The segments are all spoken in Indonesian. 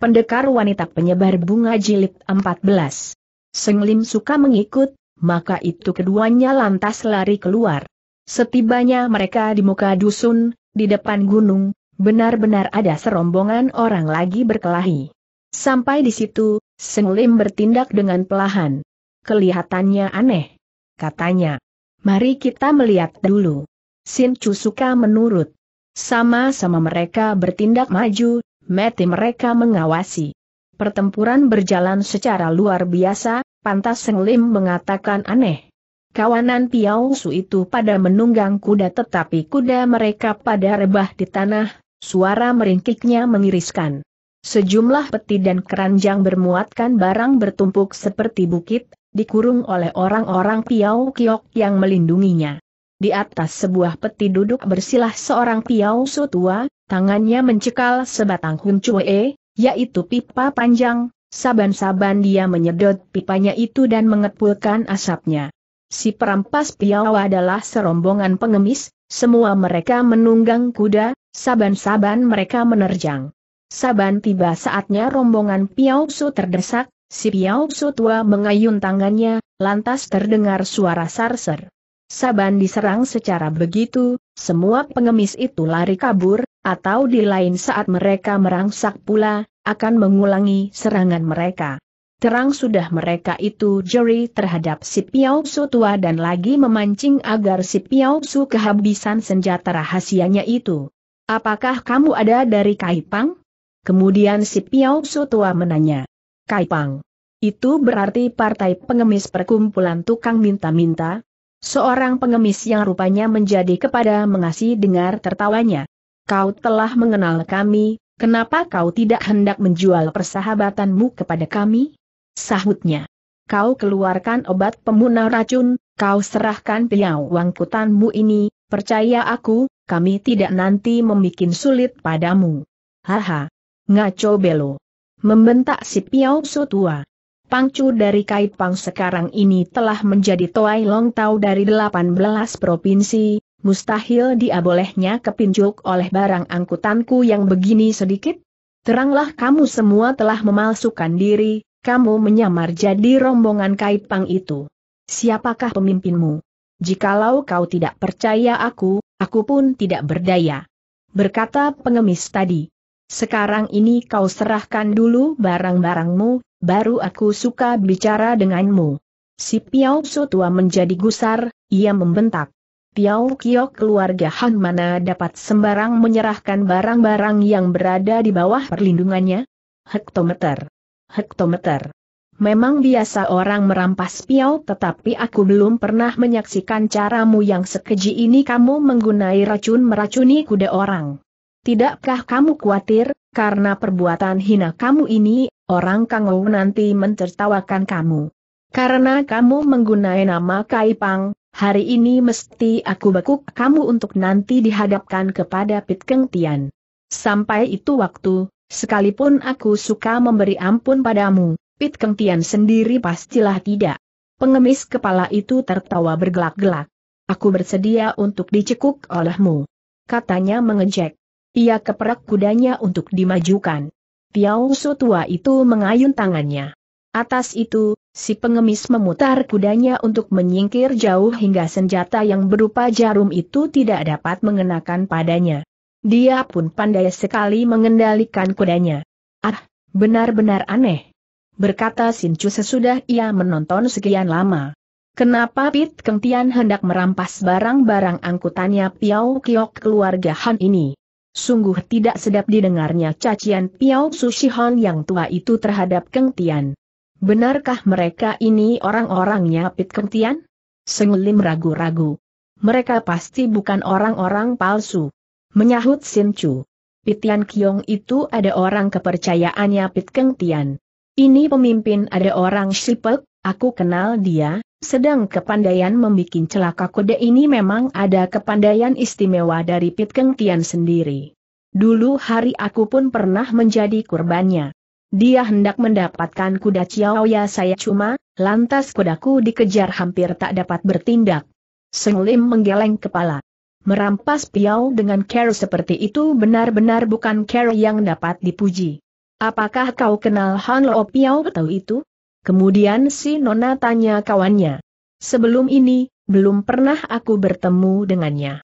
pendekar wanita penyebar bunga jilid 14. Seng Lim suka mengikut, maka itu keduanya lantas lari keluar. Setibanya mereka di muka dusun, di depan gunung, benar-benar ada serombongan orang lagi berkelahi. Sampai di situ, Senglim bertindak dengan pelahan. Kelihatannya aneh. Katanya, mari kita melihat dulu. Sin Chu suka menurut. Sama-sama mereka bertindak maju, mati mereka mengawasi. Pertempuran berjalan secara luar biasa, pantas Seng Lim mengatakan aneh. Kawanan Piao Su itu pada menunggang kuda tetapi kuda mereka pada rebah di tanah, suara meringkiknya mengiriskan. Sejumlah peti dan keranjang bermuatkan barang bertumpuk seperti bukit, dikurung oleh orang-orang Piao Kiok yang melindunginya. Di atas sebuah peti duduk bersilah seorang piau su tua, tangannya mencekal sebatang huncue, yaitu pipa panjang, saban-saban dia menyedot pipanya itu dan mengepulkan asapnya. Si perampas piau adalah serombongan pengemis, semua mereka menunggang kuda, saban-saban mereka menerjang. Saban tiba saatnya rombongan piau su terdesak, si piau su tua mengayun tangannya, lantas terdengar suara sarser. Saban diserang secara begitu, semua pengemis itu lari kabur, atau di lain saat mereka merangsak pula, akan mengulangi serangan mereka. Terang sudah mereka itu jeri terhadap si Piao Su tua dan lagi memancing agar si Piao Su kehabisan senjata rahasianya itu. Apakah kamu ada dari Kaipang? Kemudian si Piao Su tua menanya. Kaipang. Itu berarti partai pengemis perkumpulan tukang minta-minta, Seorang pengemis yang rupanya menjadi kepada mengasi dengar tertawanya. Kau telah mengenal kami, kenapa kau tidak hendak menjual persahabatanmu kepada kami? Sahutnya. Kau keluarkan obat pemunah racun, kau serahkan piau wangkutanmu ini, percaya aku, kami tidak nanti membuat sulit padamu. Haha. Ngaco belo. Membentak si piau sotua. Pangcu dari Kaipang sekarang ini telah menjadi Toai Long Tau dari 18 provinsi, mustahil dia bolehnya kepinjuk oleh barang angkutanku yang begini sedikit? Teranglah kamu semua telah memalsukan diri, kamu menyamar jadi rombongan Kaipang itu. Siapakah pemimpinmu? Jikalau kau tidak percaya aku, aku pun tidak berdaya. Berkata pengemis tadi. Sekarang ini kau serahkan dulu barang-barangmu, baru aku suka bicara denganmu. Si Piao Su tua menjadi gusar, ia membentak. Piao Kio keluarga Han mana dapat sembarang menyerahkan barang-barang yang berada di bawah perlindungannya? Hektometer. Hektometer. Memang biasa orang merampas piau tetapi aku belum pernah menyaksikan caramu yang sekeji ini kamu menggunai racun meracuni kuda orang. Tidakkah kamu khawatir, karena perbuatan hina kamu ini, orang Kangou nanti mencertawakan kamu. Karena kamu menggunakan nama Kaipang, hari ini mesti aku bekuk kamu untuk nanti dihadapkan kepada Pit Keng Tian. Sampai itu waktu, sekalipun aku suka memberi ampun padamu, Pit Keng Tian sendiri pastilah tidak. Pengemis kepala itu tertawa bergelak-gelak. Aku bersedia untuk dicekuk olehmu. Katanya mengejek. Ia keperak kudanya untuk dimajukan. Piao Su tua itu mengayun tangannya. Atas itu, si pengemis memutar kudanya untuk menyingkir jauh hingga senjata yang berupa jarum itu tidak dapat mengenakan padanya. Dia pun pandai sekali mengendalikan kudanya. Ah, benar-benar aneh. Berkata Sincu sesudah ia menonton sekian lama. Kenapa Pit Kengtian hendak merampas barang-barang angkutannya Piao Kiok keluarga Han ini? Sungguh tidak sedap didengarnya cacian Piao Sushihan yang tua itu terhadap Keng Tian. Benarkah mereka ini orang-orangnya Pit Keng Tian? Sengelim ragu-ragu. Mereka pasti bukan orang-orang palsu. Menyahut Sin Chu. Pitian Kiong itu ada orang kepercayaannya Pit Keng Tian. Ini pemimpin ada orang Shipek, aku kenal dia, sedang kepandaian membuat celaka kode ini memang ada kepandaian istimewa dari Pit Keng Tian sendiri. Dulu hari aku pun pernah menjadi kurbannya. Dia hendak mendapatkan kuda ya saya cuma, lantas kudaku dikejar hampir tak dapat bertindak. Seng Lim menggeleng kepala. Merampas piau dengan care seperti itu benar-benar bukan care yang dapat dipuji. Apakah kau kenal Han Lo Piao atau itu? Kemudian si Nona tanya kawannya. Sebelum ini, belum pernah aku bertemu dengannya.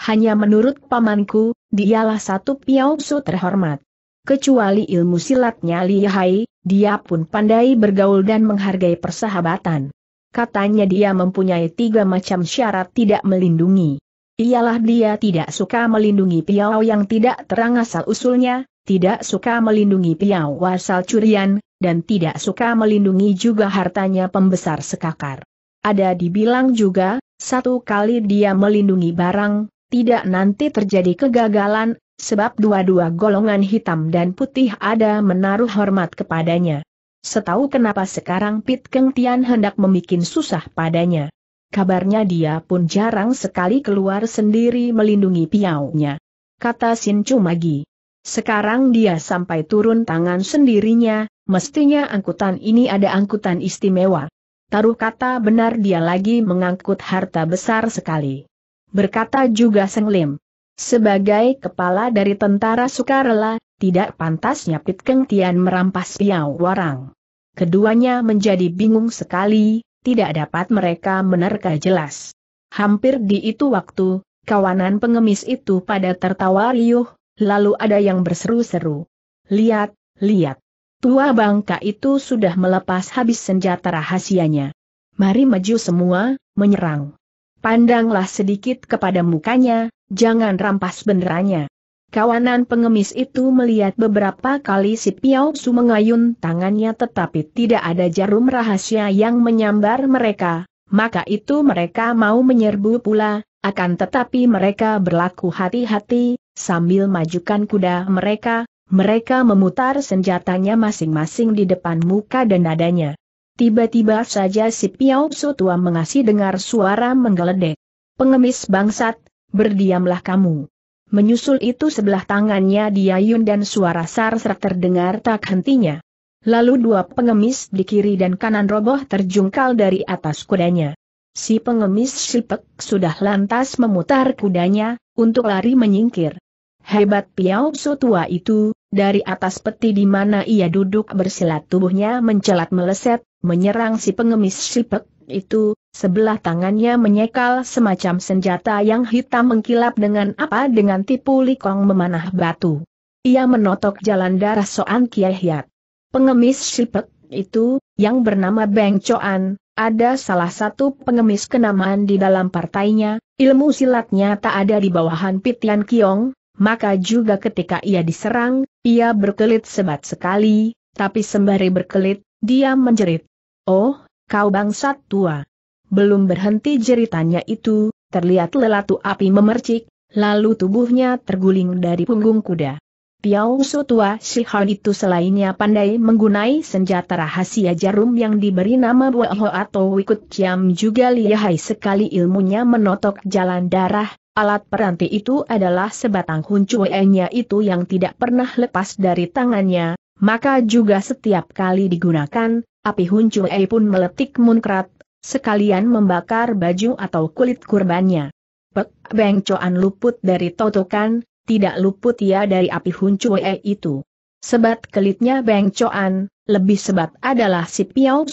Hanya menurut pamanku, dialah satu piau piausu terhormat. Kecuali ilmu silatnya lihai, dia pun pandai bergaul dan menghargai persahabatan. Katanya dia mempunyai tiga macam syarat tidak melindungi. Ialah dia tidak suka melindungi piau yang tidak terang asal-usulnya, tidak suka melindungi piau asal curian, dan tidak suka melindungi juga hartanya pembesar sekakar. Ada dibilang juga, satu kali dia melindungi barang, tidak nanti terjadi kegagalan, sebab dua-dua golongan hitam dan putih ada menaruh hormat kepadanya. Setahu kenapa sekarang Pit Keng Tian hendak memikin susah padanya. Kabarnya dia pun jarang sekali keluar sendiri melindungi piaunya. Kata Sin Cumagi. Sekarang dia sampai turun tangan sendirinya, Mestinya angkutan ini ada angkutan istimewa. Taruh kata benar dia lagi mengangkut harta besar sekali. Berkata juga Seng Lim. Sebagai kepala dari tentara sukarela, tidak pantasnya Pit Keng Tian merampas Piau Warang. Keduanya menjadi bingung sekali, tidak dapat mereka menerka jelas. Hampir di itu waktu, kawanan pengemis itu pada tertawa riuh, lalu ada yang berseru-seru. Lihat, lihat. Tua bangka itu sudah melepas habis senjata rahasianya. Mari maju semua, menyerang. Pandanglah sedikit kepada mukanya, jangan rampas benderanya. Kawanan pengemis itu melihat beberapa kali si Piao Su mengayun tangannya tetapi tidak ada jarum rahasia yang menyambar mereka, maka itu mereka mau menyerbu pula, akan tetapi mereka berlaku hati-hati, sambil majukan kuda mereka, mereka memutar senjatanya masing-masing di depan muka dan nadanya. Tiba-tiba saja si Piao Su tua mengasih dengar suara menggeledek. Pengemis bangsat, berdiamlah kamu. Menyusul itu sebelah tangannya diayun dan suara sar-sar terdengar tak hentinya. Lalu dua pengemis di kiri dan kanan roboh terjungkal dari atas kudanya. Si pengemis Sipek sudah lantas memutar kudanya, untuk lari menyingkir. Hebat Piao Su tua itu, dari atas peti di mana ia duduk bersilat tubuhnya mencelat meleset, menyerang si pengemis sipek itu, sebelah tangannya menyekal semacam senjata yang hitam mengkilap dengan apa dengan tipu likong memanah batu. Ia menotok jalan darah Soan Kiai Hyat. Pengemis sipek itu, yang bernama Beng Coan, ada salah satu pengemis kenamaan di dalam partainya, ilmu silatnya tak ada di bawahan Pitian Kiong, maka juga ketika ia diserang, ia berkelit sebat sekali, tapi sembari berkelit, dia menjerit. Oh, kau bangsat tua. Belum berhenti jeritannya itu, terlihat lelatu api memercik, lalu tubuhnya terguling dari punggung kuda. Piao Su tua Shihan itu selainnya pandai menggunai senjata rahasia jarum yang diberi nama Buaho atau Wikut Jam juga lihai sekali ilmunya menotok jalan darah, Alat peranti itu adalah sebatang huncuenya itu yang tidak pernah lepas dari tangannya, maka juga setiap kali digunakan, api huncuei pun meletik munkrat, sekalian membakar baju atau kulit kurbannya. Pek Bengcoan luput dari totokan, tidak luput ia dari api huncuei itu. Sebat kelitnya bengcoan, lebih sebat adalah si piau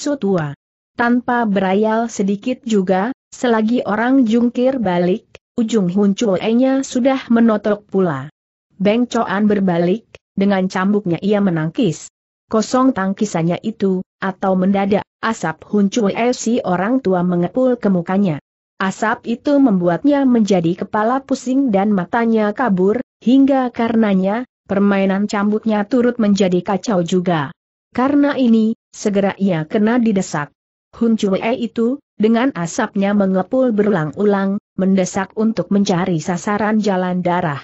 Tanpa berayal sedikit juga, selagi orang jungkir balik, Ujung enya sudah menotok pula. Beng Coan berbalik, dengan cambuknya ia menangkis. Kosong tangkisannya itu, atau mendadak, asap huncuoe si orang tua mengepul ke mukanya. Asap itu membuatnya menjadi kepala pusing dan matanya kabur, hingga karenanya, permainan cambuknya turut menjadi kacau juga. Karena ini, segera ia kena didesak. Hun Chue itu, dengan asapnya mengepul berulang-ulang, mendesak untuk mencari sasaran jalan darah.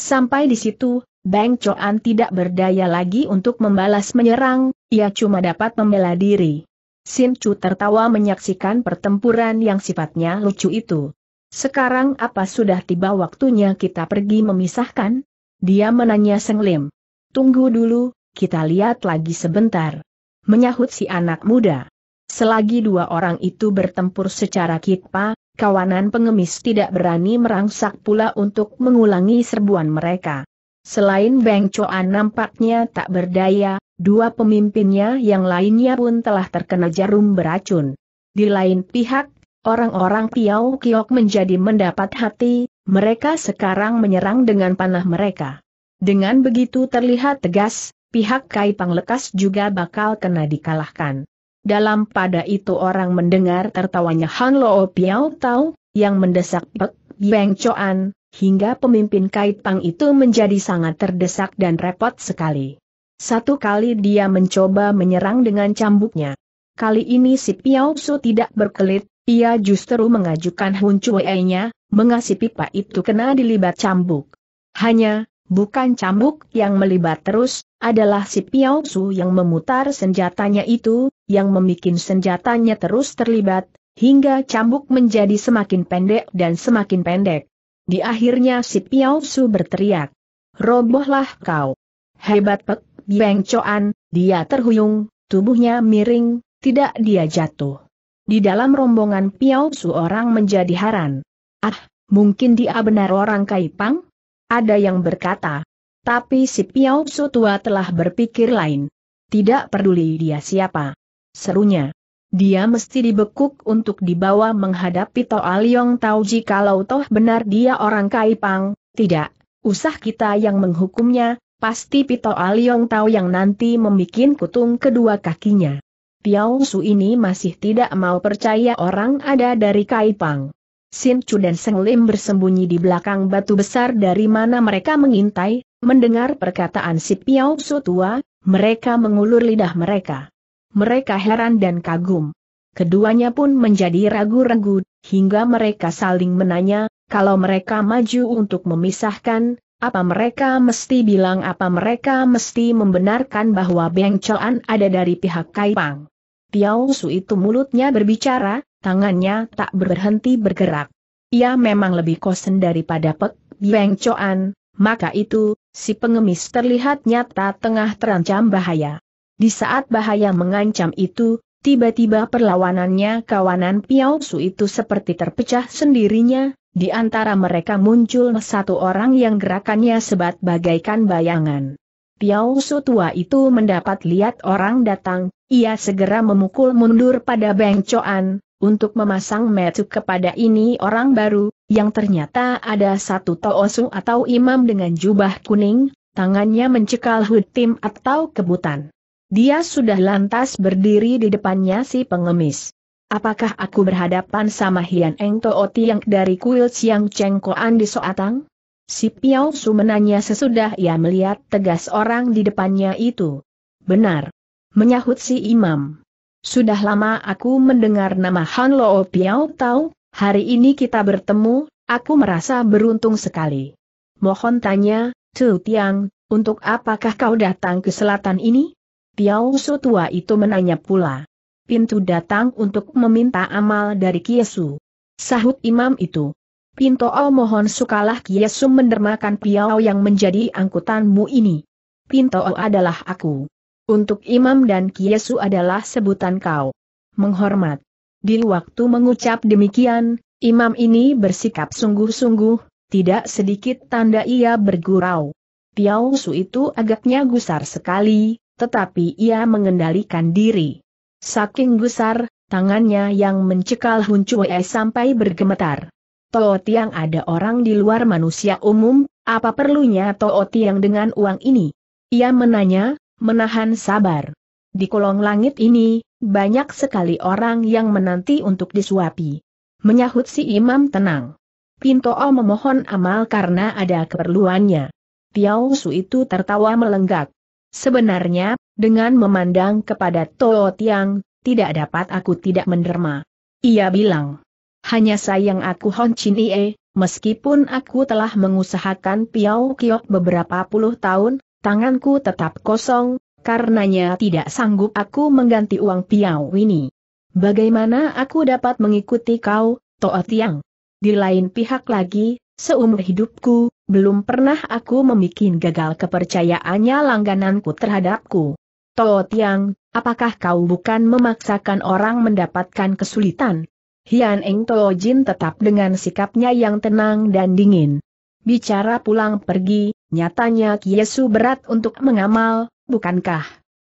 Sampai di situ, Bang Choan tidak berdaya lagi untuk membalas menyerang, ia cuma dapat membela diri. Sin Chu tertawa menyaksikan pertempuran yang sifatnya lucu itu. Sekarang apa sudah tiba waktunya kita pergi memisahkan? Dia menanya Seng Lim. Tunggu dulu, kita lihat lagi sebentar. Menyahut si anak muda. Selagi dua orang itu bertempur secara kitpa, kawanan pengemis tidak berani merangsak pula untuk mengulangi serbuan mereka. Selain Beng Coan nampaknya tak berdaya, dua pemimpinnya yang lainnya pun telah terkena jarum beracun. Di lain pihak, orang-orang Piau Kiok menjadi mendapat hati, mereka sekarang menyerang dengan panah mereka. Dengan begitu terlihat tegas, pihak Kai lekas juga bakal kena dikalahkan. Dalam pada itu orang mendengar tertawanya Han Lo Piao Tao, yang mendesak Pek Beng Choan, hingga pemimpin Kait Pang itu menjadi sangat terdesak dan repot sekali. Satu kali dia mencoba menyerang dengan cambuknya. Kali ini si Piao Su tidak berkelit, ia justru mengajukan Hun Cue nya mengasih pipa itu kena dilibat cambuk. Hanya, bukan cambuk yang melibat terus, adalah si Piao Su yang memutar senjatanya itu, yang membuat senjatanya terus terlibat, hingga cambuk menjadi semakin pendek dan semakin pendek. Di akhirnya si Piao Su berteriak, Robohlah kau! Hebat Pek Beng Coan, dia terhuyung, tubuhnya miring, tidak dia jatuh. Di dalam rombongan Piao Su orang menjadi haran. Ah, mungkin dia benar orang Kaipang? Ada yang berkata. Tapi si Piao Su tua telah berpikir lain. Tidak peduli dia siapa. Serunya. Dia mesti dibekuk untuk dibawa menghadapi Toa Liong Tauji kalau toh benar dia orang Kaipang, tidak, usah kita yang menghukumnya, pasti Pito Aliong Tau yang nanti membuat kutung kedua kakinya. Piao Su ini masih tidak mau percaya orang ada dari Kaipang. Sin Chu dan Seng Lim bersembunyi di belakang batu besar dari mana mereka mengintai, mendengar perkataan si Piao Su tua, mereka mengulur lidah mereka. Mereka heran dan kagum. Keduanya pun menjadi ragu-ragu, hingga mereka saling menanya, kalau mereka maju untuk memisahkan, apa mereka mesti bilang apa mereka mesti membenarkan bahwa Beng Choan ada dari pihak Kaipang. Piao Su itu mulutnya berbicara, tangannya tak berhenti bergerak. Ia memang lebih kosen daripada Pek Beng Choan, maka itu, si pengemis terlihat nyata tengah terancam bahaya. Di saat bahaya mengancam itu, tiba-tiba perlawanannya kawanan Piao Su itu seperti terpecah sendirinya, di antara mereka muncul satu orang yang gerakannya sebat bagaikan bayangan. Piao Su tua itu mendapat lihat orang datang, ia segera memukul mundur pada Beng Coan, untuk memasang metu kepada ini orang baru, yang ternyata ada satu toosu atau imam dengan jubah kuning, tangannya mencekal hutim atau kebutan. Dia sudah lantas berdiri di depannya si pengemis. Apakah aku berhadapan sama Hian Eng Tooti yang dari kuil Siang Cengkoan di Soatang? Si Piao Su menanya sesudah ia melihat tegas orang di depannya itu. Benar. Menyahut si imam. Sudah lama aku mendengar nama Han Lo Piao Tau, hari ini kita bertemu, aku merasa beruntung sekali. Mohon tanya, Tu Tiang, untuk apakah kau datang ke selatan ini? Piao Su tua itu menanya pula. Pintu datang untuk meminta amal dari Kiesu. Sahut imam itu. Pinto O mohon sukalah Kiesu mendermakan Piao yang menjadi angkutanmu ini. Pinto O adalah aku. Untuk imam dan kiesu adalah sebutan kau. Menghormat. Di waktu mengucap demikian, imam ini bersikap sungguh-sungguh, tidak sedikit tanda ia bergurau. Piausu Su itu agaknya gusar sekali, tetapi ia mengendalikan diri. Saking gusar, tangannya yang mencekal Hun es sampai bergemetar. Too Tiang ada orang di luar manusia umum, apa perlunya Too Tiang dengan uang ini? Ia menanya, Menahan sabar. Di kolong langit ini, banyak sekali orang yang menanti untuk disuapi. Menyahut si imam tenang. Pinto O memohon amal karena ada keperluannya. Piao Su itu tertawa melenggak. Sebenarnya, dengan memandang kepada Toh Tiang, tidak dapat aku tidak menderma. Ia bilang, hanya sayang aku Hon Chin Ie, meskipun aku telah mengusahakan Piao Kiok beberapa puluh tahun, tanganku tetap kosong, karenanya tidak sanggup aku mengganti uang piau ini. Bagaimana aku dapat mengikuti kau, Toa Tiang? Di lain pihak lagi, seumur hidupku, belum pernah aku membuat gagal kepercayaannya langgananku terhadapku. Toa Tiang, apakah kau bukan memaksakan orang mendapatkan kesulitan? Hian Eng Toa Jin tetap dengan sikapnya yang tenang dan dingin. Bicara pulang pergi, nyatanya Kiesu berat untuk mengamal, bukankah?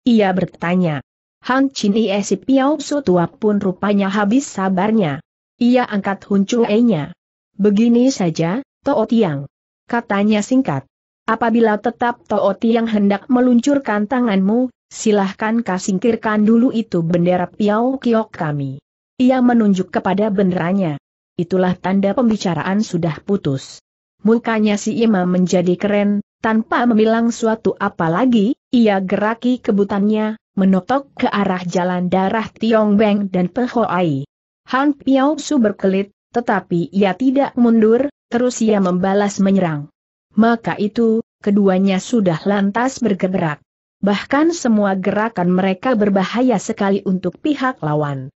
Ia bertanya. Han Chin si Piao Su tua pun rupanya habis sabarnya. Ia angkat E-nya. Begini saja, Too Tiang. Katanya singkat. Apabila tetap Too Tiang hendak meluncurkan tanganmu, silahkan kasingkirkan dulu itu bendera Piao Kiok kami. Ia menunjuk kepada benderanya. Itulah tanda pembicaraan sudah putus mukanya si imam menjadi keren, tanpa memilang suatu apa lagi, ia geraki kebutannya, menotok ke arah jalan darah Tiong Beng dan Ai. Han Piao Su berkelit, tetapi ia tidak mundur, terus ia membalas menyerang. Maka itu, keduanya sudah lantas bergerak. Bahkan semua gerakan mereka berbahaya sekali untuk pihak lawan.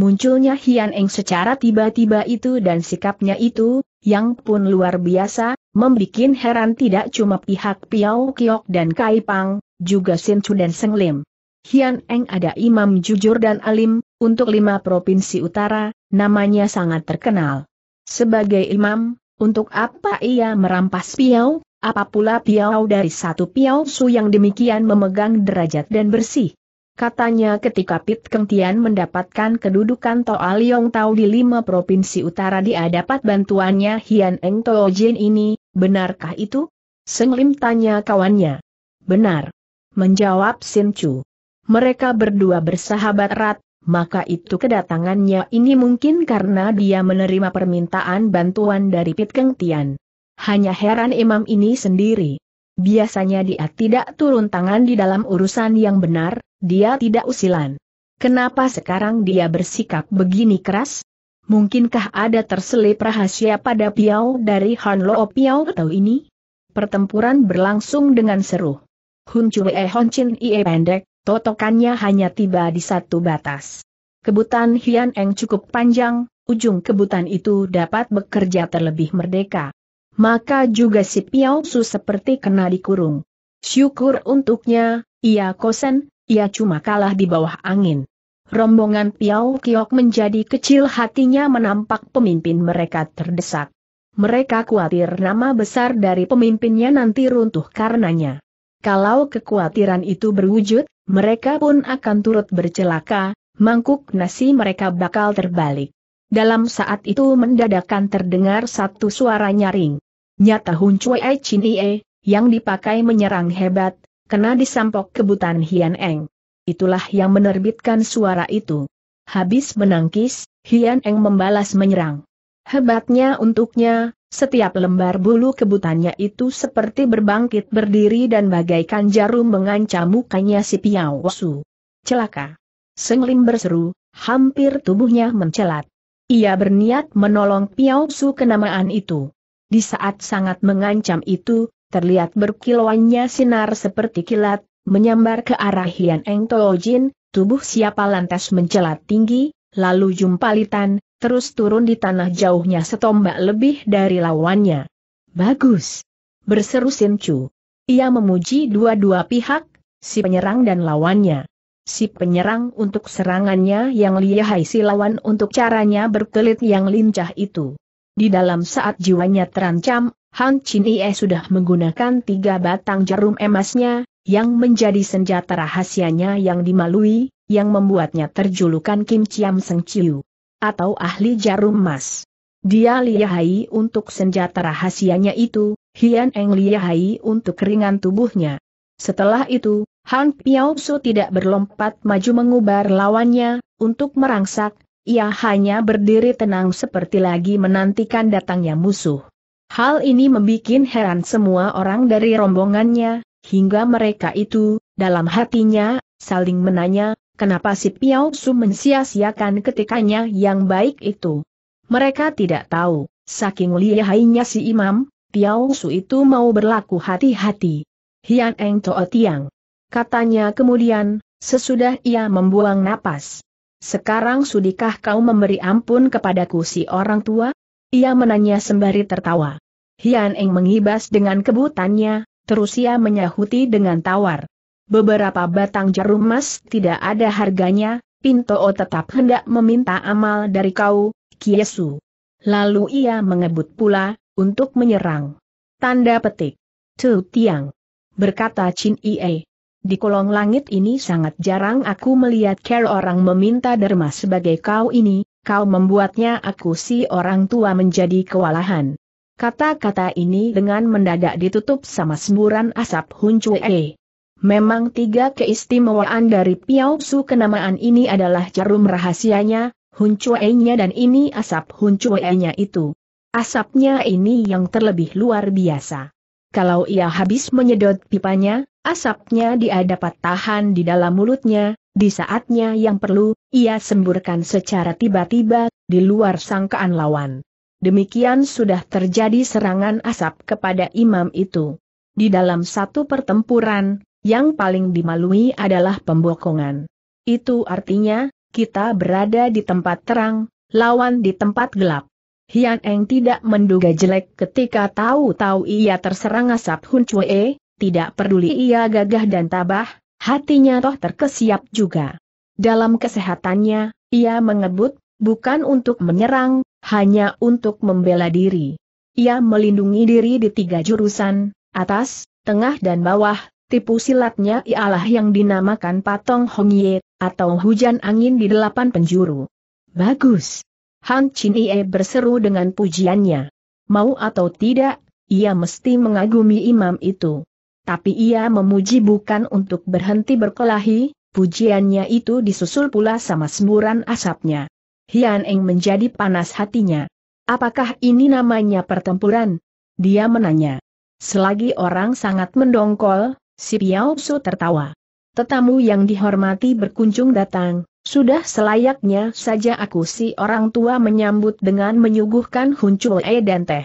Munculnya Hian Eng secara tiba-tiba itu dan sikapnya itu, yang pun luar biasa, membuat heran tidak cuma pihak Piao Kiok dan Kai Pang, juga Sin Chu dan Seng Lim. Hian Eng ada imam jujur dan alim, untuk lima provinsi utara, namanya sangat terkenal. Sebagai imam, untuk apa ia merampas Piao? Apa pula Piao dari satu Piao Su yang demikian memegang derajat dan bersih? Katanya ketika Pit Keng Tian mendapatkan kedudukan Toa Liong Tau di lima provinsi utara dia dapat bantuannya Hian Eng Toa Jin ini, benarkah itu? Seng Lim tanya kawannya. Benar. Menjawab Sin Chu. Mereka berdua bersahabat erat, maka itu kedatangannya ini mungkin karena dia menerima permintaan bantuan dari Pit Keng Tian. Hanya heran imam ini sendiri. Biasanya dia tidak turun tangan di dalam urusan yang benar, dia tidak usilan. Kenapa sekarang dia bersikap begini keras? Mungkinkah ada terselip rahasia pada Piao dari Han Lo Piao atau ini? Pertempuran berlangsung dengan seru. Hun Chue eh Hon Chin Ie pendek, totokannya hanya tiba di satu batas. Kebutan Hian Eng cukup panjang, ujung kebutan itu dapat bekerja terlebih merdeka maka juga si Piao Su seperti kena dikurung. Syukur untuknya, ia kosen, ia cuma kalah di bawah angin. Rombongan Piao Kiok menjadi kecil hatinya menampak pemimpin mereka terdesak. Mereka khawatir nama besar dari pemimpinnya nanti runtuh karenanya. Kalau kekhawatiran itu berwujud, mereka pun akan turut bercelaka, mangkuk nasi mereka bakal terbalik. Dalam saat itu mendadakan terdengar satu suara nyaring. Nyata Hun Chui Chin Ie, yang dipakai menyerang hebat, kena disampok kebutan Hian Eng. Itulah yang menerbitkan suara itu. Habis menangkis, Hian Eng membalas menyerang. Hebatnya untuknya, setiap lembar bulu kebutannya itu seperti berbangkit berdiri dan bagaikan jarum mengancam mukanya si Piao Su. Celaka. Senglim berseru, hampir tubuhnya mencelat. Ia berniat menolong Piao Su kenamaan itu. Di saat sangat mengancam itu, terlihat berkilauannya sinar seperti kilat, menyambar ke arah Hian Eng Toojin, tubuh siapa lantas mencelat tinggi, lalu jumpalitan, terus turun di tanah jauhnya setombak lebih dari lawannya. Bagus! Berseru Sin Chu. Ia memuji dua-dua pihak, si penyerang dan lawannya si penyerang untuk serangannya yang lihai si lawan untuk caranya berkelit yang lincah itu. Di dalam saat jiwanya terancam, Han Chin Ie sudah menggunakan tiga batang jarum emasnya, yang menjadi senjata rahasianya yang dimalui, yang membuatnya terjulukan Kim Chiam Seng Chiu. Atau ahli jarum emas. Dia lihai untuk senjata rahasianya itu, Hian Eng lihai untuk ringan tubuhnya. Setelah itu, Han Piao Su tidak berlompat maju mengubar lawannya, untuk merangsak, ia hanya berdiri tenang seperti lagi menantikan datangnya musuh. Hal ini membuat heran semua orang dari rombongannya, hingga mereka itu, dalam hatinya, saling menanya, kenapa si Piao Su mensia-siakan ketikanya yang baik itu. Mereka tidak tahu, saking lihainya si imam, Piao Su itu mau berlaku hati-hati. Hian Eng Toa Tiang katanya kemudian, sesudah ia membuang napas. Sekarang sudikah kau memberi ampun kepadaku si orang tua? Ia menanya sembari tertawa. Hian Eng mengibas dengan kebutannya, terus ia menyahuti dengan tawar. Beberapa batang jarum emas tidak ada harganya, Pinto o tetap hendak meminta amal dari kau, Kiesu. Lalu ia mengebut pula, untuk menyerang. Tanda petik. Tu Tiang. Berkata Chin Ie. Di kolong langit ini sangat jarang aku melihat care orang meminta derma sebagai kau ini, kau membuatnya aku si orang tua menjadi kewalahan. Kata-kata ini dengan mendadak ditutup sama semburan asap huncue. Memang tiga keistimewaan dari Piao Su kenamaan ini adalah jarum rahasianya, huncue-nya dan ini asap huncue-nya itu. Asapnya ini yang terlebih luar biasa. Kalau ia habis menyedot pipanya, Asapnya dia dapat tahan di dalam mulutnya, di saatnya yang perlu, ia semburkan secara tiba-tiba, di luar sangkaan lawan. Demikian sudah terjadi serangan asap kepada imam itu. Di dalam satu pertempuran, yang paling dimalui adalah pembokongan. Itu artinya, kita berada di tempat terang, lawan di tempat gelap. Hian Eng tidak menduga jelek ketika tahu-tahu ia terserang asap Hun Chue, tidak peduli ia gagah dan tabah, hatinya toh terkesiap juga. Dalam kesehatannya, ia mengebut, bukan untuk menyerang, hanya untuk membela diri. Ia melindungi diri di tiga jurusan, atas, tengah dan bawah, tipu silatnya ialah yang dinamakan patong hongye, atau hujan angin di delapan penjuru. Bagus! Han Chin Ie berseru dengan pujiannya. Mau atau tidak, ia mesti mengagumi imam itu tapi ia memuji bukan untuk berhenti berkelahi, pujiannya itu disusul pula sama semburan asapnya. Hian Eng menjadi panas hatinya. Apakah ini namanya pertempuran? Dia menanya. Selagi orang sangat mendongkol, si Piao Su tertawa. Tetamu yang dihormati berkunjung datang, sudah selayaknya saja aku si orang tua menyambut dengan menyuguhkan huncul e dan teh.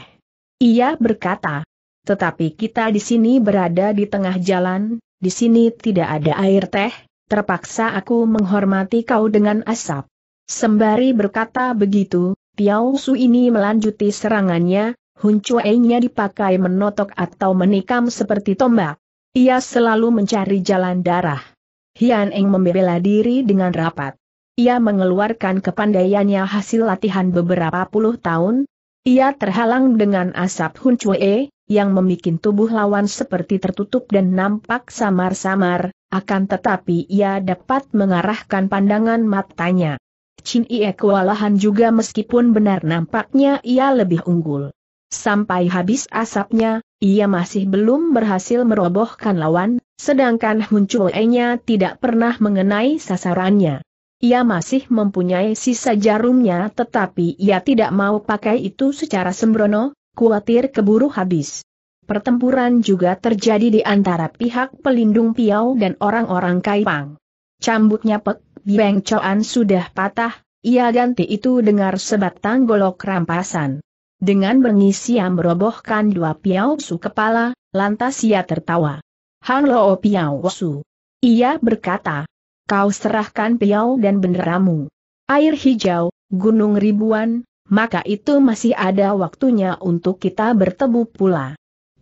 Ia berkata, tetapi kita di sini berada di tengah jalan, di sini tidak ada air teh, terpaksa aku menghormati kau dengan asap. Sembari berkata begitu, Piao Su ini melanjuti serangannya, huncuainya dipakai menotok atau menikam seperti tombak. Ia selalu mencari jalan darah. Hian Eng membela diri dengan rapat. Ia mengeluarkan kepandaiannya hasil latihan beberapa puluh tahun, ia terhalang dengan asap Hun E yang membuat tubuh lawan seperti tertutup dan nampak samar-samar, akan tetapi ia dapat mengarahkan pandangan matanya. Chin Ie kewalahan juga meskipun benar nampaknya ia lebih unggul. Sampai habis asapnya, ia masih belum berhasil merobohkan lawan, sedangkan Hun Chue-nya tidak pernah mengenai sasarannya. Ia masih mempunyai sisa jarumnya tetapi ia tidak mau pakai itu secara sembrono, khawatir keburu habis. Pertempuran juga terjadi di antara pihak pelindung Piau dan orang-orang Kaipang. Cambuknya Pek Bieng Choan sudah patah, ia ganti itu dengar sebatang golok rampasan. Dengan mengisi, ia merobohkan dua Piau Su kepala, lantas ia tertawa. Hang Loo Piau Su. Ia berkata, kau serahkan piau dan benderamu. Air hijau, gunung ribuan, maka itu masih ada waktunya untuk kita bertemu pula.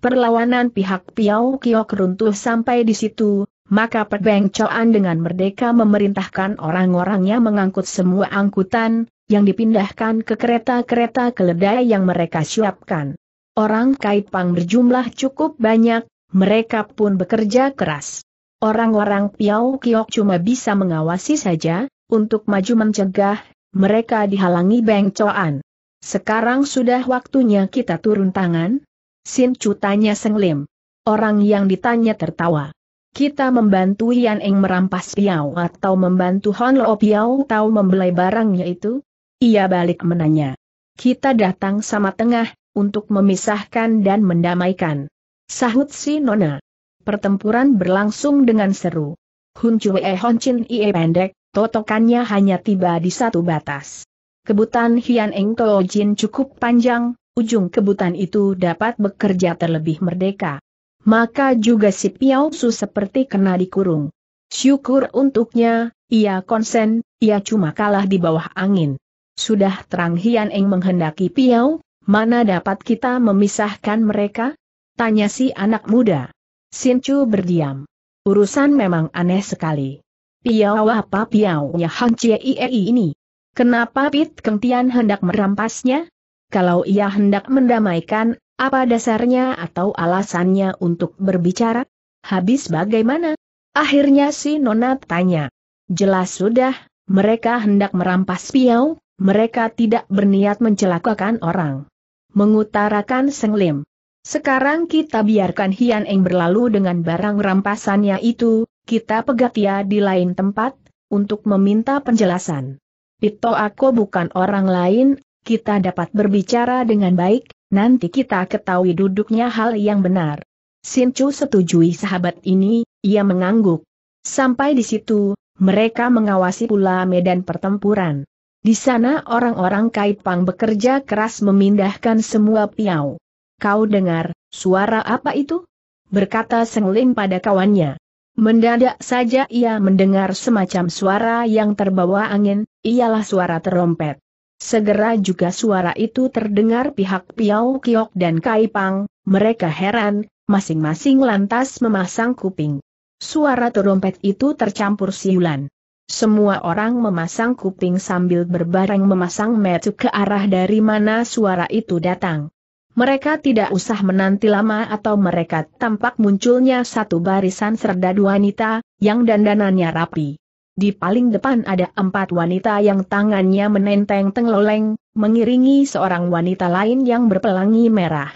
Perlawanan pihak Piau Kiok runtuh sampai di situ, maka perbengcoan dengan merdeka memerintahkan orang-orangnya mengangkut semua angkutan, yang dipindahkan ke kereta-kereta keledai yang mereka siapkan. Orang Kaipang berjumlah cukup banyak, mereka pun bekerja keras. Orang-orang Piau Kiok cuma bisa mengawasi saja, untuk maju mencegah, mereka dihalangi Beng Coan. Sekarang sudah waktunya kita turun tangan? Sin Chu tanya Seng Lim. Orang yang ditanya tertawa. Kita membantu Yan Eng merampas Piau atau membantu Hon Lo Piau tahu membelai barangnya itu? Ia balik menanya. Kita datang sama tengah, untuk memisahkan dan mendamaikan. Sahut si Nona. Pertempuran berlangsung dengan seru. Hun Chue e, Hon Chin Ie pendek, totokannya hanya tiba di satu batas. Kebutan Hian Eng Teo Jin cukup panjang, ujung kebutan itu dapat bekerja terlebih merdeka. Maka juga si Piao Su seperti kena dikurung. Syukur untuknya, ia konsen, ia cuma kalah di bawah angin. Sudah terang Hian Eng menghendaki Piao, mana dapat kita memisahkan mereka? Tanya si anak muda. Sin Chu berdiam. Urusan memang aneh sekali. Piau apa piaunya Han Ie ini? Kenapa Pit Kentian hendak merampasnya? Kalau ia hendak mendamaikan, apa dasarnya atau alasannya untuk berbicara? Habis bagaimana? Akhirnya si Nona tanya. Jelas sudah, mereka hendak merampas piau, mereka tidak berniat mencelakakan orang. Mengutarakan Senglim. Sekarang kita biarkan Hian Eng berlalu dengan barang rampasannya itu, kita pegat dia di lain tempat, untuk meminta penjelasan. Pito aku bukan orang lain, kita dapat berbicara dengan baik, nanti kita ketahui duduknya hal yang benar. Sin Chu setujui sahabat ini, ia mengangguk. Sampai di situ, mereka mengawasi pula medan pertempuran. Di sana orang-orang Kaipang bekerja keras memindahkan semua piau. Kau dengar, suara apa itu? Berkata Senglim pada kawannya. Mendadak saja ia mendengar semacam suara yang terbawa angin, ialah suara terompet. Segera juga suara itu terdengar pihak Piau Kiok dan Kai Pang. mereka heran, masing-masing lantas memasang kuping. Suara terompet itu tercampur siulan. Semua orang memasang kuping sambil berbareng memasang metu ke arah dari mana suara itu datang. Mereka tidak usah menanti lama atau mereka tampak munculnya satu barisan serdadu wanita, yang dandanannya rapi. Di paling depan ada empat wanita yang tangannya menenteng tengloleng, mengiringi seorang wanita lain yang berpelangi merah.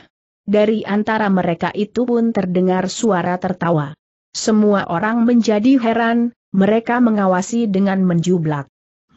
Dari antara mereka itu pun terdengar suara tertawa. Semua orang menjadi heran, mereka mengawasi dengan menjublak.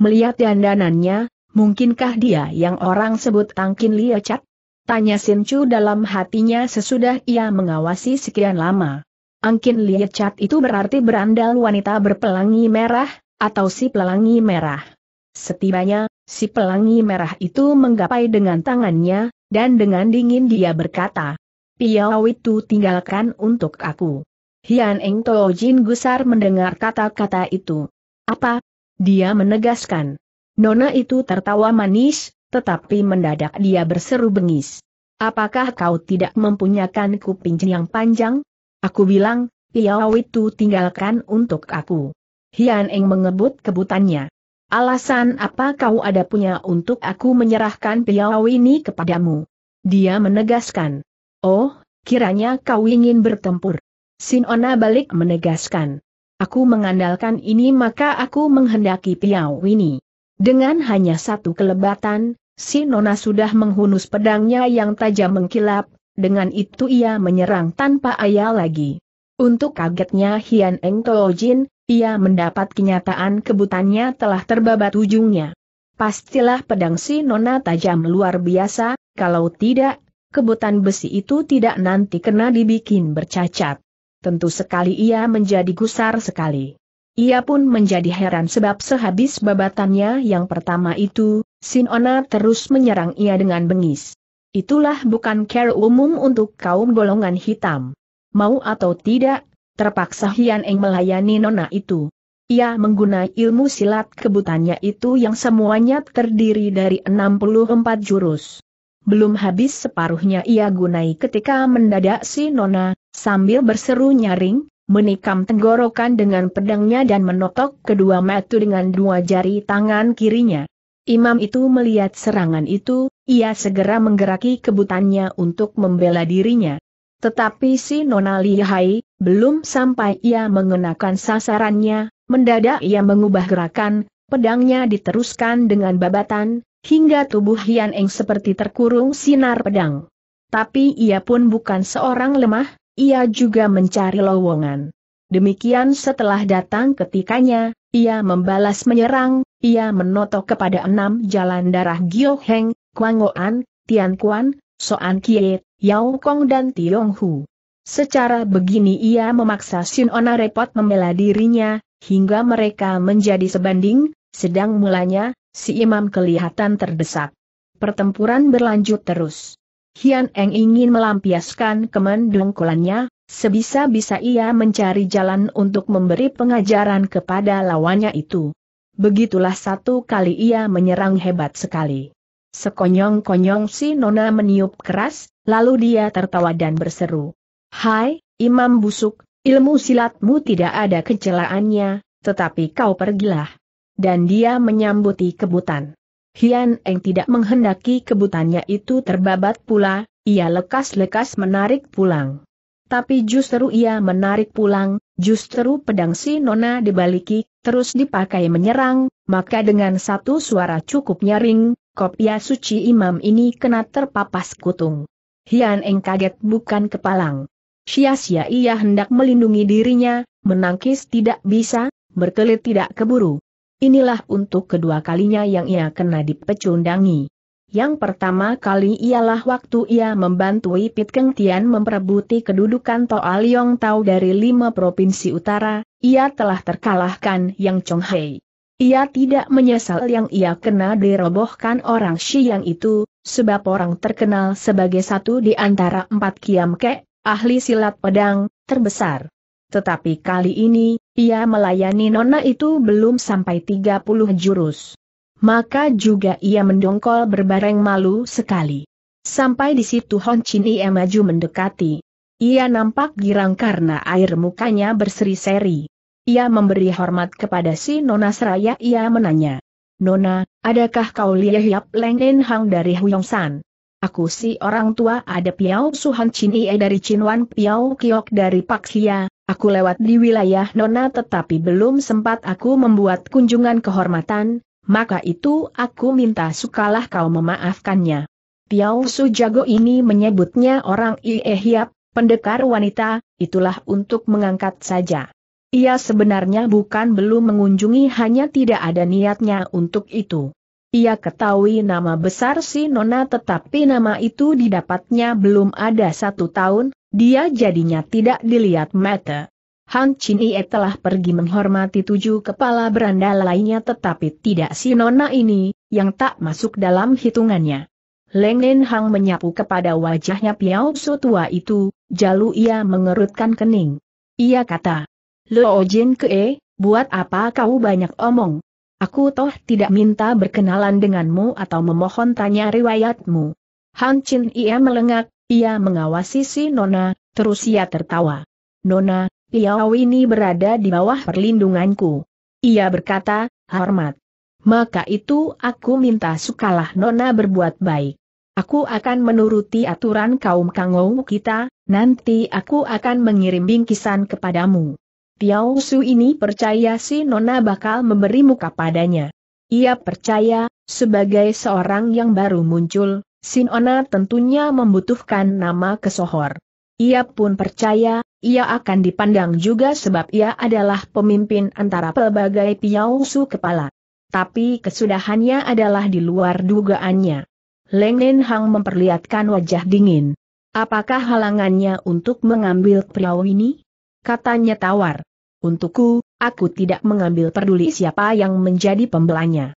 Melihat dandanannya, mungkinkah dia yang orang sebut Tangkin Liacat? Tanya Sin Chu dalam hatinya sesudah ia mengawasi sekian lama. Angkin liat cat itu berarti berandal wanita berpelangi merah, atau si pelangi merah. Setibanya, si pelangi merah itu menggapai dengan tangannya, dan dengan dingin dia berkata, Piau itu tinggalkan untuk aku. Hian Eng Jin gusar mendengar kata-kata itu. Apa? Dia menegaskan. Nona itu tertawa manis, tetapi mendadak dia berseru bengis. Apakah kau tidak mempunyakan kuping yang panjang? Aku bilang, piau itu tinggalkan untuk aku. Hian Eng mengebut kebutannya. Alasan apa kau ada punya untuk aku menyerahkan piau ini kepadamu? Dia menegaskan. Oh, kiranya kau ingin bertempur. Sinona balik menegaskan. Aku mengandalkan ini maka aku menghendaki piau ini. Dengan hanya satu kelebatan, si Nona sudah menghunus pedangnya yang tajam mengkilap, dengan itu ia menyerang tanpa ayah lagi. Untuk kagetnya Hian Eng Jin ia mendapat kenyataan kebutannya telah terbabat ujungnya. Pastilah pedang si Nona tajam luar biasa, kalau tidak, kebutan besi itu tidak nanti kena dibikin bercacat. Tentu sekali ia menjadi gusar sekali. Ia pun menjadi heran sebab sehabis babatannya yang pertama itu, Sinona terus menyerang ia dengan bengis. Itulah bukan care umum untuk kaum golongan hitam. Mau atau tidak, terpaksa Hian Eng melayani nona itu. Ia menggunakan ilmu silat kebutannya itu yang semuanya terdiri dari 64 jurus. Belum habis separuhnya ia gunai ketika mendadak si Nona, sambil berseru nyaring, menikam tenggorokan dengan pedangnya dan menotok kedua matu dengan dua jari tangan kirinya. Imam itu melihat serangan itu, ia segera menggeraki kebutannya untuk membela dirinya. Tetapi si Nona Lihai, belum sampai ia mengenakan sasarannya, mendadak ia mengubah gerakan, pedangnya diteruskan dengan babatan, hingga tubuh Hian Eng seperti terkurung sinar pedang. Tapi ia pun bukan seorang lemah, ia juga mencari lowongan. Demikian setelah datang ketikanya, ia membalas menyerang, ia menotok kepada enam jalan darah Gyoheng, Kwangoan, Tian Kuan, Soan Kie, Yao Kong dan Tiong Hu. Secara begini ia memaksa Sin Ona repot membela dirinya, hingga mereka menjadi sebanding, sedang mulanya, si imam kelihatan terdesak. Pertempuran berlanjut terus. Hian Eng ingin melampiaskan kemendungkulannya, sebisa-bisa ia mencari jalan untuk memberi pengajaran kepada lawannya itu. Begitulah satu kali ia menyerang hebat sekali. Sekonyong-konyong si Nona meniup keras, lalu dia tertawa dan berseru. Hai, imam busuk, ilmu silatmu tidak ada kecelaannya, tetapi kau pergilah. Dan dia menyambuti kebutan. Hian Eng tidak menghendaki kebutannya itu terbabat pula, ia lekas-lekas menarik pulang. Tapi justru ia menarik pulang, justru pedang si Nona dibaliki, terus dipakai menyerang, maka dengan satu suara cukup nyaring, kopiah suci imam ini kena terpapas kutung. Hian Eng kaget bukan kepalang. Sia-sia ia hendak melindungi dirinya, menangkis tidak bisa, berkelit tidak keburu. Inilah untuk kedua kalinya yang ia kena dipecundangi. Yang pertama kali ialah waktu ia membantu Pit Keng Tian memperebuti kedudukan Toa Liong Tau dari lima provinsi utara, ia telah terkalahkan Yang Chong Hei. Ia tidak menyesal yang ia kena dirobohkan orang Xiang itu, sebab orang terkenal sebagai satu di antara empat Kiam Ke, ahli silat pedang, terbesar. Tetapi kali ini, ia melayani nona itu belum sampai 30 jurus. Maka juga ia mendongkol berbareng malu sekali. Sampai di situ Hon Chin Ie maju mendekati. Ia nampak girang karena air mukanya berseri-seri. Ia memberi hormat kepada si Nona Seraya ia menanya. Nona, adakah kau lihat Hiap Leng En Hang dari Huyong San? Aku si orang tua ada Piao Hon Chin Ie dari Chinwan Piao Kiok dari Paksia, Aku lewat di wilayah Nona tetapi belum sempat aku membuat kunjungan kehormatan, maka itu aku minta sukalah kau memaafkannya. Piao Su Jago ini menyebutnya orang Hiap, pendekar wanita, itulah untuk mengangkat saja. Ia sebenarnya bukan belum mengunjungi hanya tidak ada niatnya untuk itu. Ia ketahui nama besar si Nona tetapi nama itu didapatnya belum ada satu tahun, dia jadinya tidak dilihat mata. Han Chin Ie telah pergi menghormati tujuh kepala beranda lainnya tetapi tidak si Nona ini, yang tak masuk dalam hitungannya. Leng Nen Hang menyapu kepada wajahnya Piao Su tua itu, jalu ia mengerutkan kening. Ia kata, Lo Jin Ke, buat apa kau banyak omong? Aku toh tidak minta berkenalan denganmu atau memohon tanya riwayatmu. Han Chin Ie melengak, ia mengawasi si Nona, terus ia tertawa. Nona, Piau ini berada di bawah perlindunganku. Ia berkata, hormat. Maka itu aku minta sukalah Nona berbuat baik. Aku akan menuruti aturan kaum kangou kita, nanti aku akan mengirim bingkisan kepadamu. Piau Su ini percaya si Nona bakal memberi muka padanya. Ia percaya, sebagai seorang yang baru muncul, Sinona tentunya membutuhkan nama kesohor. Ia pun percaya, ia akan dipandang juga sebab ia adalah pemimpin antara pelbagai piausu kepala. Tapi kesudahannya adalah di luar dugaannya. Leng Nen Hang memperlihatkan wajah dingin. Apakah halangannya untuk mengambil pria ini? Katanya tawar. Untukku, aku tidak mengambil peduli siapa yang menjadi pembelanya.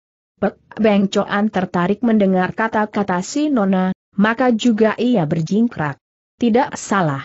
Bengcoan tertarik mendengar kata-kata si Nona, maka juga ia berjingkrak. Tidak salah.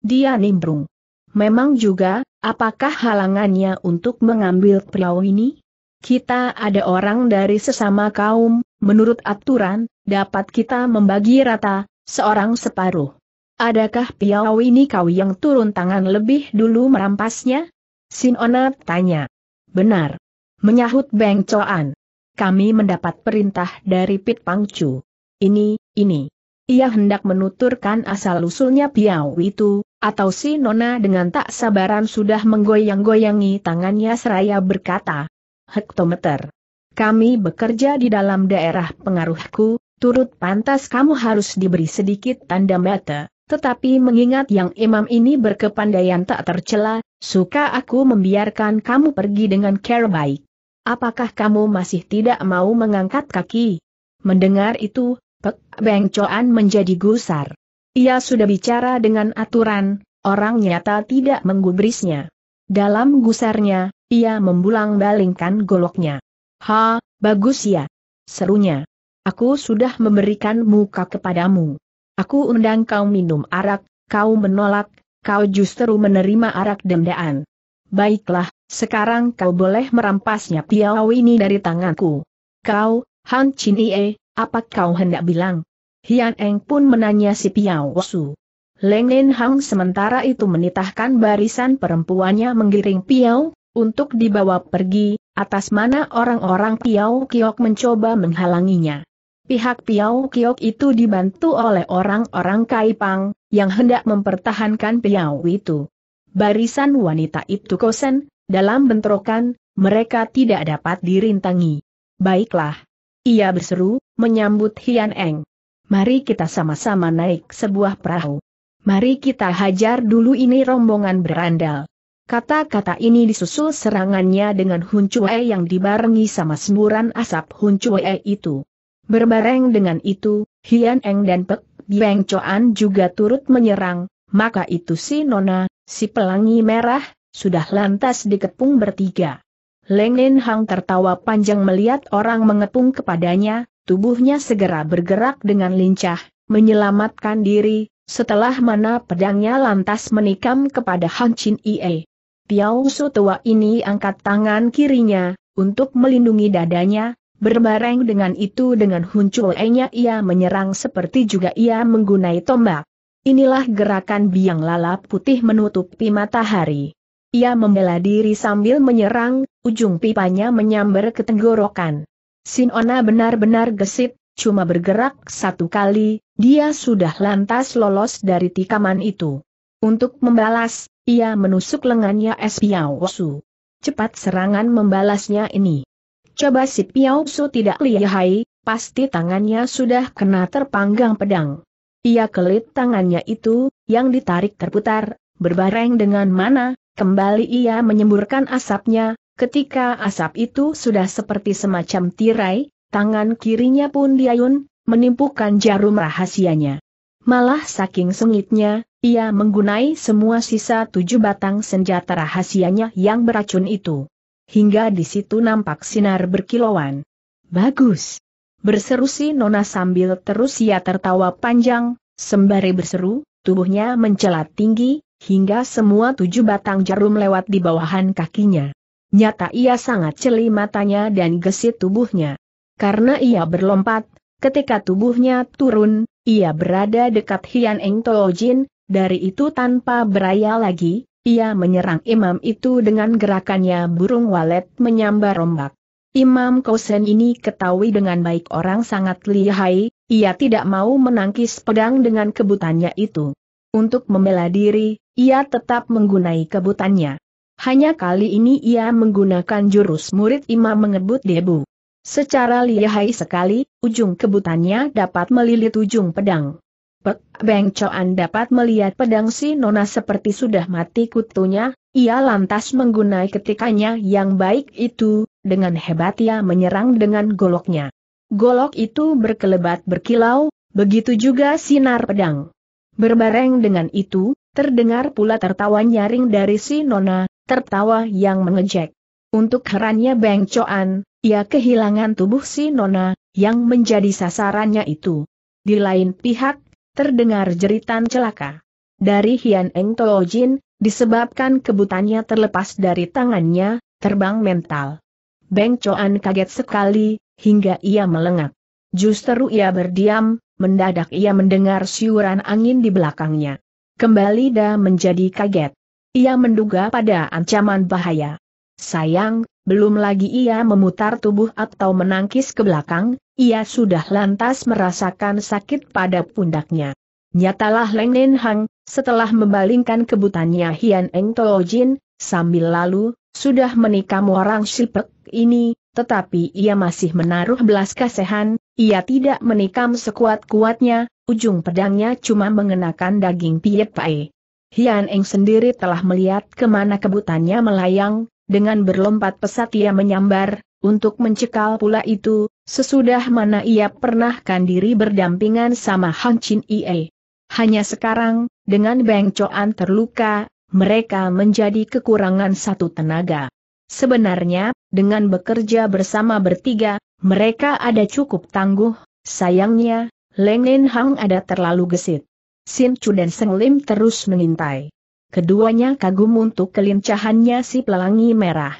Dia nimbrung. Memang juga, apakah halangannya untuk mengambil priau ini? Kita ada orang dari sesama kaum, menurut aturan, dapat kita membagi rata, seorang separuh. Adakah piau ini kau yang turun tangan lebih dulu merampasnya? Sinona tanya. Benar. Menyahut Beng Coan kami mendapat perintah dari Pit Pangcu. Ini, ini. Ia hendak menuturkan asal-usulnya Piau itu, atau si Nona dengan tak sabaran sudah menggoyang-goyangi tangannya seraya berkata, Hektometer. Kami bekerja di dalam daerah pengaruhku, turut pantas kamu harus diberi sedikit tanda mata. Tetapi mengingat yang imam ini berkepandaian tak tercela, suka aku membiarkan kamu pergi dengan care baik. Apakah kamu masih tidak mau mengangkat kaki? Mendengar itu, Pek Beng Coan menjadi gusar. Ia sudah bicara dengan aturan, orang nyata tidak menggubrisnya. Dalam gusarnya, ia membulang balingkan goloknya. Ha, bagus ya. Serunya. Aku sudah memberikan muka kepadamu. Aku undang kau minum arak, kau menolak, kau justru menerima arak dendaan. Baiklah, sekarang kau boleh merampasnya Piau ini dari tanganku. Kau, Han Ie, apa kau hendak bilang? Hian Eng pun menanya si Piao Su. Leng Nen Hang sementara itu menitahkan barisan perempuannya menggiring Piao, untuk dibawa pergi, atas mana orang-orang Piao Kiok mencoba menghalanginya. Pihak Piao Kiok itu dibantu oleh orang-orang Kai Pang yang hendak mempertahankan Piao itu. Barisan wanita itu kosen, dalam bentrokan, mereka tidak dapat dirintangi. Baiklah. Ia berseru, menyambut Hian Eng. Mari kita sama-sama naik sebuah perahu. Mari kita hajar dulu ini rombongan berandal. Kata-kata ini disusul serangannya dengan e yang dibarengi sama semburan asap e itu. Berbareng dengan itu, Hian Eng dan Pek Bieng Choan juga turut menyerang, maka itu si Nona, si Pelangi Merah, sudah lantas dikepung bertiga. Leng Nen Hang tertawa panjang melihat orang mengepung kepadanya, tubuhnya segera bergerak dengan lincah, menyelamatkan diri, setelah mana pedangnya lantas menikam kepada Hang Chin Ie. Piao Su tua ini angkat tangan kirinya, untuk melindungi dadanya, berbareng dengan itu dengan Hun nya ia menyerang seperti juga ia menggunai tombak. Inilah gerakan biang lalap putih menutupi matahari. Ia membela diri sambil menyerang, ujung pipanya menyambar ke tenggorokan. Sinona benar-benar gesit, cuma bergerak satu kali, dia sudah lantas lolos dari tikaman itu. Untuk membalas, ia menusuk lengannya es Piaosu. Cepat serangan membalasnya ini. Coba si Piaosu tidak lihai, pasti tangannya sudah kena terpanggang pedang. Ia kelit tangannya itu, yang ditarik terputar, berbareng dengan mana, Kembali ia menyemburkan asapnya, ketika asap itu sudah seperti semacam tirai, tangan kirinya pun diayun, menimpukan jarum rahasianya. Malah saking sengitnya, ia menggunai semua sisa tujuh batang senjata rahasianya yang beracun itu. Hingga di situ nampak sinar berkilauan. Bagus! Berseru si Nona sambil terus ia tertawa panjang, sembari berseru, tubuhnya mencelat tinggi, hingga semua tujuh batang jarum lewat di bawahan kakinya. Nyata ia sangat celi matanya dan gesit tubuhnya. Karena ia berlompat, ketika tubuhnya turun, ia berada dekat Hian Eng Jin. dari itu tanpa beraya lagi, ia menyerang imam itu dengan gerakannya burung walet menyambar rombak. Imam Kosen ini ketahui dengan baik orang sangat lihai, ia tidak mau menangkis pedang dengan kebutannya itu. Untuk membela diri, ia tetap menggunai kebutannya. Hanya kali ini ia menggunakan jurus murid imam mengebut debu. Secara lihai sekali, ujung kebutannya dapat melilit ujung pedang. Pek Beng Choan dapat melihat pedang si Nona seperti sudah mati kutunya, ia lantas menggunai ketikannya yang baik itu, dengan hebat ia menyerang dengan goloknya. Golok itu berkelebat berkilau, begitu juga sinar pedang. Berbareng dengan itu, Terdengar pula tertawa nyaring dari si Nona, tertawa yang mengejek. Untuk herannya Beng Coan, ia kehilangan tubuh si Nona, yang menjadi sasarannya itu. Di lain pihak, terdengar jeritan celaka. Dari Hian Eng Toojin, disebabkan kebutannya terlepas dari tangannya, terbang mental. Beng Coan kaget sekali, hingga ia melengak. Justru ia berdiam, mendadak ia mendengar siuran angin di belakangnya. Kembali Da menjadi kaget. Ia menduga pada ancaman bahaya. Sayang, belum lagi ia memutar tubuh atau menangkis ke belakang, ia sudah lantas merasakan sakit pada pundaknya. Nyatalah Leng Nen Hang, setelah membalingkan kebutannya Hian Eng Jin, sambil lalu, sudah menikam orang Shipek ini, tetapi ia masih menaruh belas kasihan, ia tidak menikam sekuat-kuatnya, ujung pedangnya cuma mengenakan daging Piet Pae. Hian Eng sendiri telah melihat kemana kebutannya melayang, dengan berlompat pesat ia menyambar, untuk mencekal pula itu, sesudah mana ia pernahkan diri berdampingan sama Hang Chin Ie. Hanya sekarang, dengan Beng Coan terluka, mereka menjadi kekurangan satu tenaga. Sebenarnya, dengan bekerja bersama bertiga, mereka ada cukup tangguh, sayangnya, Leng Nen Hang ada terlalu gesit. Sin Chu dan Seng Lim terus mengintai. Keduanya kagum untuk kelincahannya si pelangi merah.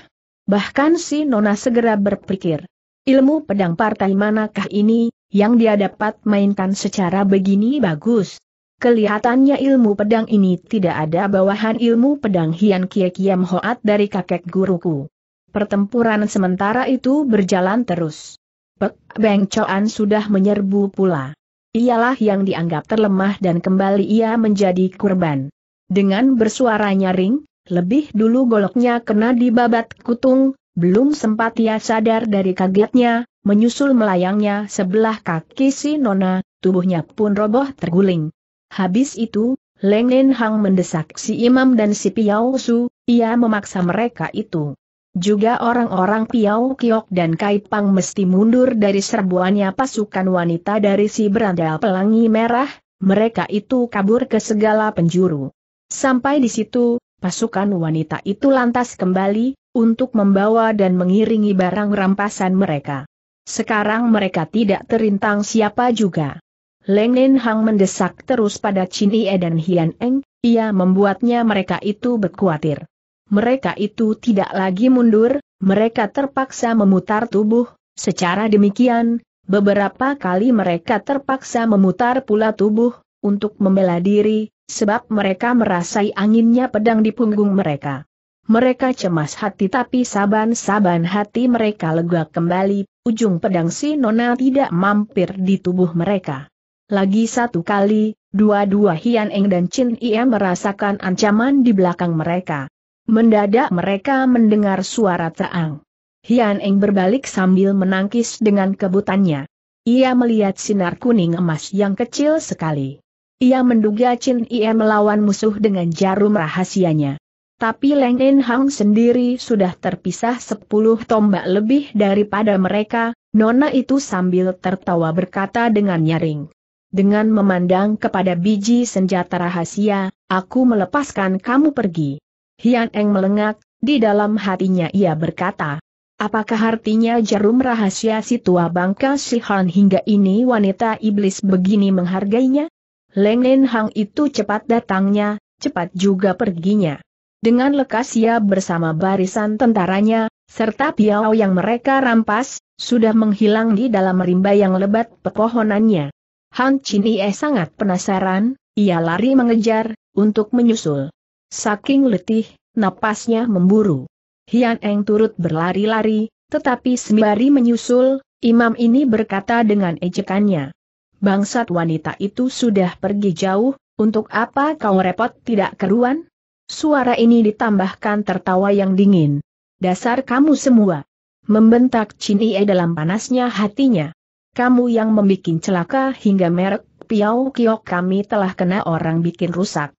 Bahkan si Nona segera berpikir, ilmu pedang partai manakah ini, yang dia dapat mainkan secara begini bagus. Kelihatannya ilmu pedang ini tidak ada bawahan ilmu pedang Hian Kie Kiam Hoat dari kakek guruku. Pertempuran sementara itu berjalan terus. Pek Beng Choan sudah menyerbu pula. Ialah yang dianggap terlemah dan kembali ia menjadi kurban. Dengan bersuara nyaring, lebih dulu goloknya kena dibabat kutung, belum sempat ia sadar dari kagetnya, menyusul melayangnya sebelah kaki si Nona, tubuhnya pun roboh terguling. Habis itu, Leng Nen Hang mendesak si Imam dan si Piao Su, ia memaksa mereka itu juga orang-orang Piau Kiok dan Kaipang mesti mundur dari serbuannya pasukan wanita dari si berandal pelangi merah, mereka itu kabur ke segala penjuru. Sampai di situ, pasukan wanita itu lantas kembali, untuk membawa dan mengiringi barang rampasan mereka. Sekarang mereka tidak terintang siapa juga. Leng Nen Hang mendesak terus pada Chin Ie dan Hian Eng, ia membuatnya mereka itu berkhawatir mereka itu tidak lagi mundur, mereka terpaksa memutar tubuh, secara demikian, beberapa kali mereka terpaksa memutar pula tubuh, untuk membela diri, sebab mereka merasai anginnya pedang di punggung mereka. Mereka cemas hati tapi saban-saban hati mereka lega kembali, ujung pedang si Nona tidak mampir di tubuh mereka. Lagi satu kali, dua-dua Hian Eng dan Chin Ia merasakan ancaman di belakang mereka. Mendadak mereka mendengar suara Taang. Hian Eng berbalik sambil menangkis dengan kebutannya. Ia melihat sinar kuning emas yang kecil sekali. Ia menduga Chin Ie melawan musuh dengan jarum rahasianya. Tapi Leng In Hang sendiri sudah terpisah sepuluh tombak lebih daripada mereka, Nona itu sambil tertawa berkata dengan nyaring. Dengan memandang kepada biji senjata rahasia, aku melepaskan kamu pergi. Hian Eng melengak, di dalam hatinya ia berkata, Apakah artinya jarum rahasia si tua bangka si Han hingga ini wanita iblis begini menghargainya? Leng Nen Hang itu cepat datangnya, cepat juga perginya. Dengan lekas ia bersama barisan tentaranya, serta piau yang mereka rampas, sudah menghilang di dalam rimba yang lebat pepohonannya. Han Ie sangat penasaran, ia lari mengejar, untuk menyusul. Saking letih, napasnya memburu. Hian Eng turut berlari-lari, tetapi sembari menyusul, imam ini berkata dengan ejekannya. Bangsat wanita itu sudah pergi jauh, untuk apa kau repot tidak keruan? Suara ini ditambahkan tertawa yang dingin. Dasar kamu semua. Membentak Ie dalam panasnya hatinya. Kamu yang membuat celaka hingga merek Piau Kiok kami telah kena orang bikin rusak.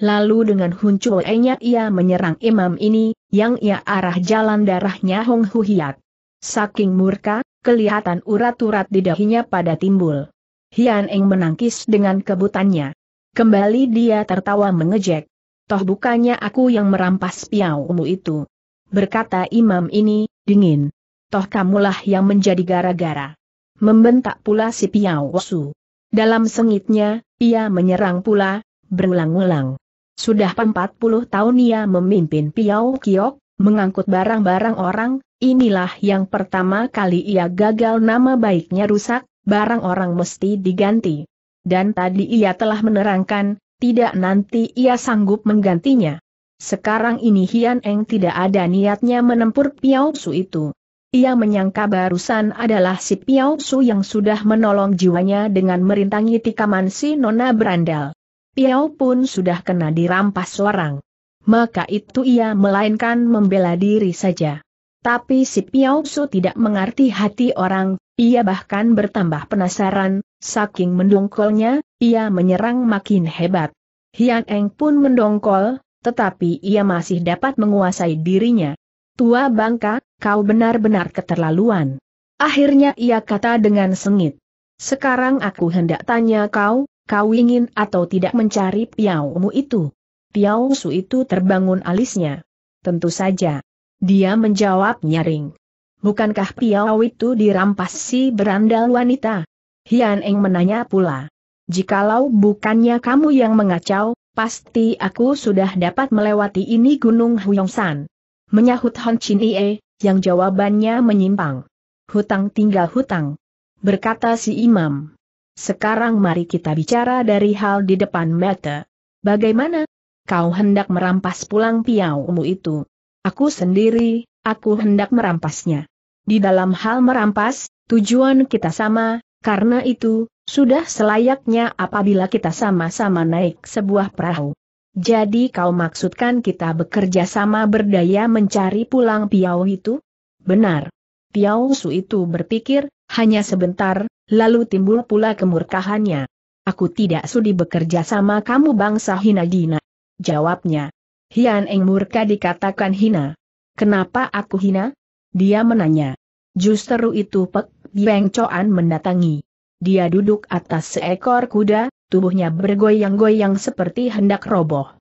Lalu dengan huncuainya ia menyerang imam ini, yang ia arah jalan darahnya Hong Huhiat. Saking murka, kelihatan urat-urat di dahinya pada timbul. Hian Eng menangkis dengan kebutannya. Kembali dia tertawa mengejek. Toh bukannya aku yang merampas piaumu itu. Berkata imam ini, dingin. Toh kamulah yang menjadi gara-gara. Membentak pula si piau su. Dalam sengitnya, ia menyerang pula, berulang-ulang. Sudah 40 tahun ia memimpin Piau Kiok, mengangkut barang-barang orang, inilah yang pertama kali ia gagal nama baiknya rusak, barang orang mesti diganti. Dan tadi ia telah menerangkan, tidak nanti ia sanggup menggantinya. Sekarang ini Hian Eng tidak ada niatnya menempur Piau Su itu. Ia menyangka barusan adalah si piau Su yang sudah menolong jiwanya dengan merintangi tikaman si Nona Berandal. Yao pun sudah kena dirampas orang. Maka itu ia melainkan membela diri saja. Tapi si Piao Su tidak mengerti hati orang, ia bahkan bertambah penasaran, saking mendongkolnya, ia menyerang makin hebat. Hian Eng pun mendongkol, tetapi ia masih dapat menguasai dirinya. Tua bangka, kau benar-benar keterlaluan. Akhirnya ia kata dengan sengit. Sekarang aku hendak tanya kau, Kau ingin atau tidak mencari piaumu itu? Piau Su itu terbangun alisnya. Tentu saja. Dia menjawab nyaring. Bukankah piau itu dirampas si berandal wanita? Hian Eng menanya pula. Jikalau bukannya kamu yang mengacau, pasti aku sudah dapat melewati ini Gunung Huyongsan. Menyahut Hon Chin Ie, yang jawabannya menyimpang. Hutang tinggal hutang. Berkata si imam. Sekarang mari kita bicara dari hal di depan mata. Bagaimana? Kau hendak merampas pulang piaumu itu. Aku sendiri, aku hendak merampasnya. Di dalam hal merampas, tujuan kita sama, karena itu, sudah selayaknya apabila kita sama-sama naik sebuah perahu. Jadi kau maksudkan kita bekerja sama berdaya mencari pulang piau itu? Benar. Piau Su itu berpikir, hanya sebentar, lalu timbul pula kemurkahannya. Aku tidak sudi bekerja sama kamu bangsa hina dina. Jawabnya. Hian Eng murka dikatakan hina. Kenapa aku hina? Dia menanya. Justru itu Pek Bieng Coan mendatangi. Dia duduk atas seekor kuda, tubuhnya bergoyang-goyang seperti hendak roboh.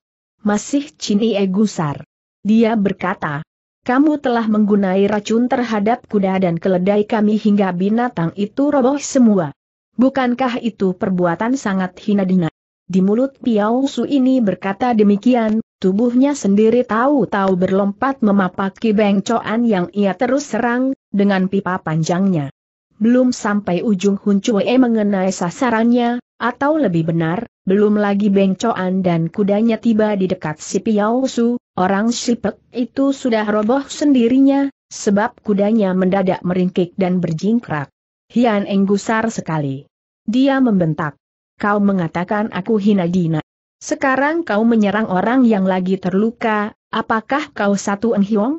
Masih Cini Egusar. Dia berkata, kamu telah menggunai racun terhadap kuda dan keledai kami hingga binatang itu roboh semua. Bukankah itu perbuatan sangat hina dina? Di mulut Piao Su ini berkata demikian, tubuhnya sendiri tahu-tahu berlompat memapaki bengcoan yang ia terus serang, dengan pipa panjangnya. Belum sampai ujung Hun Chue mengenai sasarannya, atau lebih benar, belum lagi bengcoan dan kudanya tiba di dekat si Piausu, orang Sipek itu sudah roboh sendirinya, sebab kudanya mendadak meringkik dan berjingkrak. Hian Eng gusar sekali. Dia membentak. Kau mengatakan aku hina dina. Sekarang kau menyerang orang yang lagi terluka, apakah kau satu Eng Hiong?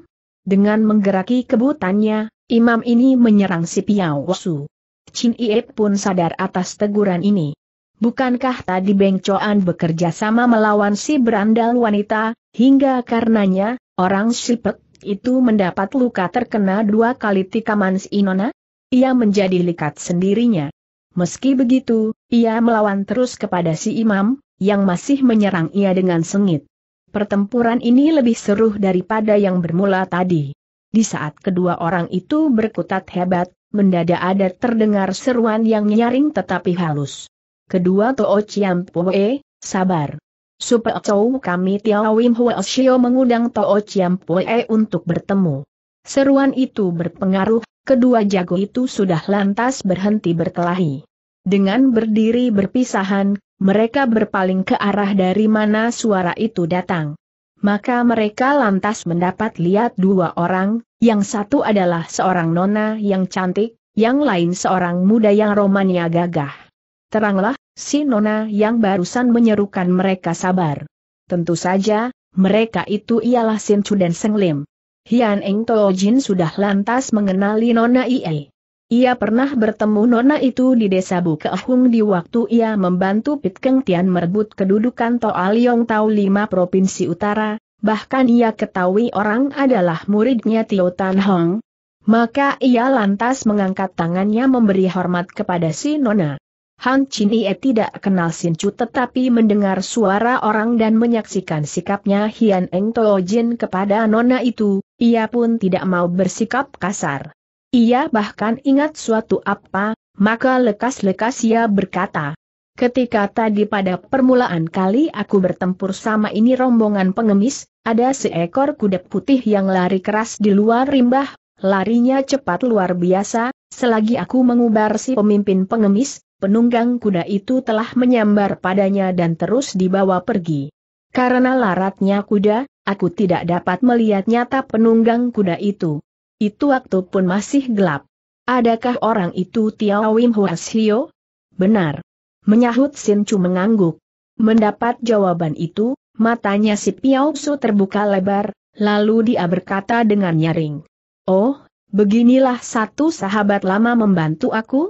Dengan menggeraki kebutannya, imam ini menyerang si Piausu. Chin Iep pun sadar atas teguran ini. Bukankah tadi Beng Coan bekerja sama melawan si berandal wanita, hingga karenanya, orang Sipek itu mendapat luka terkena dua kali tikaman si Inona? Ia menjadi likat sendirinya. Meski begitu, ia melawan terus kepada si imam, yang masih menyerang ia dengan sengit. Pertempuran ini lebih seru daripada yang bermula tadi. Di saat kedua orang itu berkutat hebat, mendadak ada terdengar seruan yang nyaring tetapi halus. Kedua Toh Chiam Pue, sabar. Supaya Chow kami Tiao Wim Hua Shio mengundang Toh Chiam Pue untuk bertemu. Seruan itu berpengaruh, kedua jago itu sudah lantas berhenti berkelahi. Dengan berdiri berpisahan, mereka berpaling ke arah dari mana suara itu datang. Maka mereka lantas mendapat lihat dua orang, yang satu adalah seorang nona yang cantik, yang lain seorang muda yang romannya gagah. Teranglah, Si Nona yang barusan menyerukan mereka sabar. Tentu saja, mereka itu ialah Sin Chu dan Seng Lim. Hian Eng Jin sudah lantas mengenali Nona Ie. Ia pernah bertemu Nona itu di desa Bukeahung di waktu ia membantu Pit Keng Tian merebut kedudukan Toa Liong Tau lima Provinsi Utara, bahkan ia ketahui orang adalah muridnya Tio Tan Hong. Maka ia lantas mengangkat tangannya memberi hormat kepada si Nona. Han Chinie tidak kenal Sin Chu tetapi mendengar suara orang dan menyaksikan sikapnya Hian Eng Tuo Jin kepada nona itu, ia pun tidak mau bersikap kasar. Ia bahkan ingat suatu apa, maka lekas-lekas ia berkata, Ketika tadi pada permulaan kali aku bertempur sama ini rombongan pengemis, ada seekor kuda putih yang lari keras di luar rimbah, larinya cepat luar biasa, selagi aku mengubar si pemimpin pengemis, penunggang kuda itu telah menyambar padanya dan terus dibawa pergi. Karena laratnya kuda, aku tidak dapat melihat nyata penunggang kuda itu. Itu waktu pun masih gelap. Adakah orang itu Tiao Wim Hio? Benar. Menyahut Sin Chu mengangguk. Mendapat jawaban itu, matanya si Piao terbuka lebar, lalu dia berkata dengan nyaring. Oh, beginilah satu sahabat lama membantu aku?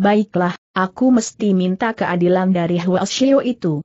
baiklah, aku mesti minta keadilan dari Huashio itu.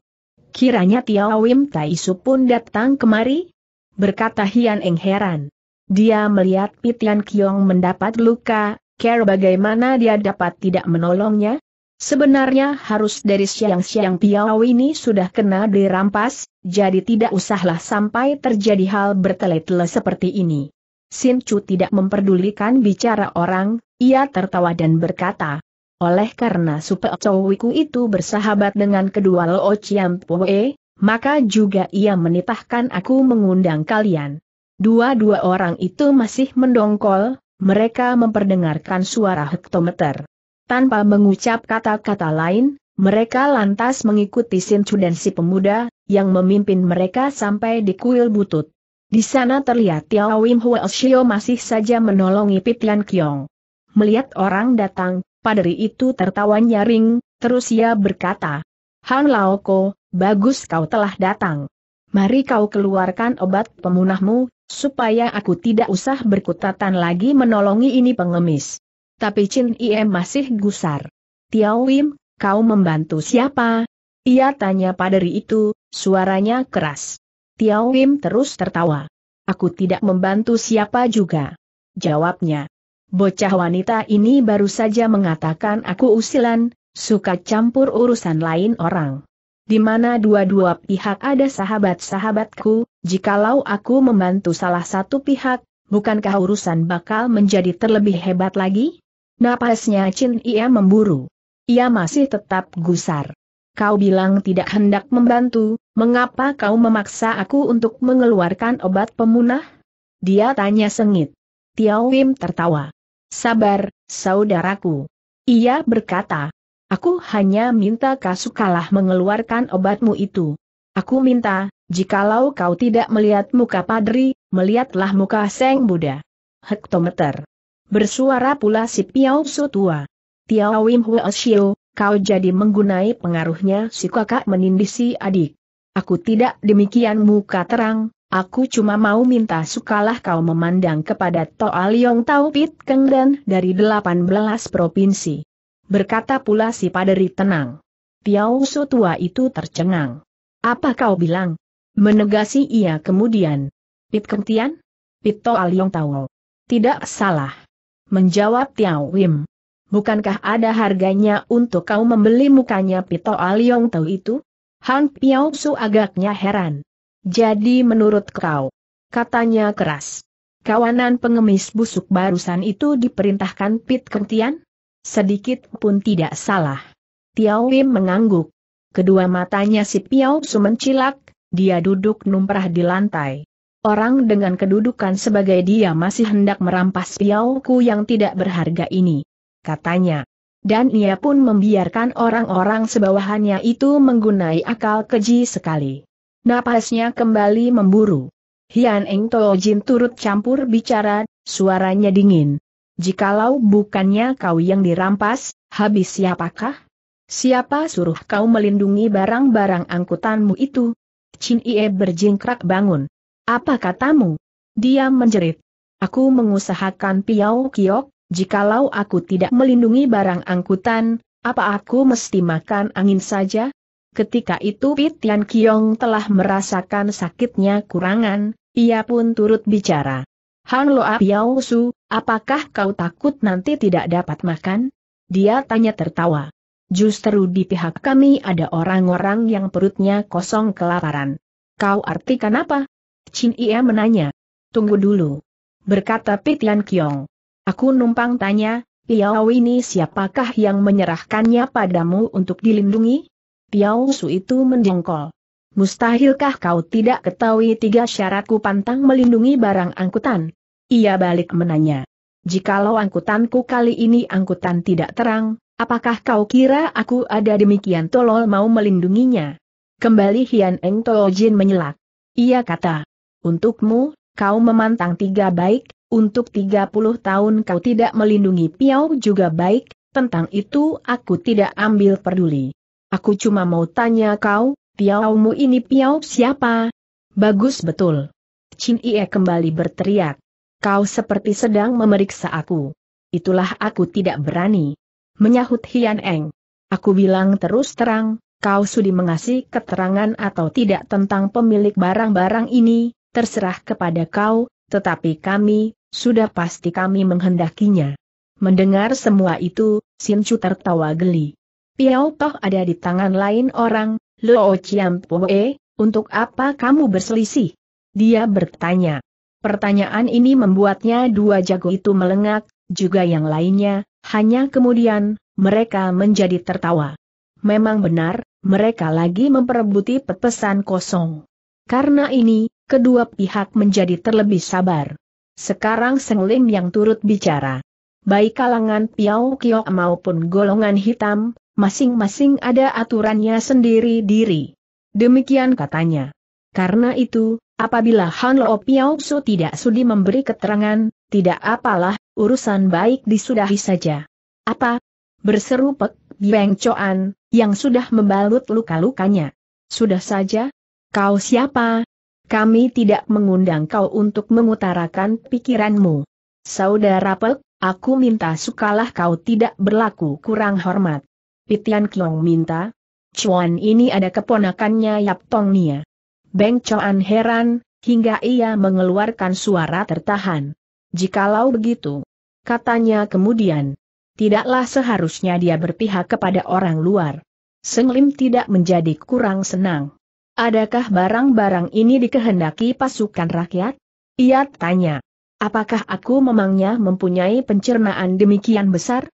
Kiranya Tiao Wim Taisu pun datang kemari? Berkata Hian Eng heran. Dia melihat Pitian Kiong mendapat luka, care bagaimana dia dapat tidak menolongnya? Sebenarnya harus dari siang-siang Piau ini sudah kena dirampas, jadi tidak usahlah sampai terjadi hal bertele-tele seperti ini. Sin Chu tidak memperdulikan bicara orang, ia tertawa dan berkata, oleh karena Supe Chowiku itu bersahabat dengan kedua Lo Chiam Pue, maka juga ia menitahkan aku mengundang kalian. Dua-dua orang itu masih mendongkol, mereka memperdengarkan suara hektometer. Tanpa mengucap kata-kata lain, mereka lantas mengikuti Chu dan si pemuda, yang memimpin mereka sampai di kuil butut. Di sana terlihat Tiao Wim Huo Shio masih saja menolongi Pitian Kiong. Melihat orang datang, Padri itu tertawa nyaring, terus ia berkata, Han Laoko, bagus kau telah datang. Mari kau keluarkan obat pemunahmu, supaya aku tidak usah berkutatan lagi menolongi ini pengemis. Tapi Chin Iem masih gusar. Tiao Wim, kau membantu siapa? Ia tanya padri itu, suaranya keras. Tiao Wim terus tertawa. Aku tidak membantu siapa juga. Jawabnya. Bocah wanita ini baru saja mengatakan aku usilan, suka campur urusan lain orang. Di mana dua-dua pihak ada sahabat-sahabatku, jikalau aku membantu salah satu pihak, bukankah urusan bakal menjadi terlebih hebat lagi? Napasnya Chin Ia memburu. Ia masih tetap gusar. Kau bilang tidak hendak membantu, mengapa kau memaksa aku untuk mengeluarkan obat pemunah? Dia tanya sengit. Tiawim tertawa. Sabar, saudaraku. Ia berkata, Aku hanya minta kasukalah mengeluarkan obatmu itu. Aku minta, jikalau kau tidak melihat muka padri, melihatlah muka Seng Buddha. Hektometer. Bersuara pula si Piao Su tua. Tiao Wim Huo kau jadi menggunai pengaruhnya si kakak menindisi adik. Aku tidak demikian muka terang, Aku cuma mau minta sukalah kau memandang kepada Toa Liong Tau Pit Keng dan dari 18 provinsi. Berkata pula si paderi tenang. Tiau Su tua itu tercengang. Apa kau bilang? Menegasi ia kemudian. Pit Keng Tian? Pit Toa Liong Tau. Tidak salah. Menjawab Tiao Wim. Bukankah ada harganya untuk kau membeli mukanya Pito Aliong Tau itu? Hang Piao Su agaknya heran. Jadi menurut kau, katanya keras. Kawanan pengemis busuk barusan itu diperintahkan Pit Kentian? Sedikit pun tidak salah. Tiao Wim mengangguk. Kedua matanya si Piao Su mencilak, dia duduk numprah di lantai. Orang dengan kedudukan sebagai dia masih hendak merampas piauku yang tidak berharga ini. Katanya. Dan ia pun membiarkan orang-orang sebawahannya itu menggunai akal keji sekali. Napasnya kembali memburu. Hian Eng Jin turut campur bicara, suaranya dingin. Jikalau bukannya kau yang dirampas, habis siapakah? Siapa suruh kau melindungi barang-barang angkutanmu itu? Chin Ie berjingkrak bangun. Apa katamu? Dia menjerit. Aku mengusahakan Piao kiok, jikalau aku tidak melindungi barang angkutan, apa aku mesti makan angin saja? Ketika itu Pitian Kiong telah merasakan sakitnya kurangan, ia pun turut bicara. Han Loa Piao Su, apakah kau takut nanti tidak dapat makan? Dia tanya tertawa. Justru di pihak kami ada orang-orang yang perutnya kosong kelaparan. Kau artikan apa? Chin Ia menanya. Tunggu dulu. Berkata Pitian Kiong. Aku numpang tanya, Piao ini siapakah yang menyerahkannya padamu untuk dilindungi? Piao Su itu mendengkol. Mustahilkah kau tidak ketahui tiga syaratku pantang melindungi barang angkutan? Ia balik menanya. Jikalau angkutanku kali ini angkutan tidak terang, apakah kau kira aku ada demikian tolol mau melindunginya? Kembali Hian Eng Tolojin menyelak. Ia kata, untukmu, kau memantang tiga baik, untuk tiga puluh tahun kau tidak melindungi Piau juga baik, tentang itu aku tidak ambil peduli. Aku cuma mau tanya kau, piaumu ini piau siapa? Bagus betul. Chin Ie kembali berteriak. Kau seperti sedang memeriksa aku. Itulah aku tidak berani. Menyahut Hian Eng. Aku bilang terus terang, kau sudi mengasih keterangan atau tidak tentang pemilik barang-barang ini, terserah kepada kau, tetapi kami, sudah pasti kami menghendakinya. Mendengar semua itu, Sin Chu tertawa geli. Piao Toh ada di tangan lain orang, Luo Chiam Poe, untuk apa kamu berselisih? Dia bertanya. Pertanyaan ini membuatnya dua jago itu melengak, juga yang lainnya, hanya kemudian, mereka menjadi tertawa. Memang benar, mereka lagi memperebuti pepesan kosong. Karena ini, kedua pihak menjadi terlebih sabar. Sekarang Seng Lim yang turut bicara. Baik kalangan Piao Kiok maupun golongan hitam, masing-masing ada aturannya sendiri-diri. Demikian katanya. Karena itu, apabila Han Lo Piao Su tidak sudi memberi keterangan, tidak apalah, urusan baik disudahi saja. Apa? Berseru Pek Beng Choan, yang sudah membalut luka-lukanya. Sudah saja? Kau siapa? Kami tidak mengundang kau untuk mengutarakan pikiranmu. Saudara Pek, aku minta sukalah kau tidak berlaku kurang hormat. Pitian Klong minta, Chuan ini ada keponakannya Yap Tong Nia. Beng Chuan heran, hingga ia mengeluarkan suara tertahan. Jikalau begitu, katanya kemudian, tidaklah seharusnya dia berpihak kepada orang luar. Seng Lim tidak menjadi kurang senang. Adakah barang-barang ini dikehendaki pasukan rakyat? Ia tanya. Apakah aku memangnya mempunyai pencernaan demikian besar?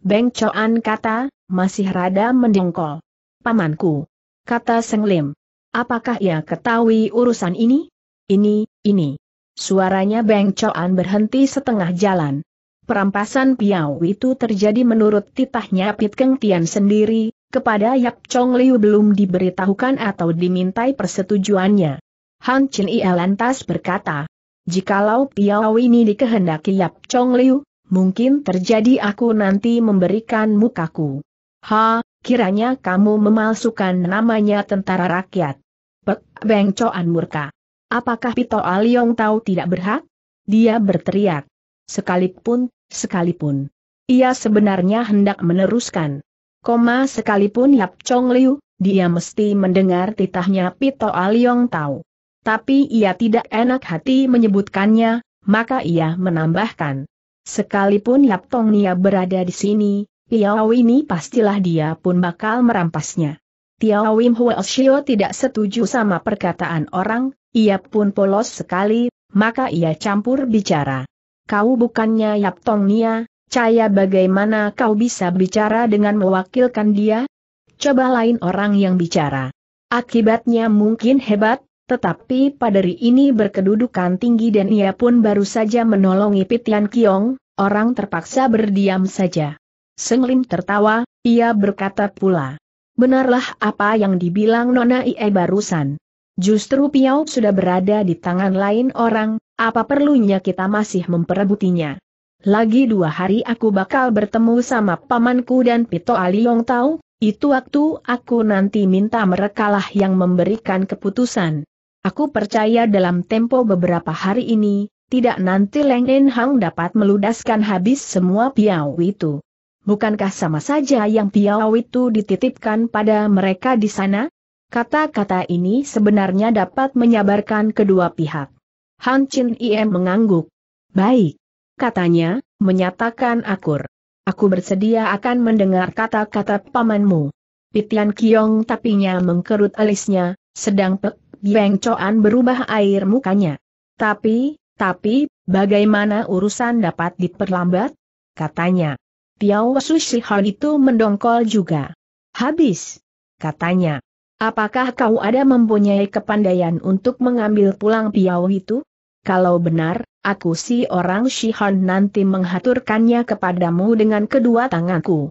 Beng Chuan kata, masih rada mendengkol. Pamanku, kata Seng Lim. Apakah ia ketahui urusan ini? Ini, ini. Suaranya Beng Choan berhenti setengah jalan. Perampasan Piau itu terjadi menurut titahnya Pit Keng Tian sendiri, kepada Yap Chong Liu belum diberitahukan atau dimintai persetujuannya. Han Chin Ia lantas berkata, Jikalau Piau ini dikehendaki Yap Chong Liu, mungkin terjadi aku nanti memberikan mukaku. Ha, kiranya kamu memalsukan namanya tentara rakyat. Pek, Beng Coan murka. Apakah Pito Aliong tahu tidak berhak? Dia berteriak. Sekalipun, sekalipun. Ia sebenarnya hendak meneruskan. Koma sekalipun Yap Chong Liu, dia mesti mendengar titahnya Pito Aliong tahu. Tapi ia tidak enak hati menyebutkannya, maka ia menambahkan. Sekalipun Yap Tong Nia berada di sini, Piao ini pastilah dia pun bakal merampasnya. Tiao Wim Huo tidak setuju sama perkataan orang, ia pun polos sekali, maka ia campur bicara. Kau bukannya Yap Tong Nia, Caya bagaimana kau bisa bicara dengan mewakilkan dia? Coba lain orang yang bicara. Akibatnya mungkin hebat, tetapi padari ini berkedudukan tinggi dan ia pun baru saja menolongi Pitian Kiong, orang terpaksa berdiam saja. Seng Lim tertawa, ia berkata pula. Benarlah apa yang dibilang Nona Ie barusan. Justru Piau sudah berada di tangan lain orang, apa perlunya kita masih memperebutinya. Lagi dua hari aku bakal bertemu sama pamanku dan Pito Aliong tahu, itu waktu aku nanti minta merekalah yang memberikan keputusan. Aku percaya dalam tempo beberapa hari ini, tidak nanti Leng En Hang dapat meludaskan habis semua piau itu bukankah sama saja yang piau itu dititipkan pada mereka di sana? Kata-kata ini sebenarnya dapat menyabarkan kedua pihak. Han Chin Iem mengangguk. Baik, katanya, menyatakan akur. Aku bersedia akan mendengar kata-kata pamanmu. Pitian Kiong tapinya mengkerut alisnya, sedang Pek Beng Choan berubah air mukanya. Tapi, tapi, bagaimana urusan dapat diperlambat? Katanya. Piao Sihon itu mendongkol juga. Habis, katanya. Apakah kau ada mempunyai kepandaian untuk mengambil pulang Piao itu? Kalau benar, aku si orang Shihan nanti menghaturkannya kepadamu dengan kedua tanganku.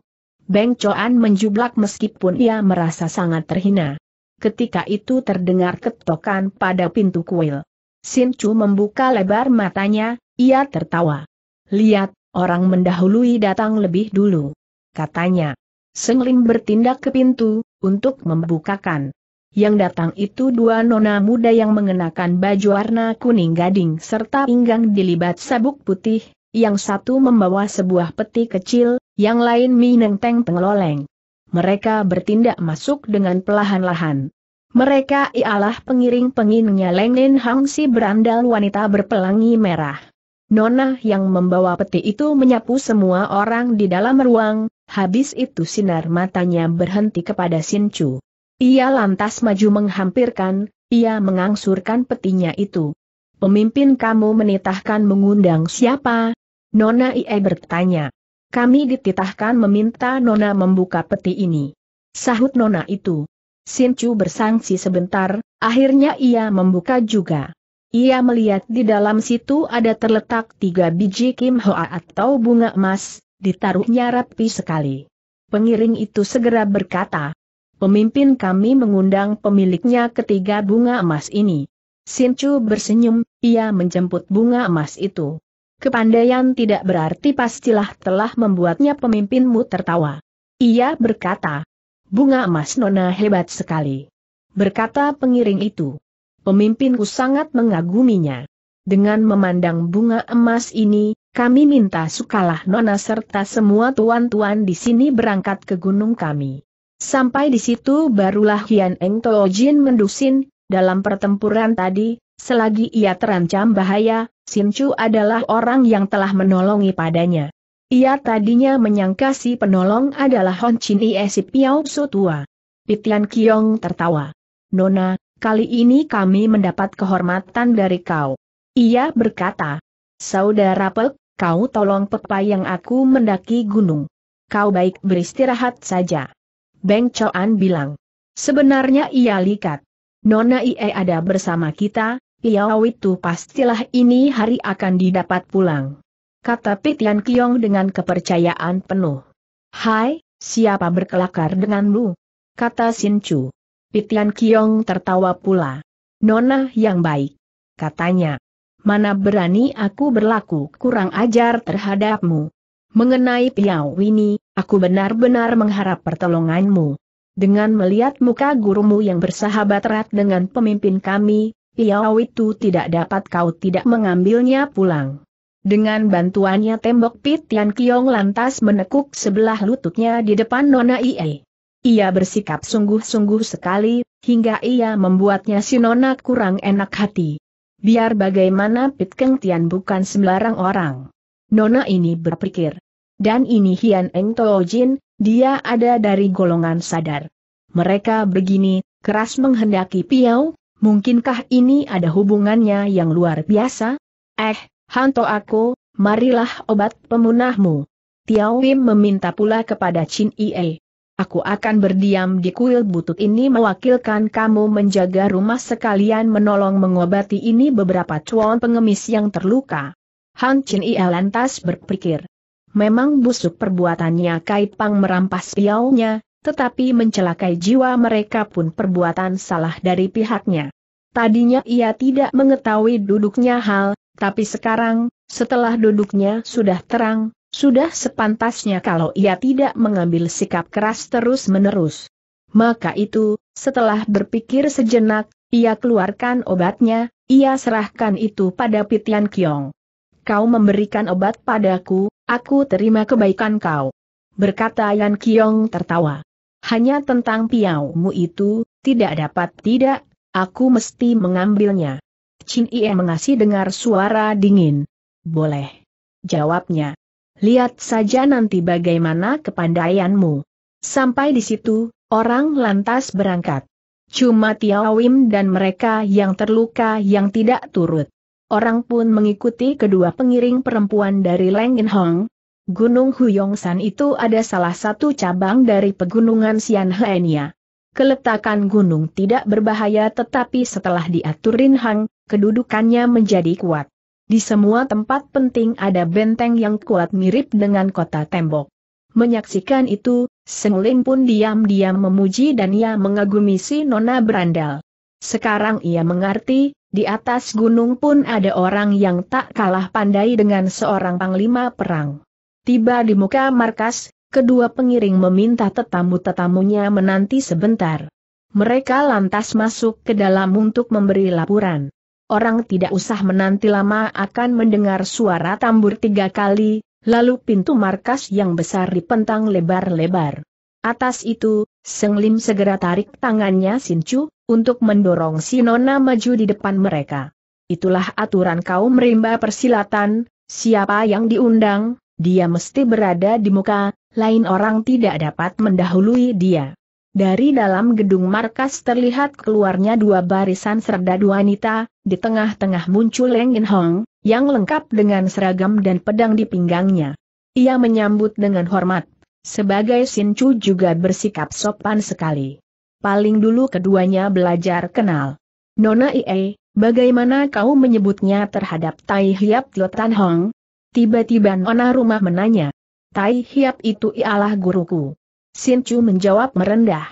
Beng Choan menjublak meskipun ia merasa sangat terhina. Ketika itu terdengar ketokan pada pintu kuil. Sin Chu membuka lebar matanya, ia tertawa. Lihat, Orang mendahului datang lebih dulu. Katanya. Sengling bertindak ke pintu, untuk membukakan. Yang datang itu dua nona muda yang mengenakan baju warna kuning gading serta pinggang dilibat sabuk putih, yang satu membawa sebuah peti kecil, yang lain mineng teng pengeloleng. Mereka bertindak masuk dengan pelahan-lahan. Mereka ialah pengiring penginnya Leng Lin Hang si berandal wanita berpelangi merah. Nona yang membawa peti itu menyapu semua orang di dalam ruang, habis itu sinar matanya berhenti kepada Chu. Ia lantas maju menghampirkan, ia mengangsurkan petinya itu. Pemimpin kamu menitahkan mengundang siapa? Nona IE bertanya. Kami dititahkan meminta Nona membuka peti ini. Sahut Nona itu. Chu bersangsi sebentar, akhirnya ia membuka juga. Ia melihat di dalam situ ada terletak tiga biji kim hoa atau bunga emas, ditaruhnya rapi sekali. Pengiring itu segera berkata, Pemimpin kami mengundang pemiliknya ketiga bunga emas ini. Sinchu bersenyum, ia menjemput bunga emas itu. Kepandaian tidak berarti pastilah telah membuatnya pemimpinmu tertawa. Ia berkata, bunga emas nona hebat sekali. Berkata pengiring itu. Pemimpinku sangat mengaguminya. Dengan memandang bunga emas ini, kami minta sukalah Nona serta semua tuan-tuan di sini berangkat ke gunung kami. Sampai di situ barulah Hian Eng Jin mendusin, dalam pertempuran tadi, selagi ia terancam bahaya, Chu adalah orang yang telah menolongi padanya. Ia tadinya menyangka si penolong adalah Hon Chin Ie si Piao tua. Pitian Kiong tertawa. Nona, kali ini kami mendapat kehormatan dari kau. Ia berkata, Saudara Pek, kau tolong pepayang aku mendaki gunung. Kau baik beristirahat saja. Beng Choan bilang. Sebenarnya ia likat. Nona Ie ada bersama kita, Piau itu pastilah ini hari akan didapat pulang. Kata Pitian Kiong dengan kepercayaan penuh. Hai, siapa berkelakar denganmu? Kata Sin Chu. Pitian Kiong tertawa pula. Nona yang baik. Katanya. Mana berani aku berlaku kurang ajar terhadapmu. Mengenai Piao Wini, aku benar-benar mengharap pertolonganmu. Dengan melihat muka gurumu yang bersahabat erat dengan pemimpin kami, Piao itu tidak dapat kau tidak mengambilnya pulang. Dengan bantuannya tembok Pitian Tian Kiong lantas menekuk sebelah lututnya di depan Nona Ie. Ia bersikap sungguh-sungguh sekali, hingga ia membuatnya si Nona kurang enak hati. Biar bagaimana Pit Keng Tian bukan sembarang orang. Nona ini berpikir. Dan ini Hian Eng Toh Jin, dia ada dari golongan sadar. Mereka begini, keras menghendaki Piau, mungkinkah ini ada hubungannya yang luar biasa? Eh, Hanto aku, marilah obat pemunahmu. Tiao meminta pula kepada Chin Ie. Aku akan berdiam di kuil butut ini mewakilkan kamu menjaga rumah sekalian menolong mengobati ini beberapa cuan pengemis yang terluka. Han Chin Ia lantas berpikir. Memang busuk perbuatannya Kai Pang merampas piaunya, tetapi mencelakai jiwa mereka pun perbuatan salah dari pihaknya. Tadinya ia tidak mengetahui duduknya hal, tapi sekarang, setelah duduknya sudah terang, sudah sepantasnya kalau ia tidak mengambil sikap keras terus-menerus. Maka itu, setelah berpikir sejenak, ia keluarkan obatnya, ia serahkan itu pada Pitian Kiong. Kau memberikan obat padaku, aku terima kebaikan kau. Berkata Yan Kiong tertawa. Hanya tentang piaumu itu, tidak dapat tidak, aku mesti mengambilnya. Chin Ie mengasih dengar suara dingin. Boleh. Jawabnya. Lihat saja nanti bagaimana kepandaianmu. Sampai di situ, orang lantas berangkat. Cuma Tiawim dan mereka yang terluka yang tidak turut. Orang pun mengikuti kedua pengiring perempuan dari Lengin Hong. Gunung Huyongsan itu ada salah satu cabang dari pegunungan Xianhenia. Ya. Keletakan gunung tidak berbahaya tetapi setelah diaturin Hang, kedudukannya menjadi kuat. Di semua tempat penting ada benteng yang kuat mirip dengan kota tembok. Menyaksikan itu, Sengling pun diam-diam memuji dan ia mengagumi si Nona Berandal. Sekarang ia mengerti, di atas gunung pun ada orang yang tak kalah pandai dengan seorang panglima perang. Tiba di muka markas, kedua pengiring meminta tetamu-tetamunya menanti sebentar. Mereka lantas masuk ke dalam untuk memberi laporan orang tidak usah menanti lama akan mendengar suara tambur tiga kali, lalu pintu markas yang besar dipentang lebar-lebar. Atas itu, Seng Lim segera tarik tangannya Sin Chu, untuk mendorong si Nona maju di depan mereka. Itulah aturan kaum rimba persilatan, siapa yang diundang, dia mesti berada di muka, lain orang tidak dapat mendahului dia. Dari dalam gedung markas terlihat keluarnya dua barisan serdadu wanita, di tengah-tengah muncul Leng In Hong, yang lengkap dengan seragam dan pedang di pinggangnya. Ia menyambut dengan hormat. Sebagai Sin Chu juga bersikap sopan sekali. Paling dulu keduanya belajar kenal. Nona Ie, bagaimana kau menyebutnya terhadap Tai Hiap Tio Hong? Tiba-tiba Nona Rumah menanya. Tai Hiap itu ialah guruku. Sin Chu menjawab merendah.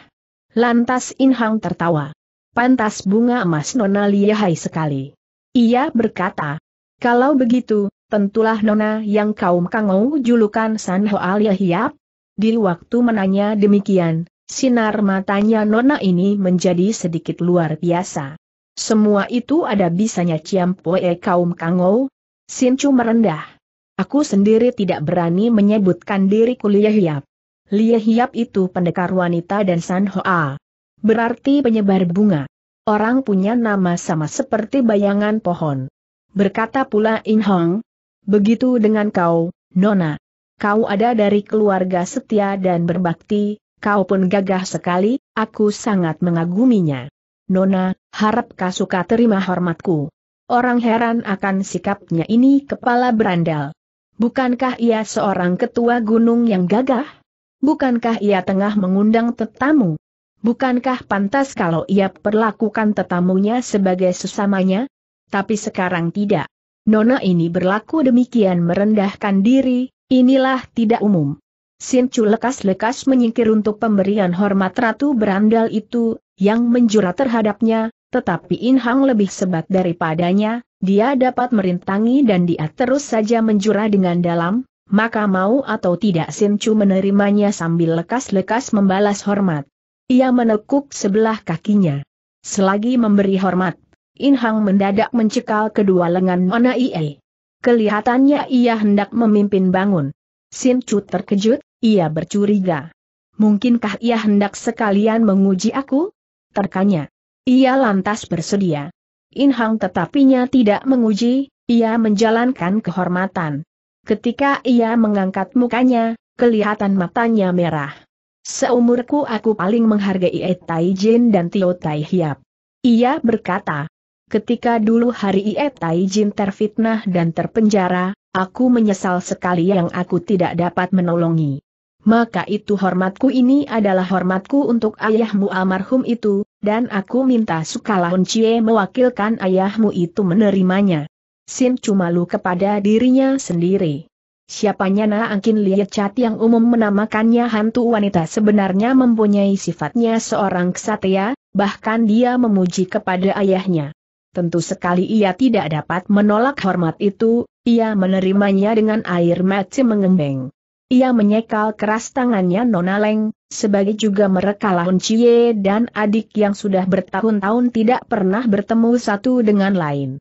Lantas In Hang tertawa. Pantas bunga emas Nona lihai sekali. Ia berkata, kalau begitu, tentulah Nona yang kaum kangau julukan San Ho Yahiap. Di waktu menanya demikian, sinar matanya Nona ini menjadi sedikit luar biasa. Semua itu ada bisanya Ciampoe kaum kangau. Chu merendah. Aku sendiri tidak berani menyebutkan diri kuliah hiap. Lie Hiap itu pendekar wanita dan San Hoa. Berarti penyebar bunga. Orang punya nama sama seperti bayangan pohon. Berkata pula In Hong, begitu dengan kau, Nona. Kau ada dari keluarga setia dan berbakti, kau pun gagah sekali, aku sangat mengaguminya. Nona, harap kau suka terima hormatku. Orang heran akan sikapnya ini kepala berandal. Bukankah ia seorang ketua gunung yang gagah? bukankah ia tengah mengundang tetamu? Bukankah pantas kalau ia perlakukan tetamunya sebagai sesamanya? Tapi sekarang tidak. Nona ini berlaku demikian merendahkan diri, inilah tidak umum. Sincu lekas-lekas menyingkir untuk pemberian hormat Ratu Berandal itu, yang menjura terhadapnya, tetapi Inhang lebih sebat daripadanya, dia dapat merintangi dan dia terus saja menjura dengan dalam, maka mau atau tidak Sincu menerimanya sambil lekas-lekas membalas hormat. Ia menekuk sebelah kakinya. Selagi memberi hormat, In Hang mendadak mencekal kedua lengan Nona Ie. Kelihatannya ia hendak memimpin bangun. Sincu terkejut, ia bercuriga. Mungkinkah ia hendak sekalian menguji aku? Terkanya. Ia lantas bersedia. In Hang tetapinya tidak menguji, ia menjalankan kehormatan. Ketika ia mengangkat mukanya, kelihatan matanya merah. Seumurku aku paling menghargai Ie Tai Jin dan Tio Tai Hiap. Ia berkata, ketika dulu hari Ie Tai Jin terfitnah dan terpenjara, aku menyesal sekali yang aku tidak dapat menolongi. Maka itu hormatku ini adalah hormatku untuk ayahmu almarhum itu, dan aku minta Sukalahun Cie mewakilkan ayahmu itu menerimanya cuma Cumalu kepada dirinya sendiri. Siapanya Na Angkin Lia Cat yang umum menamakannya hantu wanita sebenarnya mempunyai sifatnya seorang kesatria, bahkan dia memuji kepada ayahnya. Tentu sekali ia tidak dapat menolak hormat itu, ia menerimanya dengan air mata mengembeng. Ia menyekal keras tangannya Nona Leng, sebagai juga mereka Lahun Cie dan adik yang sudah bertahun-tahun tidak pernah bertemu satu dengan lain.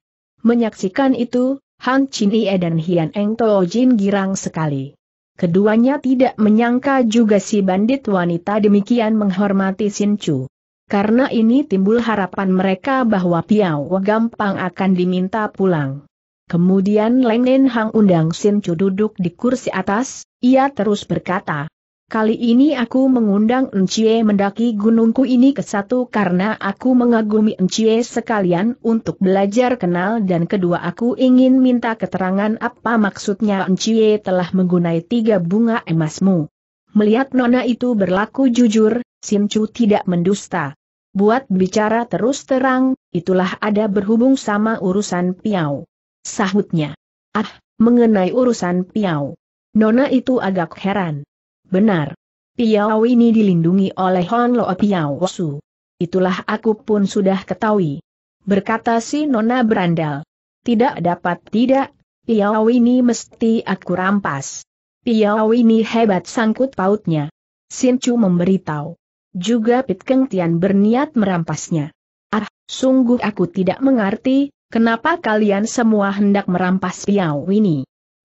Menyaksikan itu, Han Chinie dan Hian Eng Toh Jin girang sekali. Keduanya tidak menyangka juga si bandit wanita demikian menghormati Sin Chu. Karena ini timbul harapan mereka bahwa Piao gampang akan diminta pulang. Kemudian Leng Nen Hang undang Sin Chu duduk di kursi atas, ia terus berkata, Kali ini aku mengundang Encie mendaki gunungku ini ke satu karena aku mengagumi Encie sekalian untuk belajar kenal dan kedua aku ingin minta keterangan apa maksudnya Encie telah menggunai tiga bunga emasmu. Melihat nona itu berlaku jujur, Simcu tidak mendusta. Buat bicara terus terang, itulah ada berhubung sama urusan Piau. Sahutnya. Ah, mengenai urusan Piau. Nona itu agak heran. Benar. Piau ini dilindungi oleh Hon Lo Piau Su. Itulah aku pun sudah ketahui. Berkata si Nona Brandal. Tidak dapat tidak, Piau ini mesti aku rampas. Piau ini hebat sangkut pautnya. Chu memberitahu. Juga Pit Keng Tian berniat merampasnya. Ah, sungguh aku tidak mengerti, kenapa kalian semua hendak merampas Piau ini.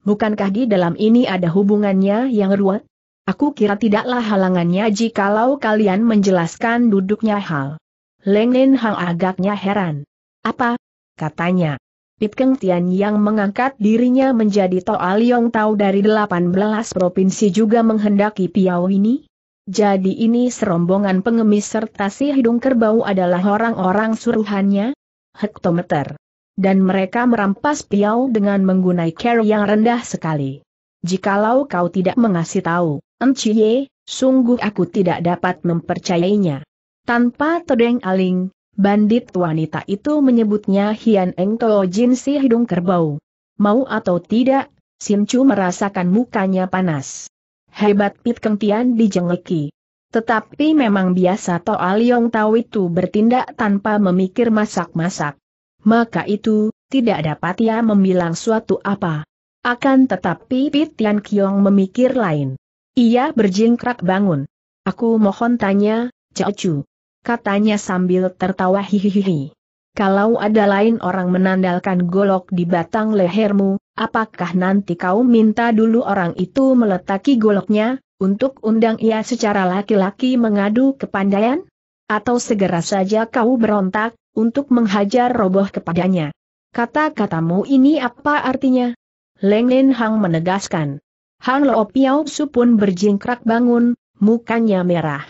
Bukankah di dalam ini ada hubungannya yang ruwet? Aku kira tidaklah halangannya jikalau kalian menjelaskan duduknya hal. Leng Nen Hang agaknya heran. Apa? Katanya. Pit Keng Tian yang mengangkat dirinya menjadi Toa Liong Tau dari 18 provinsi juga menghendaki Piau ini? Jadi ini serombongan pengemis serta si hidung kerbau adalah orang-orang suruhannya? Hektometer. Dan mereka merampas Piau dengan menggunakan care yang rendah sekali. Jikalau kau tidak mengasih tahu, Enciye, sungguh aku tidak dapat mempercayainya. Tanpa tedeng aling, bandit wanita itu menyebutnya Hian Eng To Jin si hidung kerbau. Mau atau tidak, Sim Chu merasakan mukanya panas. Hebat Pit kentian Tian dijengeki. Tetapi memang biasa Toa Liong Tau itu bertindak tanpa memikir masak-masak. Maka itu, tidak dapat ia membilang suatu apa. Akan tetapi Pit Tian Kiong memikir lain. Ia berjingkrak bangun. Aku mohon tanya, Chu. Katanya sambil tertawa hihihi. Kalau ada lain orang menandalkan golok di batang lehermu, apakah nanti kau minta dulu orang itu meletaki goloknya, untuk undang ia secara laki-laki mengadu kepandaian? Atau segera saja kau berontak, untuk menghajar roboh kepadanya? Kata-katamu ini apa artinya? Leng Lin Hang menegaskan. Han Lo Piao Su pun berjingkrak bangun, mukanya merah.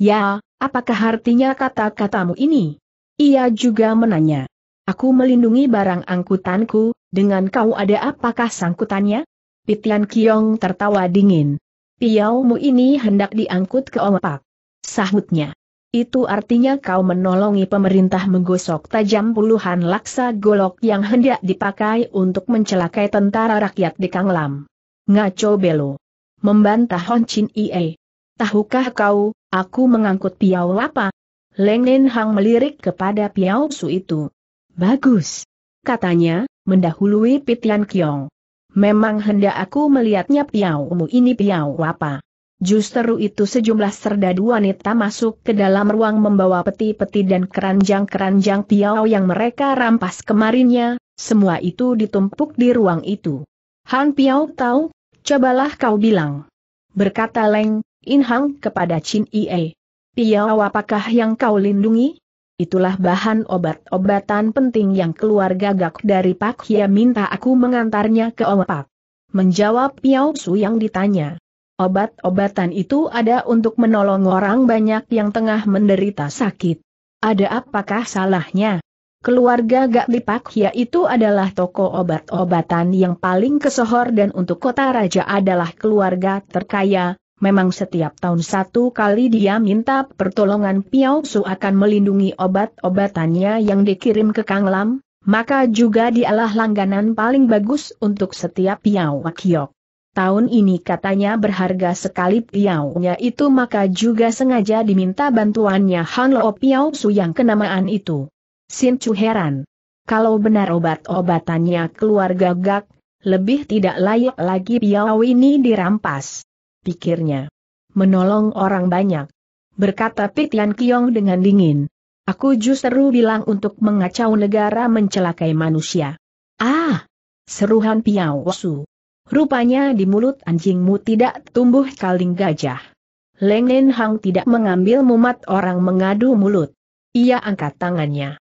Ya, apakah artinya kata-katamu ini? Ia juga menanya. Aku melindungi barang angkutanku, dengan kau ada apakah sangkutannya? Pitian Kiong tertawa dingin. Piaumu ini hendak diangkut ke Omepak. Sahutnya. Itu artinya kau menolongi pemerintah menggosok tajam puluhan laksa golok yang hendak dipakai untuk mencelakai tentara rakyat di Kanglam. Ngaco Belo. Membantah Hon Chin Ie. Tahukah kau, aku mengangkut Piau Lapa? Leng Nen Hang melirik kepada Piau Su itu. Bagus. Katanya, mendahului Pitian Kiong. Memang hendak aku melihatnya Piau Mu ini Piau Lapa. Justru itu sejumlah serdadu wanita masuk ke dalam ruang membawa peti-peti dan keranjang-keranjang piau yang mereka rampas kemarinnya, semua itu ditumpuk di ruang itu. Han Piau tahu, Cobalah kau bilang. Berkata Leng, Inhang kepada Chin Ie. Piau apakah yang kau lindungi? Itulah bahan obat-obatan penting yang keluarga gak dari Pak Hia minta aku mengantarnya ke Opak. Menjawab Piau Su yang ditanya. Obat-obatan itu ada untuk menolong orang banyak yang tengah menderita sakit. Ada apakah salahnya? Keluarga Gak Lipak Hia itu adalah toko obat-obatan yang paling kesohor dan untuk kota raja adalah keluarga terkaya, Memang setiap tahun satu kali dia minta pertolongan Piao Su akan melindungi obat-obatannya yang dikirim ke Kang Lam, maka juga dialah langganan paling bagus untuk setiap Piao Wakiok. Tahun ini katanya berharga sekali Piao-nya itu maka juga sengaja diminta bantuannya Han Lo Piao Su yang kenamaan itu. Sin Chu heran. Kalau benar obat-obatannya keluarga gagak, lebih tidak layak lagi Piau ini dirampas. Pikirnya. Menolong orang banyak. Berkata Pitian Kiong dengan dingin. Aku justru bilang untuk mengacau negara mencelakai manusia. Ah! Seruhan Piau Su. Rupanya di mulut anjingmu tidak tumbuh kaling gajah. Leng Hang tidak mengambil mumat orang mengadu mulut. Ia angkat tangannya.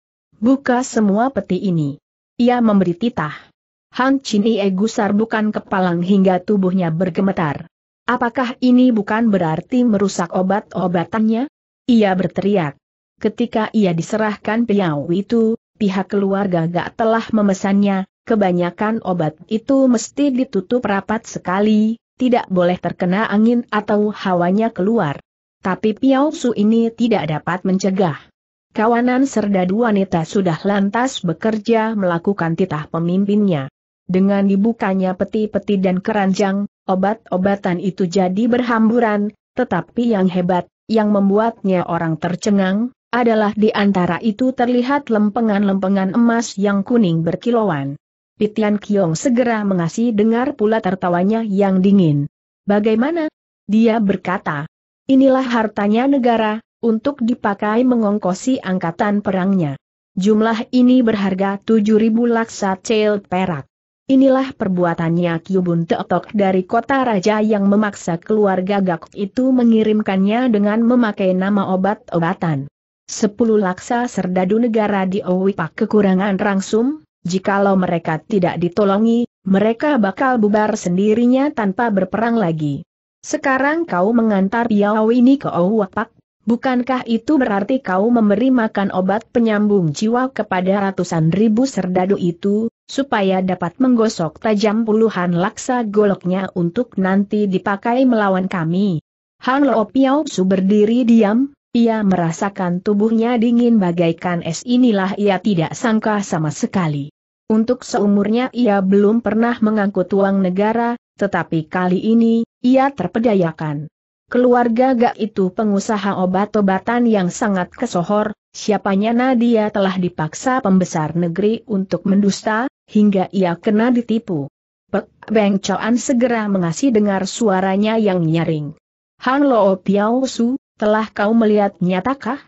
Buka semua peti ini. Ia memberi titah. Han Chin Ie gusar bukan kepalang hingga tubuhnya bergemetar. Apakah ini bukan berarti merusak obat-obatannya? Ia berteriak. Ketika ia diserahkan piau itu, pihak keluarga gak telah memesannya, kebanyakan obat itu mesti ditutup rapat sekali, tidak boleh terkena angin atau hawanya keluar. Tapi piau su ini tidak dapat mencegah. Kawanan serdadu wanita sudah lantas bekerja melakukan titah pemimpinnya. Dengan dibukanya peti-peti dan keranjang, obat-obatan itu jadi berhamburan, tetapi yang hebat, yang membuatnya orang tercengang, adalah di antara itu terlihat lempengan-lempengan emas yang kuning berkilauan. Pitian Kiong segera mengasih dengar pula tertawanya yang dingin. Bagaimana? Dia berkata, inilah hartanya negara, untuk dipakai mengongkosi angkatan perangnya. Jumlah ini berharga 7.000 laksa cel perak. Inilah perbuatannya Kyubun Teotok dari kota raja yang memaksa keluarga Gak itu mengirimkannya dengan memakai nama obat-obatan. 10 laksa serdadu negara di Owipak kekurangan rangsum, jikalau mereka tidak ditolongi, mereka bakal bubar sendirinya tanpa berperang lagi. Sekarang kau mengantar Yao ini ke Owipak, Bukankah itu berarti kau memberi makan obat penyambung jiwa kepada ratusan ribu serdadu itu, supaya dapat menggosok tajam puluhan laksa goloknya untuk nanti dipakai melawan kami? Han Lo Piao Su berdiri diam, ia merasakan tubuhnya dingin bagaikan es inilah ia tidak sangka sama sekali. Untuk seumurnya ia belum pernah mengangkut uang negara, tetapi kali ini, ia terpedayakan. Keluarga Gak itu pengusaha obat-obatan yang sangat kesohor, siapanya Nadia telah dipaksa pembesar negeri untuk mendusta, hingga ia kena ditipu. Pek Beng Choan segera mengasih dengar suaranya yang nyaring. Han Lo Piao Su, telah kau melihat nyatakah?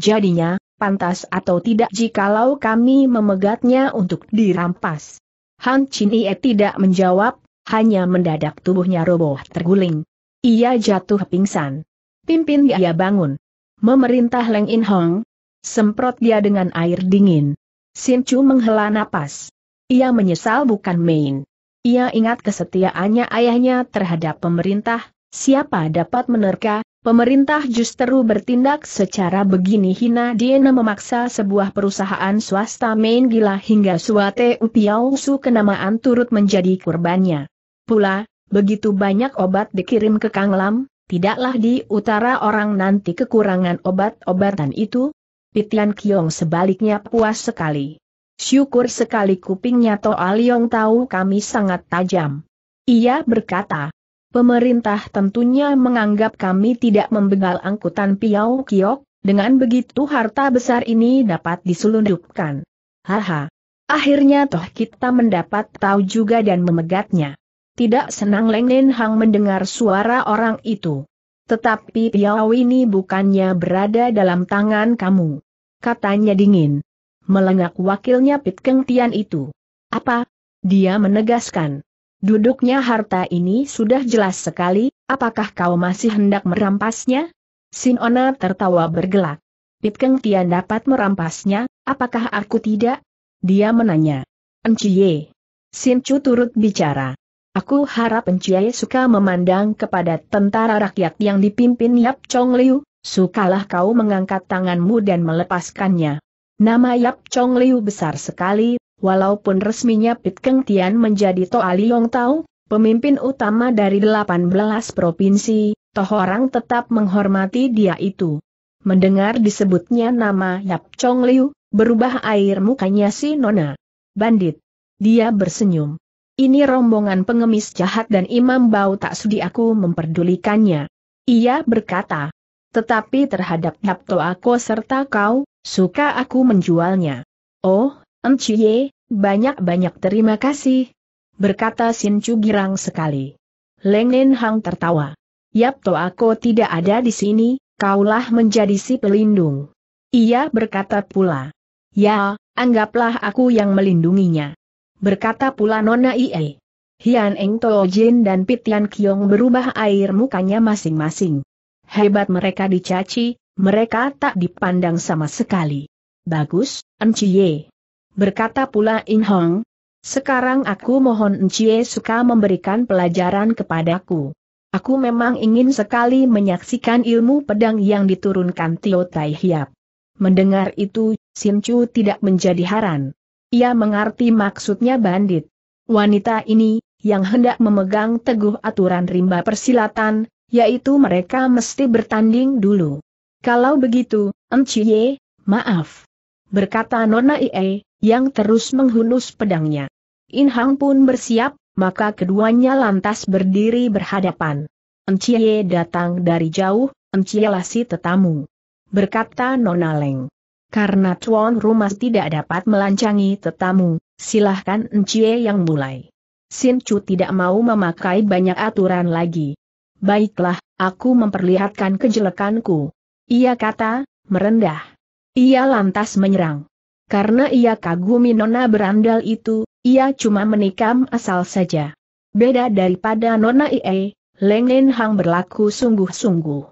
Jadinya, pantas atau tidak jikalau kami memegatnya untuk dirampas. Han Chin Ie tidak menjawab, hanya mendadak tubuhnya roboh terguling. Ia jatuh pingsan. Pimpin ia bangun. Memerintah Leng In Hong. Semprot dia dengan air dingin. Sin Chu menghela napas. Ia menyesal bukan main. Ia ingat kesetiaannya ayahnya terhadap pemerintah, siapa dapat menerka, pemerintah justru bertindak secara begini hina Diena memaksa sebuah perusahaan swasta main gila hingga Suate upiausu kenamaan turut menjadi kurbannya. Pula, begitu banyak obat dikirim ke Kang Lam, tidaklah di utara orang nanti kekurangan obat-obatan itu? Pitian Kiong sebaliknya puas sekali. Syukur sekali kupingnya Toa Liong tahu kami sangat tajam. Ia berkata, pemerintah tentunya menganggap kami tidak membegal angkutan Piau Kiok, dengan begitu harta besar ini dapat diselundupkan. Haha. Akhirnya toh kita mendapat tahu juga dan memegatnya. Tidak senang Leng Hang mendengar suara orang itu. Tetapi Piao ini bukannya berada dalam tangan kamu. Katanya dingin. Melengak wakilnya Pit Keng Tian itu. Apa? Dia menegaskan. Duduknya harta ini sudah jelas sekali, apakah kau masih hendak merampasnya? Sinona tertawa bergelak. Pit Keng Tian dapat merampasnya, apakah aku tidak? Dia menanya. Enciye. Sin Chu turut bicara. Aku harap Enciai suka memandang kepada tentara rakyat yang dipimpin Yap Chong Liu, sukalah kau mengangkat tanganmu dan melepaskannya. Nama Yap Chong Liu besar sekali, walaupun resminya Pit Keng Tian menjadi Toa Liong Tau, pemimpin utama dari 18 provinsi, toh orang tetap menghormati dia itu. Mendengar disebutnya nama Yap Chong Liu, berubah air mukanya si Nona. Bandit. Dia bersenyum. Ini rombongan pengemis jahat dan Imam Bau tak sudi aku memperdulikannya. Ia berkata, tetapi terhadap Napto aku serta kau, suka aku menjualnya. Oh, Enciye, banyak-banyak terima kasih. Berkata Chu girang sekali. Nen Hang tertawa. Yap Yapto aku tidak ada di sini, kaulah menjadi si pelindung. Ia berkata pula. Ya, anggaplah aku yang melindunginya berkata pula Nona Ie. Hian Eng jin dan Pitian Kiong berubah air mukanya masing-masing. Hebat mereka dicaci, mereka tak dipandang sama sekali. Bagus, Enciye. Berkata pula In Hong. Sekarang aku mohon Enciye suka memberikan pelajaran kepadaku. Aku memang ingin sekali menyaksikan ilmu pedang yang diturunkan Tio Tai Hiap. Mendengar itu, Sin Chu tidak menjadi haran. Ia mengerti maksudnya bandit. Wanita ini, yang hendak memegang teguh aturan rimba persilatan, yaitu mereka mesti bertanding dulu. Kalau begitu, Enciye, maaf. Berkata Nona Ie, yang terus menghunus pedangnya. Inhang pun bersiap, maka keduanya lantas berdiri berhadapan. Enciye datang dari jauh, Enciye si tetamu. Berkata Nona Leng. Karena tuan rumah tidak dapat melancangi tetamu, silahkan Encie yang mulai. Sin Chu tidak mau memakai banyak aturan lagi. Baiklah, aku memperlihatkan kejelekanku. Ia kata, merendah. Ia lantas menyerang. Karena ia kagumi nona berandal itu, ia cuma menikam asal saja. Beda daripada nona IE, Leng Hang berlaku sungguh-sungguh.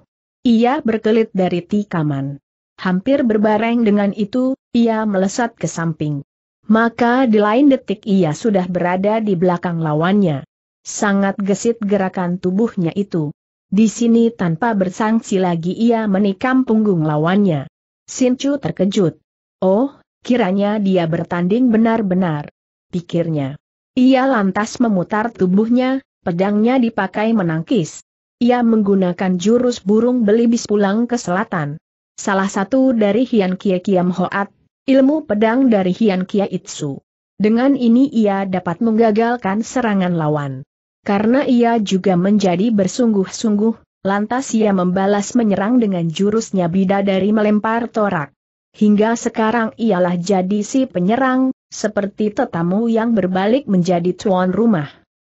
Ia berkelit dari tikaman hampir berbareng dengan itu, ia melesat ke samping. Maka di lain detik ia sudah berada di belakang lawannya. Sangat gesit gerakan tubuhnya itu. Di sini tanpa bersangsi lagi ia menikam punggung lawannya. Sincu terkejut. Oh, kiranya dia bertanding benar-benar. Pikirnya. Ia lantas memutar tubuhnya, pedangnya dipakai menangkis. Ia menggunakan jurus burung belibis pulang ke selatan. Salah satu dari Hian Kie Kiam Hoat, ilmu pedang dari Hian Kie Itsu. Dengan ini ia dapat menggagalkan serangan lawan. Karena ia juga menjadi bersungguh-sungguh, lantas ia membalas menyerang dengan jurusnya bida dari melempar torak. Hingga sekarang ialah jadi si penyerang, seperti tetamu yang berbalik menjadi tuan rumah.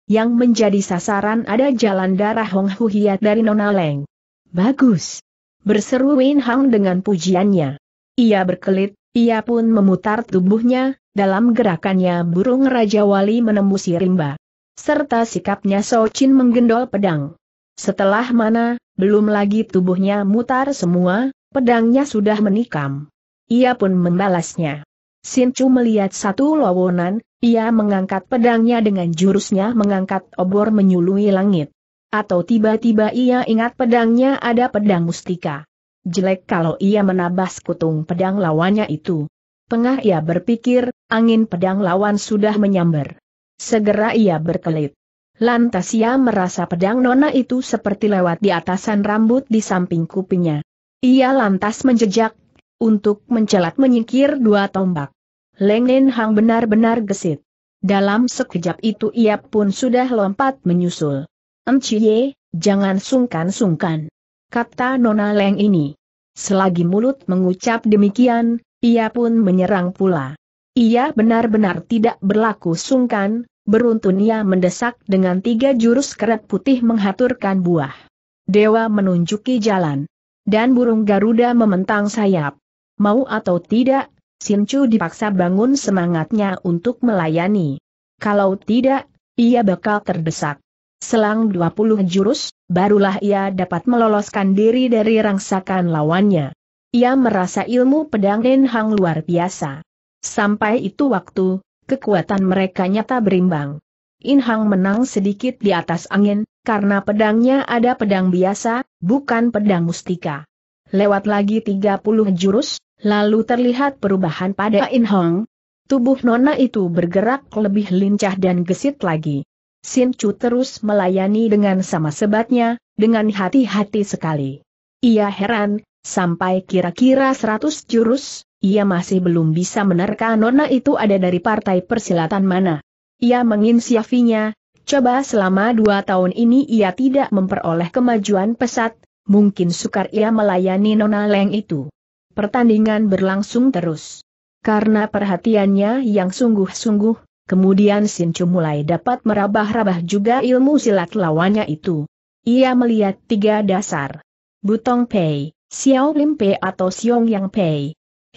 Yang menjadi sasaran ada jalan darah Hong Hu Hiat dari Nona Leng. Bagus berseru Wen Hang dengan pujiannya. Ia berkelit, ia pun memutar tubuhnya, dalam gerakannya burung Raja Wali menembusi rimba. Serta sikapnya Socin menggendol pedang. Setelah mana, belum lagi tubuhnya mutar semua, pedangnya sudah menikam. Ia pun membalasnya. Chu melihat satu lawanan, ia mengangkat pedangnya dengan jurusnya mengangkat obor menyului langit. Atau tiba-tiba ia ingat pedangnya ada pedang mustika. Jelek kalau ia menabas kutung pedang lawannya itu. Pengah ia berpikir, angin pedang lawan sudah menyambar. Segera ia berkelit. Lantas ia merasa pedang nona itu seperti lewat di atasan rambut di samping kupingnya. Ia lantas menjejak, untuk mencelat menyingkir dua tombak. Leng Nen Hang benar-benar gesit. Dalam sekejap itu ia pun sudah lompat menyusul. Enciye, jangan sungkan-sungkan. Kata Nona Leng ini. Selagi mulut mengucap demikian, ia pun menyerang pula. Ia benar-benar tidak berlaku sungkan, beruntun ia mendesak dengan tiga jurus keret putih menghaturkan buah. Dewa menunjuki jalan. Dan burung Garuda mementang sayap. Mau atau tidak, Sinchu dipaksa bangun semangatnya untuk melayani. Kalau tidak, ia bakal terdesak. Selang 20 jurus, barulah ia dapat meloloskan diri dari rangsakan lawannya. Ia merasa ilmu pedang Den Hang luar biasa. Sampai itu waktu, kekuatan mereka nyata berimbang. In Hang menang sedikit di atas angin, karena pedangnya ada pedang biasa, bukan pedang mustika. Lewat lagi 30 jurus, lalu terlihat perubahan pada In Hang. Tubuh Nona itu bergerak lebih lincah dan gesit lagi. Sin Chu terus melayani dengan sama sebatnya, dengan hati-hati sekali. Ia heran, sampai kira-kira 100 jurus, ia masih belum bisa menerka nona itu ada dari partai persilatan mana. Ia menginsyafinya, coba selama dua tahun ini ia tidak memperoleh kemajuan pesat, mungkin sukar ia melayani nona Leng itu. Pertandingan berlangsung terus. Karena perhatiannya yang sungguh-sungguh, Kemudian Chu mulai dapat merabah-rabah juga ilmu silat lawannya itu. Ia melihat tiga dasar. Butong Pei, Xiao Lim Pei atau Xiong Yang Pei.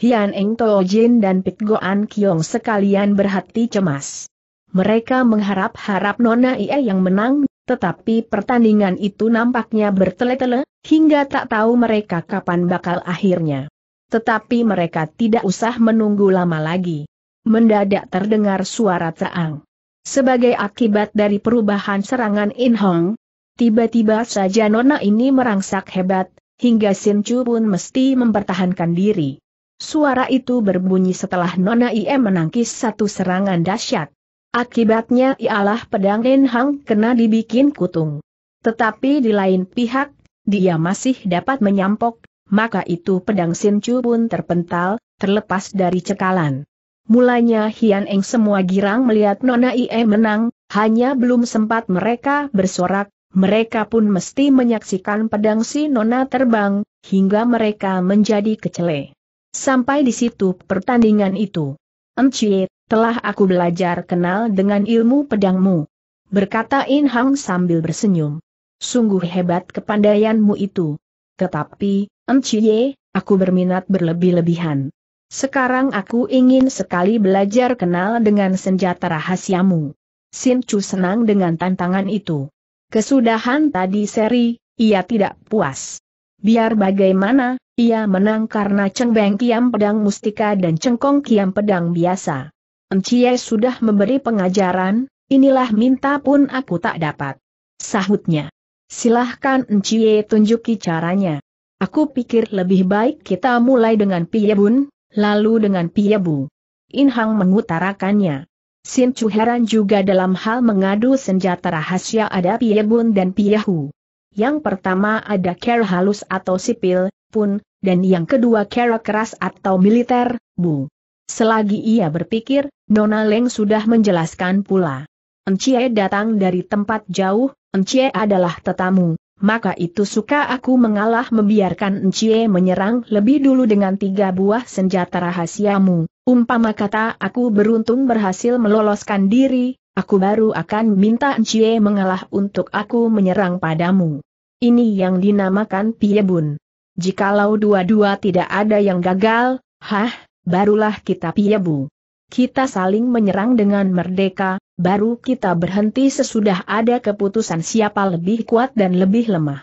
Hian Eng Toh Jin dan Pit Goan Kiong sekalian berhati cemas. Mereka mengharap-harap Nona Ie yang menang, tetapi pertandingan itu nampaknya bertele-tele, hingga tak tahu mereka kapan bakal akhirnya. Tetapi mereka tidak usah menunggu lama lagi mendadak terdengar suara terang. Sebagai akibat dari perubahan serangan In Hong, tiba-tiba saja nona ini merangsak hebat, hingga Sin Chu pun mesti mempertahankan diri. Suara itu berbunyi setelah nona IM menangkis satu serangan dahsyat. Akibatnya ialah pedang In Hong kena dibikin kutung. Tetapi di lain pihak, dia masih dapat menyampok, maka itu pedang Sin Chu pun terpental, terlepas dari cekalan. Mulanya Hian Eng semua girang melihat Nona Ie menang, hanya belum sempat mereka bersorak, mereka pun mesti menyaksikan pedang si Nona terbang, hingga mereka menjadi kecele. Sampai di situ pertandingan itu. Encie, telah aku belajar kenal dengan ilmu pedangmu. Berkata In Hang sambil bersenyum. Sungguh hebat kepandaianmu itu. Tetapi, Encie, aku berminat berlebih-lebihan. Sekarang aku ingin sekali belajar kenal dengan senjata rahasiamu. Sin Chu senang dengan tantangan itu. Kesudahan tadi seri, ia tidak puas. Biar bagaimana, ia menang karena Cheng Kiam Pedang Mustika dan Cengkong Kiam Pedang Biasa. Encie sudah memberi pengajaran, inilah minta pun aku tak dapat. Sahutnya. Silahkan Encie tunjuki caranya. Aku pikir lebih baik kita mulai dengan Piebun, Lalu dengan piyebu, Inhang mengutarakannya. Sin Chu heran juga dalam hal mengadu senjata rahasia ada piyebun dan piyahu. Yang pertama ada care halus atau sipil, pun, dan yang kedua care keras atau militer, bu. Selagi ia berpikir, Nona Leng sudah menjelaskan pula. Encie datang dari tempat jauh, Encie adalah tetamu, maka itu suka aku mengalah membiarkan Encie menyerang lebih dulu dengan tiga buah senjata rahasiamu. Umpama kata aku beruntung berhasil meloloskan diri, aku baru akan minta Encie mengalah untuk aku menyerang padamu. Ini yang dinamakan piebun. Jikalau dua-dua tidak ada yang gagal, hah, barulah kita piebu. Kita saling menyerang dengan merdeka, Baru kita berhenti sesudah ada keputusan siapa lebih kuat dan lebih lemah.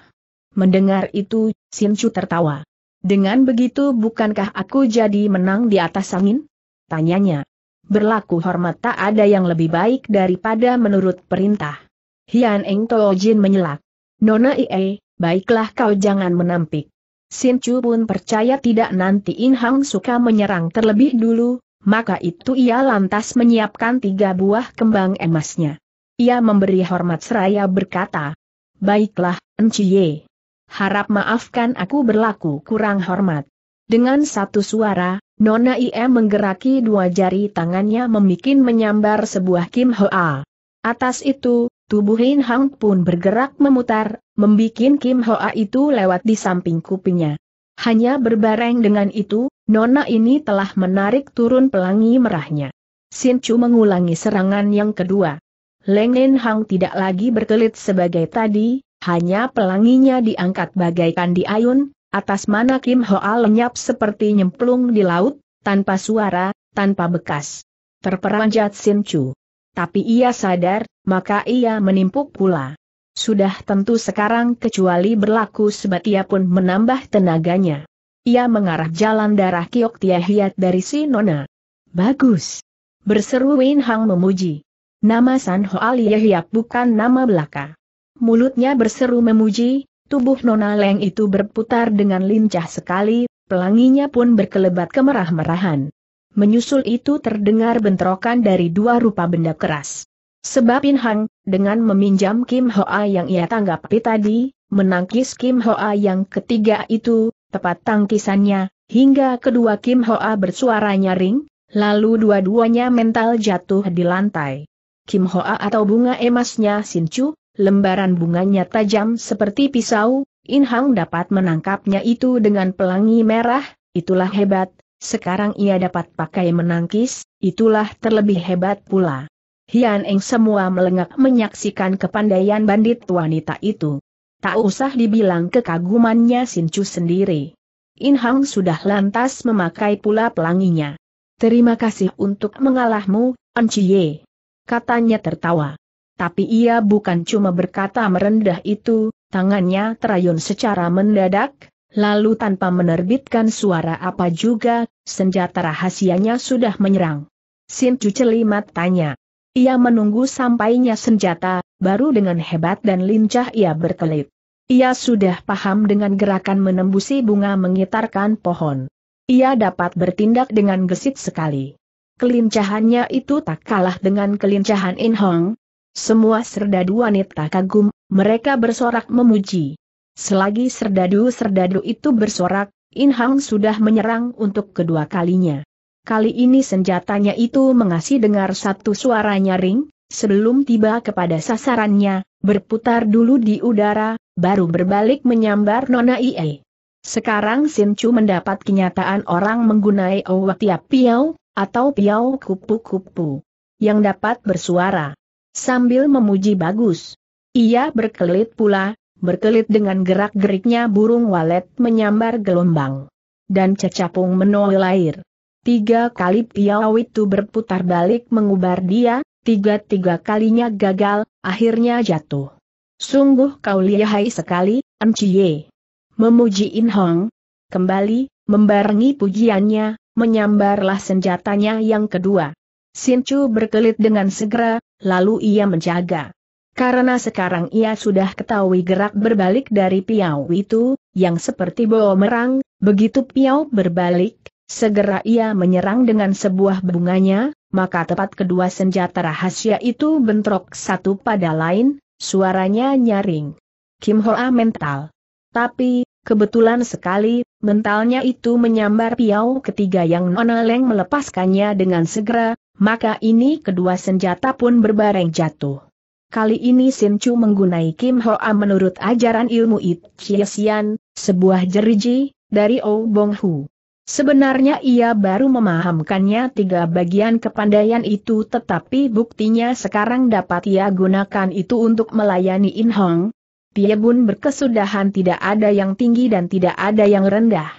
Mendengar itu, Chu tertawa. Dengan begitu bukankah aku jadi menang di atas angin? Tanyanya. Berlaku hormat tak ada yang lebih baik daripada menurut perintah. Hian Eng Jin menyelak. Nona Ie, baiklah kau jangan menampik. Chu pun percaya tidak nanti In Hang suka menyerang terlebih dulu, maka itu ia lantas menyiapkan tiga buah kembang emasnya. Ia memberi hormat seraya berkata, Baiklah, Enciye. Harap maafkan aku berlaku kurang hormat. Dengan satu suara, Nona IM menggeraki dua jari tangannya memikin menyambar sebuah Kim Hoa. Atas itu, tubuh Hin Hang pun bergerak memutar, membuat Kim Hoa itu lewat di samping kupingnya. Hanya berbareng dengan itu, Nona ini telah menarik turun pelangi merahnya. Sin Chu mengulangi serangan yang kedua. Leng Nen Hang tidak lagi berkelit sebagai tadi, hanya pelanginya diangkat bagaikan diayun, atas mana Kim Hoa lenyap seperti nyemplung di laut, tanpa suara, tanpa bekas. Terperanjat Sin Chu. Tapi ia sadar, maka ia menimpuk pula. Sudah tentu sekarang kecuali berlaku sebatia pun menambah tenaganya. Ia mengarah jalan darah Kiok Hiat dari si Nona. Bagus. Berseru Win Hang memuji. Nama San Hoa Yehiap bukan nama belaka. Mulutnya berseru memuji, tubuh Nona Leng itu berputar dengan lincah sekali, pelanginya pun berkelebat kemerah-merahan. Menyusul itu terdengar bentrokan dari dua rupa benda keras. Sebab In Hang, dengan meminjam Kim Hoa yang ia tanggapi tadi, menangkis Kim Hoa yang ketiga itu, tepat tangkisannya, hingga kedua Kim Hoa bersuara nyaring, lalu dua-duanya mental jatuh di lantai. Kim Hoa atau bunga emasnya Sinchu, lembaran bunganya tajam seperti pisau, In Hang dapat menangkapnya itu dengan pelangi merah, itulah hebat, sekarang ia dapat pakai menangkis, itulah terlebih hebat pula. Hian Eng semua melengak menyaksikan kepandaian bandit wanita itu. Tak usah dibilang kekagumannya Sincu sendiri. In sudah lantas memakai pula pelanginya. Terima kasih untuk mengalahmu, Ancie. Katanya tertawa. Tapi ia bukan cuma berkata merendah itu, tangannya terayun secara mendadak, lalu tanpa menerbitkan suara apa juga, senjata rahasianya sudah menyerang. Sincu celimat tanya. Ia menunggu sampainya senjata, baru dengan hebat dan lincah ia berkelit. Ia sudah paham dengan gerakan menembusi bunga mengitarkan pohon. Ia dapat bertindak dengan gesit sekali. Kelincahannya itu tak kalah dengan kelincahan In Hong. Semua serdadu wanita kagum, mereka bersorak memuji. Selagi serdadu-serdadu itu bersorak, In Hong sudah menyerang untuk kedua kalinya. Kali ini senjatanya itu mengasih dengar satu suara nyaring, Sebelum tiba kepada sasarannya, berputar dulu di udara, baru berbalik menyambar Nona Ie. Sekarang Chu mendapat kenyataan orang menggunai Tiap Piau, atau Piau Kupu-Kupu, yang dapat bersuara. Sambil memuji bagus, ia berkelit pula, berkelit dengan gerak-geriknya burung walet menyambar gelombang. Dan cecapung menol air. Tiga kali piau itu berputar balik mengubar dia, tiga-tiga kalinya gagal, akhirnya jatuh. Sungguh kau lihai sekali, Enciye. Memuji In Hong. Kembali, membarengi pujiannya, menyambarlah senjatanya yang kedua. Sinchu berkelit dengan segera, lalu ia menjaga. Karena sekarang ia sudah ketahui gerak berbalik dari Piau itu, yang seperti merang, begitu Piau berbalik, segera ia menyerang dengan sebuah bunganya, maka tepat kedua senjata rahasia itu bentrok satu pada lain, suaranya nyaring. Kim Hoa ah mental. Tapi, kebetulan sekali, mentalnya itu menyambar piau ketiga yang Nona Leng melepaskannya dengan segera, maka ini kedua senjata pun berbareng jatuh. Kali ini Sin Chu menggunai Kim Hoa ah menurut ajaran ilmu It Chiesian, sebuah jeriji, dari Oh Bong Hu. Sebenarnya ia baru memahamkannya tiga bagian kepandaian itu tetapi buktinya sekarang dapat ia gunakan itu untuk melayani In Hong. Bun berkesudahan tidak ada yang tinggi dan tidak ada yang rendah.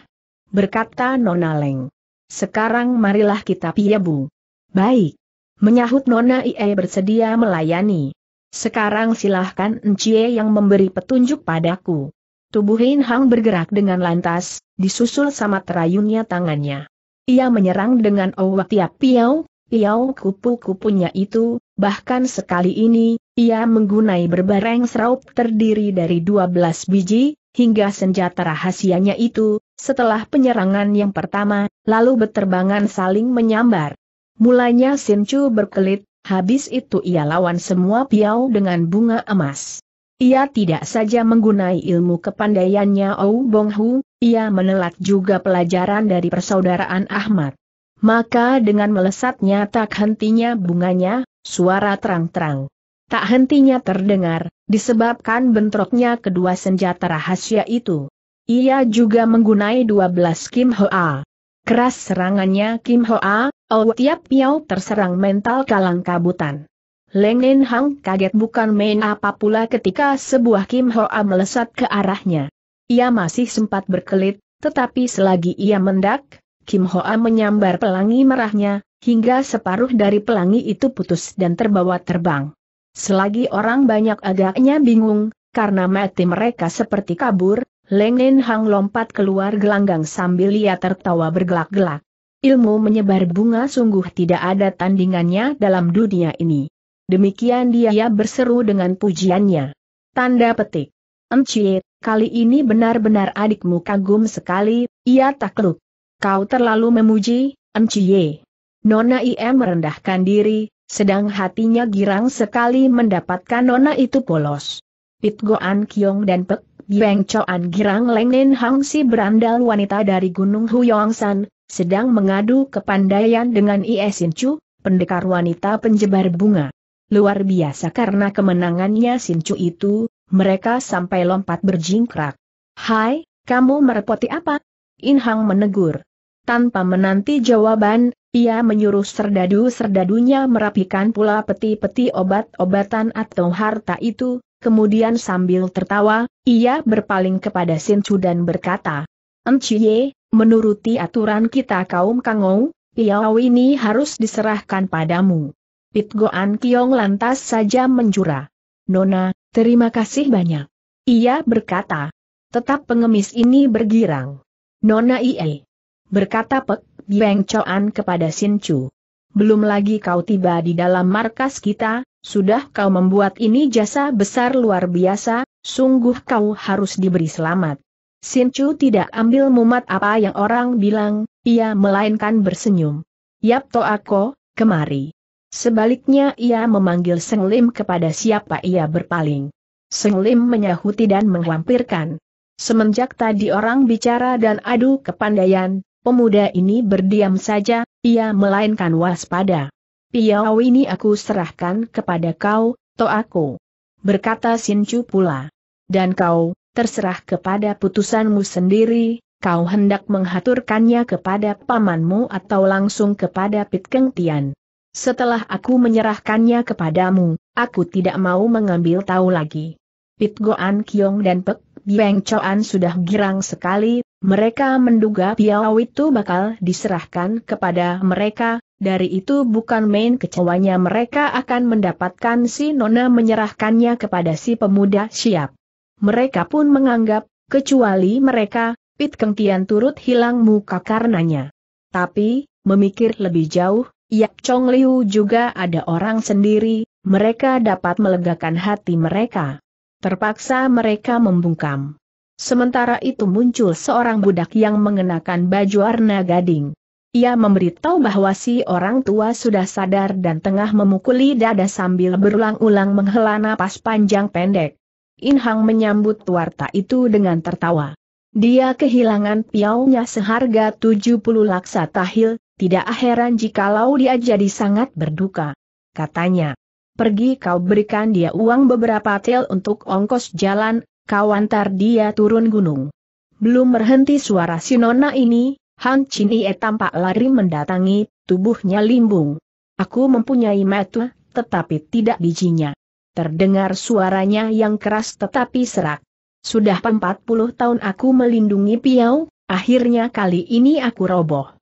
Berkata Nona Leng. Sekarang marilah kita Bu. Baik. Menyahut Nona Ie bersedia melayani. Sekarang silahkan Encie yang memberi petunjuk padaku. Tubuh In Hang bergerak dengan lantas, disusul sama terayunnya tangannya. Ia menyerang dengan owak tiap piau, piau kupu-kupunya itu, bahkan sekali ini, ia menggunai berbareng seraup terdiri dari 12 biji, hingga senjata rahasianya itu, setelah penyerangan yang pertama, lalu beterbangan saling menyambar. Mulanya Chu berkelit, habis itu ia lawan semua piau dengan bunga emas. Ia tidak saja menggunai ilmu kepandaiannya Ou Bong Hu, ia menelat juga pelajaran dari persaudaraan Ahmad. Maka dengan melesatnya tak hentinya bunganya, suara terang-terang. Tak hentinya terdengar, disebabkan bentroknya kedua senjata rahasia itu. Ia juga menggunai 12 Kim Hoa. Keras serangannya Kim Hoa, Ou Tiap Piao terserang mental kalang kabutan. Leng Nen Hang kaget bukan main apa pula ketika sebuah Kim Hoa melesat ke arahnya. Ia masih sempat berkelit, tetapi selagi ia mendak, Kim Hoa menyambar pelangi merahnya, hingga separuh dari pelangi itu putus dan terbawa terbang. Selagi orang banyak agaknya bingung, karena mati mereka seperti kabur, Leng Nen Hang lompat keluar gelanggang sambil ia tertawa bergelak-gelak. Ilmu menyebar bunga sungguh tidak ada tandingannya dalam dunia ini. Demikian dia berseru dengan pujiannya. Tanda petik. Encik, kali ini benar-benar adikmu kagum sekali, ia takluk. Kau terlalu memuji, Encik. Nona IM merendahkan diri, sedang hatinya girang sekali mendapatkan Nona itu polos. Pit Goan Kiong dan Pek Beng Choan Girang Lengnen Hang si berandal wanita dari Gunung Huyongsan, sedang mengadu kepandaian dengan Iesin Chu, pendekar wanita penjebar bunga luar biasa karena kemenangannya Sincu itu, mereka sampai lompat berjingkrak. Hai, kamu merepoti apa? Inhang menegur. Tanpa menanti jawaban, ia menyuruh serdadu-serdadunya merapikan pula peti-peti obat-obatan atau harta itu, kemudian sambil tertawa, ia berpaling kepada Sincu dan berkata, Enciye, menuruti aturan kita kaum Kangou, piau ini harus diserahkan padamu. Pit Goan Kiong lantas saja menjura. Nona, terima kasih banyak. Ia berkata. Tetap pengemis ini bergirang. Nona Ie. Berkata Pek Bieng Coan kepada Sin Chu. Belum lagi kau tiba di dalam markas kita, sudah kau membuat ini jasa besar luar biasa, sungguh kau harus diberi selamat. Sin Chu tidak ambil mumat apa yang orang bilang, ia melainkan bersenyum. Yap to ako, kemari. Sebaliknya ia memanggil Seng Lim kepada siapa ia berpaling. Seng Lim menyahuti dan menghampirkan. Semenjak tadi orang bicara dan adu kepandaian, pemuda ini berdiam saja, ia melainkan waspada. Piau ini aku serahkan kepada kau, To Aku. Berkata Sincu pula. Dan kau, terserah kepada putusanmu sendiri, kau hendak menghaturkannya kepada pamanmu atau langsung kepada Keng Tian. Setelah aku menyerahkannya kepadamu, aku tidak mau mengambil tahu lagi. Pit Goan Kiong dan Pek Bieng Choan sudah girang sekali, mereka menduga Piao itu bakal diserahkan kepada mereka, dari itu bukan main kecewanya mereka akan mendapatkan si Nona menyerahkannya kepada si pemuda siap. Mereka pun menganggap, kecuali mereka, Pit Kengtian turut hilang muka karenanya. Tapi, memikir lebih jauh, Yap Chong Liu juga ada orang sendiri, mereka dapat melegakan hati mereka. Terpaksa mereka membungkam. Sementara itu muncul seorang budak yang mengenakan baju warna gading. Ia memberitahu bahwa si orang tua sudah sadar dan tengah memukuli dada sambil berulang-ulang menghela napas panjang pendek. In Hang menyambut warta itu dengan tertawa. Dia kehilangan piaunya seharga 70 laksa tahil, tidak heran jikalau dia jadi sangat berduka. Katanya, pergi kau berikan dia uang beberapa tel untuk ongkos jalan, kau antar dia turun gunung. Belum berhenti suara si nona ini, Han Ie tampak lari mendatangi, tubuhnya limbung. Aku mempunyai metu, tetapi tidak bijinya. Terdengar suaranya yang keras tetapi serak. Sudah 40 tahun aku melindungi Piau, akhirnya kali ini aku roboh.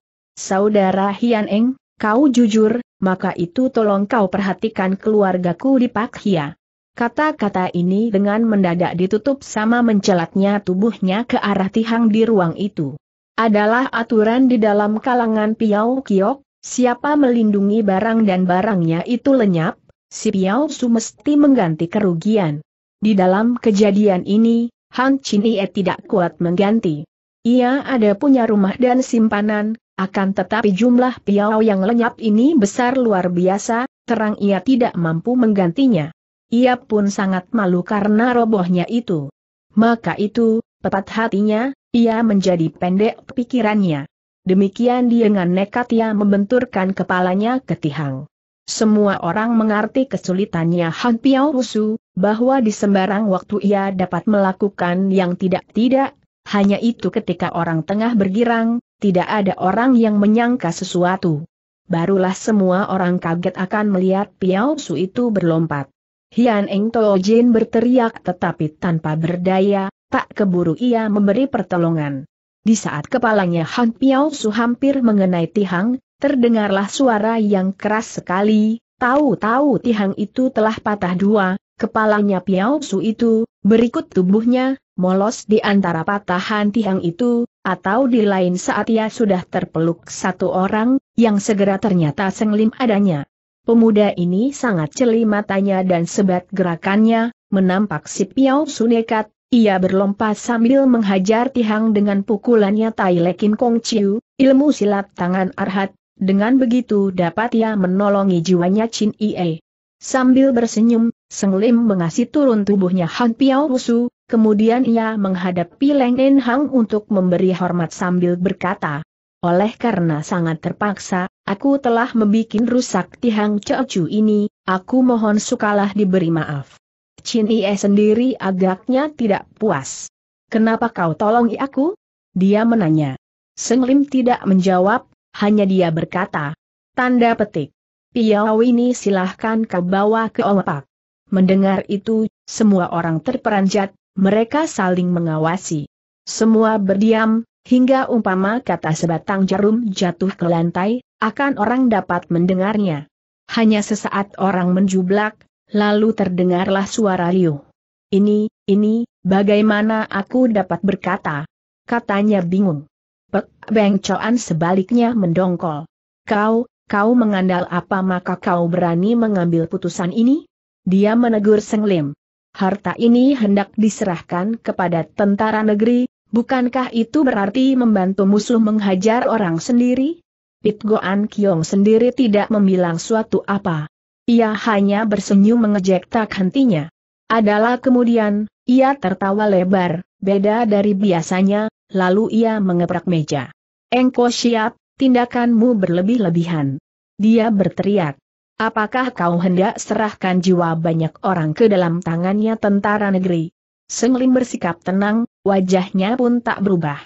Saudara Hian Eng, kau jujur, maka itu tolong kau perhatikan keluargaku di Pak Hia. Kata-kata ini dengan mendadak ditutup sama mencelatnya tubuhnya ke arah tihang di ruang itu. Adalah aturan di dalam kalangan Piau Kiok, siapa melindungi barang dan barangnya itu lenyap, si Piau Su mesti mengganti kerugian. Di dalam kejadian ini, Han Ie tidak kuat mengganti. Ia ada punya rumah dan simpanan, akan tetapi jumlah piau yang lenyap ini besar luar biasa, terang ia tidak mampu menggantinya. Ia pun sangat malu karena robohnya itu. Maka itu, tepat hatinya, ia menjadi pendek pikirannya. Demikian dia dengan nekat ia membenturkan kepalanya ke tihang. Semua orang mengerti kesulitannya Han Piao Rusu, bahwa di sembarang waktu ia dapat melakukan yang tidak-tidak, hanya itu ketika orang tengah bergirang, tidak ada orang yang menyangka sesuatu. Barulah semua orang kaget akan melihat Piao Su itu berlompat. Hian Eng Teo Jin berteriak tetapi tanpa berdaya, tak keburu ia memberi pertolongan. Di saat kepalanya Han Piao Su hampir mengenai Tihang, terdengarlah suara yang keras sekali, tahu-tahu Tihang itu telah patah dua, kepalanya Piao Su itu, berikut tubuhnya, molos di antara patahan Tihang itu, atau di lain saat ia sudah terpeluk satu orang, yang segera ternyata senglim adanya. Pemuda ini sangat celi matanya dan sebat gerakannya, menampak si Piao Sunekat, ia berlompat sambil menghajar Tihang dengan pukulannya Tai Lekin Kong Chiu, ilmu silat tangan Arhat, dengan begitu dapat ia menolongi jiwanya Chin Ie. Sambil bersenyum, Seng Lim mengasi turun tubuhnya Han Piao Rusu, Kemudian ia menghadapi Leng En Hang untuk memberi hormat sambil berkata, oleh karena sangat terpaksa, aku telah membuat rusak Tihang Chu ini, aku mohon sukalah diberi maaf. Chin Ie sendiri agaknya tidak puas. Kenapa kau tolongi aku? Dia menanya. Seng Lim tidak menjawab, hanya dia berkata. Tanda petik. Piau ini silahkan kau bawa ke Omepak. Mendengar itu, semua orang terperanjat, mereka saling mengawasi. Semua berdiam, hingga umpama kata sebatang jarum jatuh ke lantai, akan orang dapat mendengarnya. Hanya sesaat orang menjublak, lalu terdengarlah suara Liu. Ini, ini, bagaimana aku dapat berkata? Katanya bingung. Pek Beng sebaliknya mendongkol. Kau, kau mengandal apa maka kau berani mengambil putusan ini? Dia menegur Seng Lim harta ini hendak diserahkan kepada tentara negeri, bukankah itu berarti membantu musuh menghajar orang sendiri? Pit Goan Kiong sendiri tidak membilang suatu apa. Ia hanya bersenyum mengejek tak hentinya. Adalah kemudian, ia tertawa lebar, beda dari biasanya, lalu ia mengeprak meja. Engko siap, tindakanmu berlebih-lebihan. Dia berteriak. Apakah kau hendak serahkan jiwa banyak orang ke dalam tangannya tentara negeri? Seng bersikap tenang, wajahnya pun tak berubah.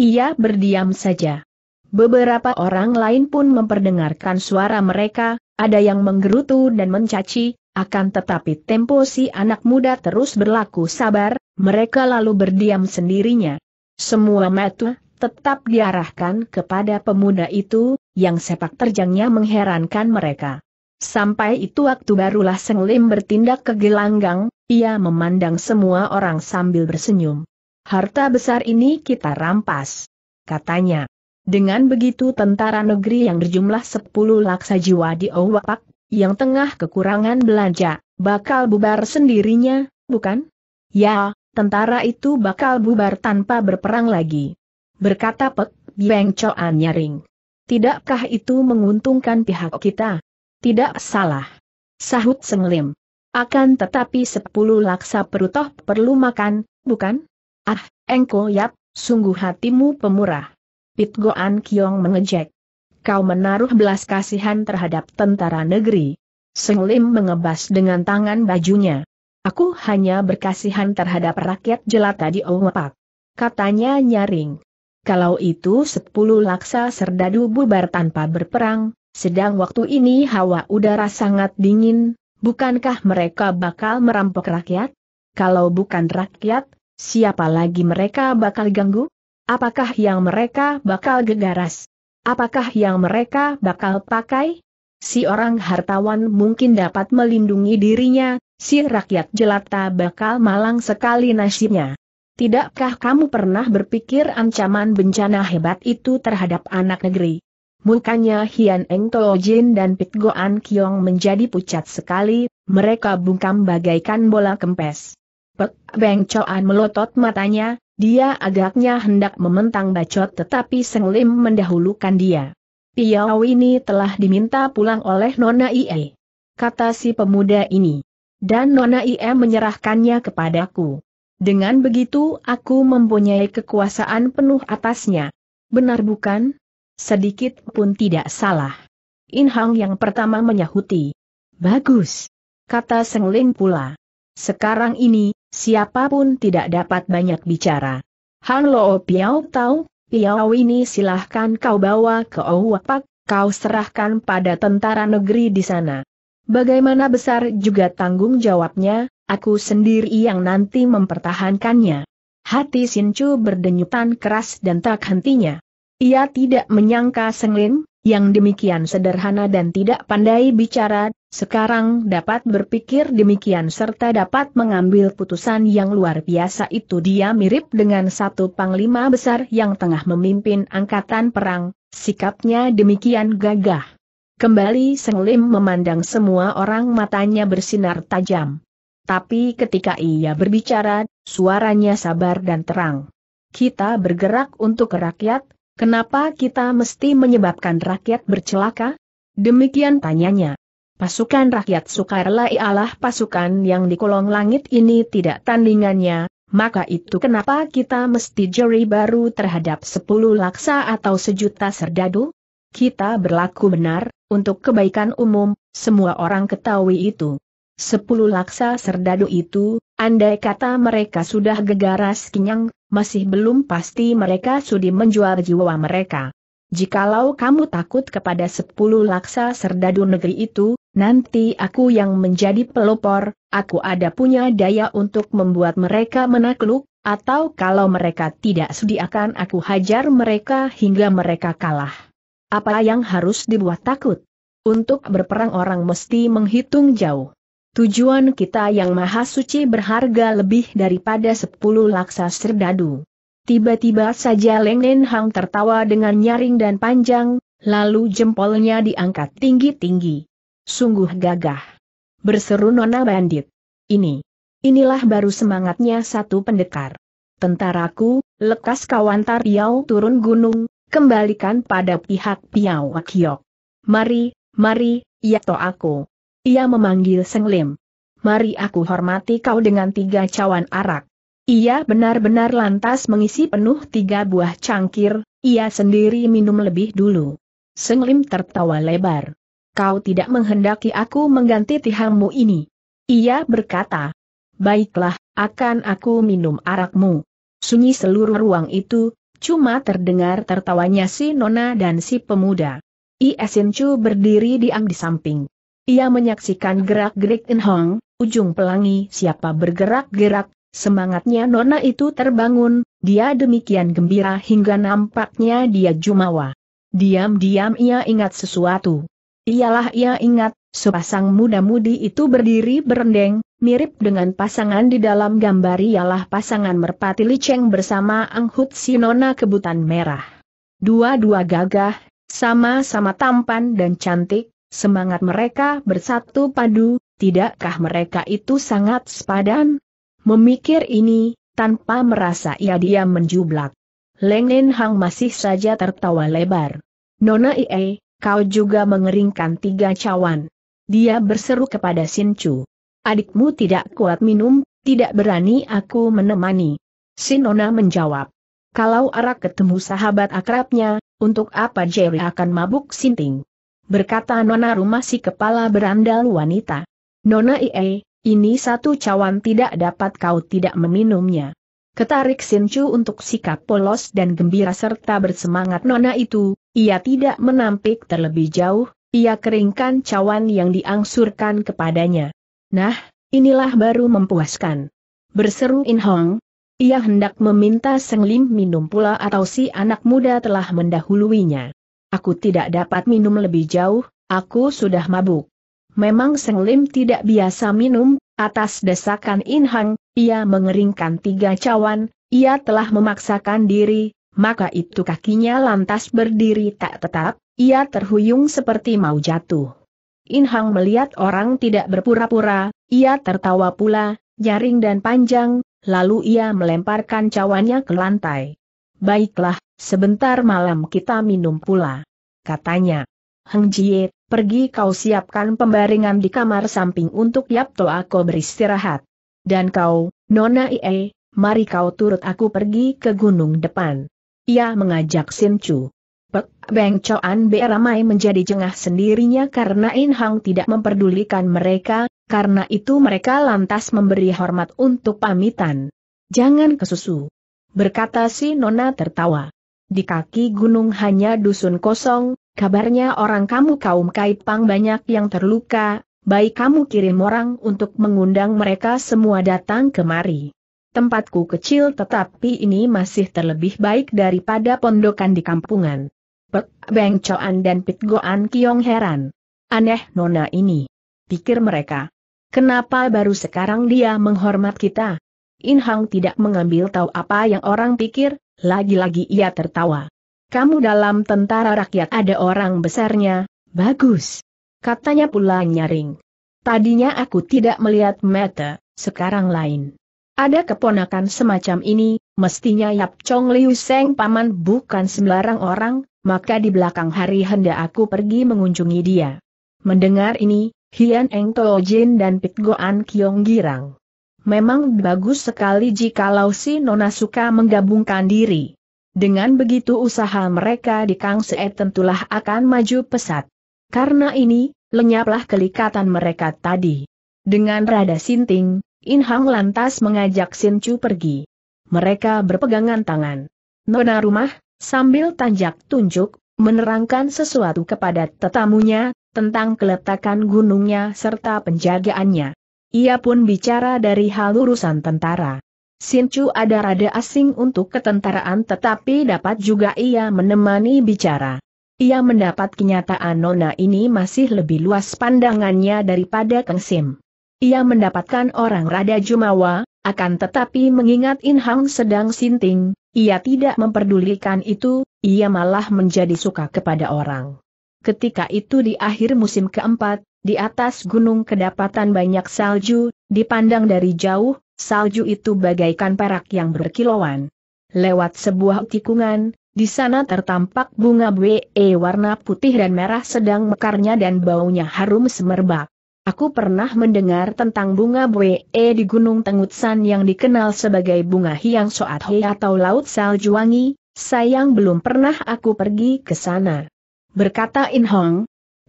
Ia berdiam saja. Beberapa orang lain pun memperdengarkan suara mereka, ada yang menggerutu dan mencaci, akan tetapi tempo si anak muda terus berlaku sabar, mereka lalu berdiam sendirinya. Semua mata tetap diarahkan kepada pemuda itu, yang sepak terjangnya mengherankan mereka. Sampai itu waktu barulah Seng Lim bertindak kegelanggang, ia memandang semua orang sambil bersenyum. Harta besar ini kita rampas. Katanya. Dengan begitu tentara negeri yang berjumlah 10 laksa jiwa di Owapak, yang tengah kekurangan belanja, bakal bubar sendirinya, bukan? Ya, tentara itu bakal bubar tanpa berperang lagi. Berkata Pek Beng Choan nyaring. Tidakkah itu menguntungkan pihak kita? Tidak salah. Sahut Senglim. Akan tetapi sepuluh laksa perutoh perlu makan, bukan? Ah, engko yap, sungguh hatimu pemurah. Pit Goan Kiong mengejek. Kau menaruh belas kasihan terhadap tentara negeri. Senglim mengebas dengan tangan bajunya. Aku hanya berkasihan terhadap rakyat jelata di Pak. Katanya nyaring. Kalau itu sepuluh laksa serdadu bubar tanpa berperang, sedang waktu ini hawa udara sangat dingin, bukankah mereka bakal merampok rakyat? Kalau bukan rakyat, siapa lagi mereka bakal ganggu? Apakah yang mereka bakal gegaras? Apakah yang mereka bakal pakai? Si orang hartawan mungkin dapat melindungi dirinya, si rakyat jelata bakal malang sekali nasibnya. Tidakkah kamu pernah berpikir ancaman bencana hebat itu terhadap anak negeri? Mukanya Hian Eng Tuo Jin dan Pit Goan Kiong menjadi pucat sekali, mereka bungkam bagaikan bola kempes. Pek Beng Choan melotot matanya, dia agaknya hendak mementang bacot tetapi Seng Lim mendahulukan dia. Piau ini telah diminta pulang oleh Nona Ie. Kata si pemuda ini. Dan Nona Ie menyerahkannya kepadaku. Dengan begitu aku mempunyai kekuasaan penuh atasnya. Benar bukan? Sedikit pun tidak salah. In Hang yang pertama menyahuti. Bagus. Kata Seng Lin pula. Sekarang ini, siapapun tidak dapat banyak bicara. Hang Lo Piao tahu, Piao ini silahkan kau bawa ke Owapak, kau serahkan pada tentara negeri di sana. Bagaimana besar juga tanggung jawabnya, aku sendiri yang nanti mempertahankannya. Hati Sincu berdenyutan keras dan tak hentinya. Ia tidak menyangka Senglin, yang demikian sederhana dan tidak pandai bicara, sekarang dapat berpikir demikian serta dapat mengambil putusan yang luar biasa itu dia mirip dengan satu panglima besar yang tengah memimpin angkatan perang, sikapnya demikian gagah. Kembali Senglim memandang semua orang matanya bersinar tajam. Tapi ketika ia berbicara, suaranya sabar dan terang. Kita bergerak untuk rakyat, Kenapa kita mesti menyebabkan rakyat bercelaka? Demikian tanyanya. Pasukan rakyat Sukarela ialah pasukan yang di kolong langit ini tidak tandingannya, maka itu kenapa kita mesti jeri baru terhadap sepuluh laksa atau sejuta serdadu? Kita berlaku benar, untuk kebaikan umum, semua orang ketahui itu. Sepuluh laksa serdadu itu, andai kata mereka sudah gegaras kenyang, masih belum pasti mereka sudi menjual jiwa mereka. Jikalau kamu takut kepada sepuluh laksa serdadu negeri itu, nanti aku yang menjadi pelopor, aku ada punya daya untuk membuat mereka menakluk, atau kalau mereka tidak sudi akan aku hajar mereka hingga mereka kalah. Apa yang harus dibuat takut? Untuk berperang orang mesti menghitung jauh. Tujuan kita yang maha suci berharga lebih daripada sepuluh laksa serdadu. Tiba-tiba saja Leng Nen Hang tertawa dengan nyaring dan panjang, lalu jempolnya diangkat tinggi-tinggi. Sungguh gagah. Berseru Nona Bandit. Ini. Inilah baru semangatnya satu pendekar. Tentaraku, lekas kawan Piau turun gunung, kembalikan pada pihak Piau Akiok. Mari, mari, yato aku. Ia memanggil Seng Lim. Mari aku hormati kau dengan tiga cawan arak. Ia benar-benar lantas mengisi penuh tiga buah cangkir, ia sendiri minum lebih dulu. Seng Lim tertawa lebar. Kau tidak menghendaki aku mengganti tihammu ini. Ia berkata, Baiklah, akan aku minum arakmu. Sunyi seluruh ruang itu, cuma terdengar tertawanya si Nona dan si pemuda. Iesin Chu berdiri diam di samping. Ia menyaksikan gerak-gerik In Hong, ujung pelangi siapa bergerak-gerak, semangatnya nona itu terbangun, dia demikian gembira hingga nampaknya dia jumawa. Diam-diam ia ingat sesuatu. Ialah ia ingat, sepasang muda-mudi itu berdiri berendeng, mirip dengan pasangan di dalam gambar ialah pasangan merpati liceng bersama si Nona kebutan merah. Dua-dua gagah, sama-sama tampan dan cantik, Semangat mereka bersatu padu, tidakkah mereka itu sangat sepadan? Memikir ini, tanpa merasa ia diam menjublak. Leng Hang masih saja tertawa lebar. Nona Ie, kau juga mengeringkan tiga cawan. Dia berseru kepada Sin Chu. Adikmu tidak kuat minum, tidak berani aku menemani. Sin Nona menjawab. Kalau arak ketemu sahabat akrabnya, untuk apa Jerry akan mabuk sinting? berkata Nona Rumah si kepala berandal wanita. Nona Ie, ini satu cawan tidak dapat kau tidak meminumnya. Ketarik Sinchu untuk sikap polos dan gembira serta bersemangat Nona itu, ia tidak menampik terlebih jauh, ia keringkan cawan yang diangsurkan kepadanya. Nah, inilah baru mempuaskan. Berseru In Hong, ia hendak meminta Seng Lim minum pula atau si anak muda telah mendahuluinya. Aku tidak dapat minum lebih jauh, aku sudah mabuk. Memang Seng Lim tidak biasa minum, atas desakan In Hang, ia mengeringkan tiga cawan, ia telah memaksakan diri, maka itu kakinya lantas berdiri tak tetap, ia terhuyung seperti mau jatuh. In Hang melihat orang tidak berpura-pura, ia tertawa pula, nyaring dan panjang, lalu ia melemparkan cawannya ke lantai. Baiklah, sebentar malam kita minum pula. Katanya, Heng Jie, pergi kau siapkan pembaringan di kamar samping untuk To aku beristirahat. Dan kau, Nona Ie, mari kau turut aku pergi ke gunung depan. Ia mengajak Sin Chu. Pek Beng Choan Be ramai menjadi jengah sendirinya karena In Hang tidak memperdulikan mereka, karena itu mereka lantas memberi hormat untuk pamitan. Jangan kesusu. Berkata si Nona tertawa di kaki gunung hanya dusun kosong, kabarnya orang kamu kaum kaipang banyak yang terluka, baik kamu kirim orang untuk mengundang mereka semua datang kemari. Tempatku kecil tetapi ini masih terlebih baik daripada pondokan di kampungan. Pek, Beng Choan dan Pit Goan Kiong heran. Aneh nona ini. Pikir mereka. Kenapa baru sekarang dia menghormat kita? In tidak mengambil tahu apa yang orang pikir, lagi-lagi ia tertawa. Kamu dalam tentara rakyat ada orang besarnya, bagus. Katanya pula nyaring. Tadinya aku tidak melihat mata, sekarang lain. Ada keponakan semacam ini, mestinya Yap Chong Liu Seng paman bukan sembarang orang, maka di belakang hari hendak aku pergi mengunjungi dia. Mendengar ini, Hian Eng Jin dan Pit Goan Kiong girang. Memang bagus sekali jikalau si Nona suka menggabungkan diri. Dengan begitu usaha mereka di Kang Seet tentulah akan maju pesat. Karena ini, lenyaplah kelikatan mereka tadi. Dengan rada sinting, In Hang lantas mengajak Sin Chu pergi. Mereka berpegangan tangan. Nona rumah, sambil tanjak tunjuk, menerangkan sesuatu kepada tetamunya, tentang keletakan gunungnya serta penjagaannya. Ia pun bicara dari hal urusan tentara. Sincu ada rada asing untuk ketentaraan tetapi dapat juga ia menemani bicara. Ia mendapat kenyataan Nona ini masih lebih luas pandangannya daripada Kang Sim. Ia mendapatkan orang rada jumawa, akan tetapi mengingat Inhang sedang sinting, ia tidak memperdulikan itu, ia malah menjadi suka kepada orang. Ketika itu di akhir musim keempat, di atas gunung kedapatan banyak salju, dipandang dari jauh, salju itu bagaikan perak yang berkilauan. Lewat sebuah tikungan, di sana tertampak bunga BE warna putih dan merah sedang mekarnya dan baunya harum semerbak. Aku pernah mendengar tentang bunga BE di Gunung Tengutsan yang dikenal sebagai bunga hiang soathe atau laut salju wangi, sayang belum pernah aku pergi ke sana. Berkata In Hong,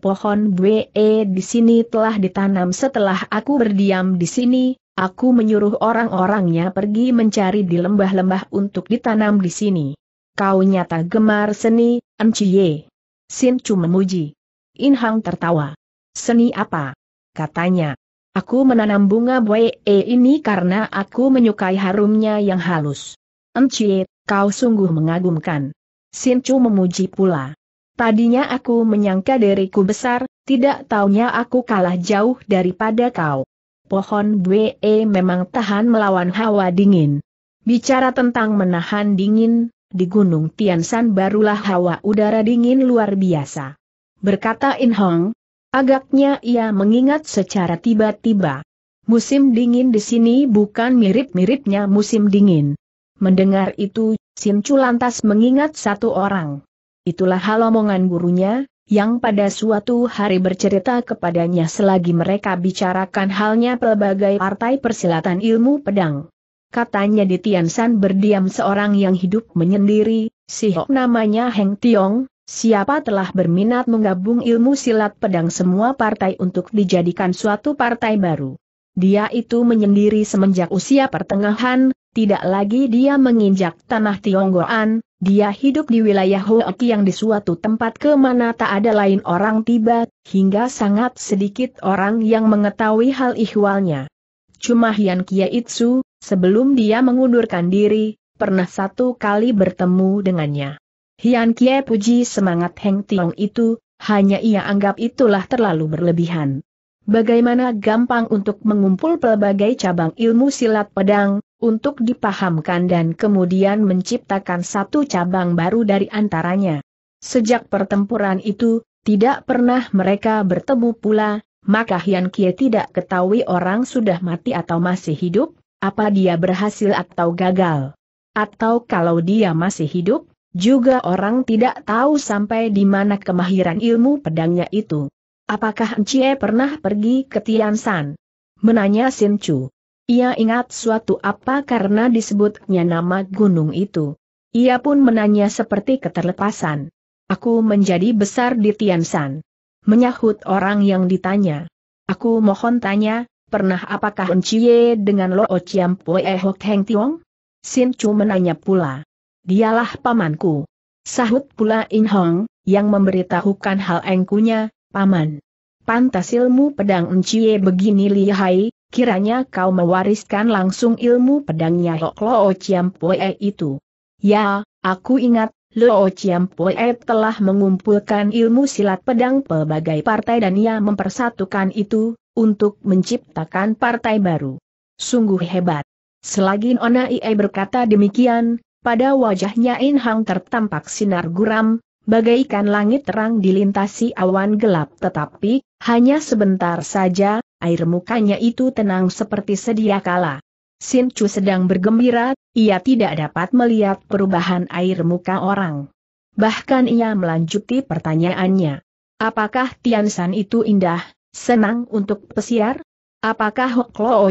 pohon BE di sini telah ditanam setelah aku berdiam di sini, aku menyuruh orang-orangnya pergi mencari di lembah-lembah untuk ditanam di sini. Kau nyata gemar seni, Enciye. Sin Chu memuji. In Hang tertawa. Seni apa? Katanya. Aku menanam bunga BE ini karena aku menyukai harumnya yang halus. Enciye, kau sungguh mengagumkan. Sin Chu memuji pula. Tadinya aku menyangka diriku besar, tidak taunya aku kalah jauh daripada kau. Pohon BE memang tahan melawan hawa dingin. Bicara tentang menahan dingin, di Gunung Tiansan barulah hawa udara dingin luar biasa. Berkata In Hong, agaknya ia mengingat secara tiba-tiba. Musim dingin di sini bukan mirip-miripnya musim dingin. Mendengar itu, Sin Chu lantas mengingat satu orang. Itulah hal omongan gurunya, yang pada suatu hari bercerita kepadanya selagi mereka bicarakan halnya pelbagai partai persilatan ilmu pedang. Katanya di Tiansan berdiam seorang yang hidup menyendiri, si Hok namanya Heng Tiong, siapa telah berminat menggabung ilmu silat pedang semua partai untuk dijadikan suatu partai baru. Dia itu menyendiri semenjak usia pertengahan, tidak lagi dia menginjak tanah Tionggoan, dia hidup di wilayah Hoki yang di suatu tempat ke mana tak ada lain orang tiba, hingga sangat sedikit orang yang mengetahui hal ihwalnya. Cuma Hian Itsu, sebelum dia mengundurkan diri, pernah satu kali bertemu dengannya. Hian Kie puji semangat Heng Tiong itu, hanya ia anggap itulah terlalu berlebihan. Bagaimana gampang untuk mengumpul pelbagai cabang ilmu silat pedang, untuk dipahamkan dan kemudian menciptakan satu cabang baru dari antaranya. Sejak pertempuran itu, tidak pernah mereka bertemu pula, maka Hian Kie tidak ketahui orang sudah mati atau masih hidup, apa dia berhasil atau gagal. Atau kalau dia masih hidup, juga orang tidak tahu sampai di mana kemahiran ilmu pedangnya itu. Apakah Encie pernah pergi ke Tian Menanya Sin Chu. Ia ingat suatu apa karena disebutnya nama gunung itu. Ia pun menanya seperti keterlepasan. Aku menjadi besar di Tian Menyahut orang yang ditanya. Aku mohon tanya, pernah apakah Encie dengan Lo Chiam Poe Hok Heng Tiong? Sin Chu menanya pula. Dialah pamanku. Sahut pula In Hong, yang memberitahukan hal engkunya, Paman. Pantas ilmu pedang Enciye begini lihai, kiranya kau mewariskan langsung ilmu pedangnya chiam Chiampue itu. Ya, aku ingat, chiam Chiampue telah mengumpulkan ilmu silat pedang pelbagai partai dan ia mempersatukan itu, untuk menciptakan partai baru. Sungguh hebat. Selagi Nona Ie berkata demikian, pada wajahnya inhang tertampak sinar guram, bagaikan langit terang dilintasi awan gelap tetapi, hanya sebentar saja, air mukanya itu tenang seperti sedia kala. Sin Chu sedang bergembira, ia tidak dapat melihat perubahan air muka orang. Bahkan ia melanjuti pertanyaannya. Apakah Tiansan itu indah, senang untuk pesiar? Apakah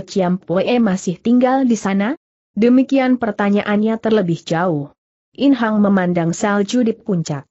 Chiam Pue masih tinggal di sana? Demikian pertanyaannya terlebih jauh. Inhang memandang salju di puncak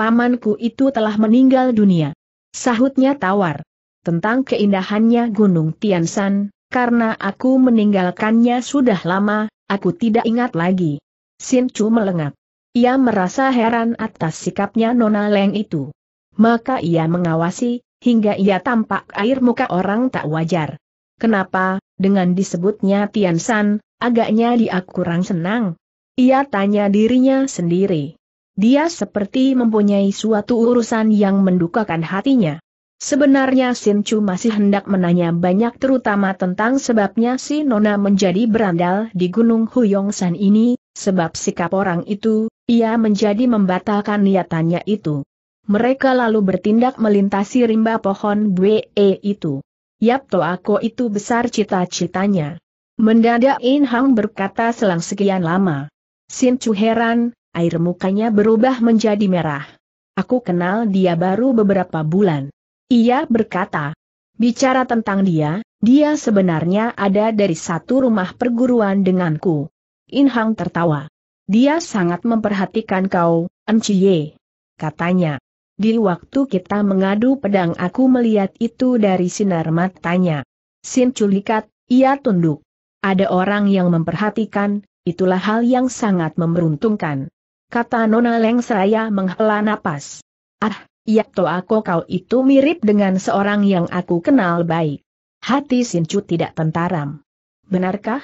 pamanku itu telah meninggal dunia. Sahutnya tawar. Tentang keindahannya Gunung Tiansan, karena aku meninggalkannya sudah lama, aku tidak ingat lagi. Sin Chu melengak. Ia merasa heran atas sikapnya Nona Leng itu. Maka ia mengawasi, hingga ia tampak air muka orang tak wajar. Kenapa, dengan disebutnya Tiansan, agaknya dia kurang senang? Ia tanya dirinya sendiri. Dia seperti mempunyai suatu urusan yang mendukakan hatinya. Sebenarnya Sin Chu masih hendak menanya banyak terutama tentang sebabnya si Nona menjadi berandal di Gunung Huyong San ini, sebab sikap orang itu, ia menjadi membatalkan niatannya itu. Mereka lalu bertindak melintasi rimba pohon Bwe itu. Yap Toako itu besar cita-citanya. Mendadak In Hang berkata selang sekian lama. Sin Chu heran, air mukanya berubah menjadi merah. Aku kenal dia baru beberapa bulan. Ia berkata, bicara tentang dia, dia sebenarnya ada dari satu rumah perguruan denganku. Inhang tertawa. Dia sangat memperhatikan kau, Enciye. Katanya. Di waktu kita mengadu pedang aku melihat itu dari sinar matanya. Sin culikat, ia tunduk. Ada orang yang memperhatikan, itulah hal yang sangat memberuntungkan kata Nona Leng seraya menghela napas. Ah, iya toh aku kau itu mirip dengan seorang yang aku kenal baik. Hati Sincu tidak tentaram. Benarkah?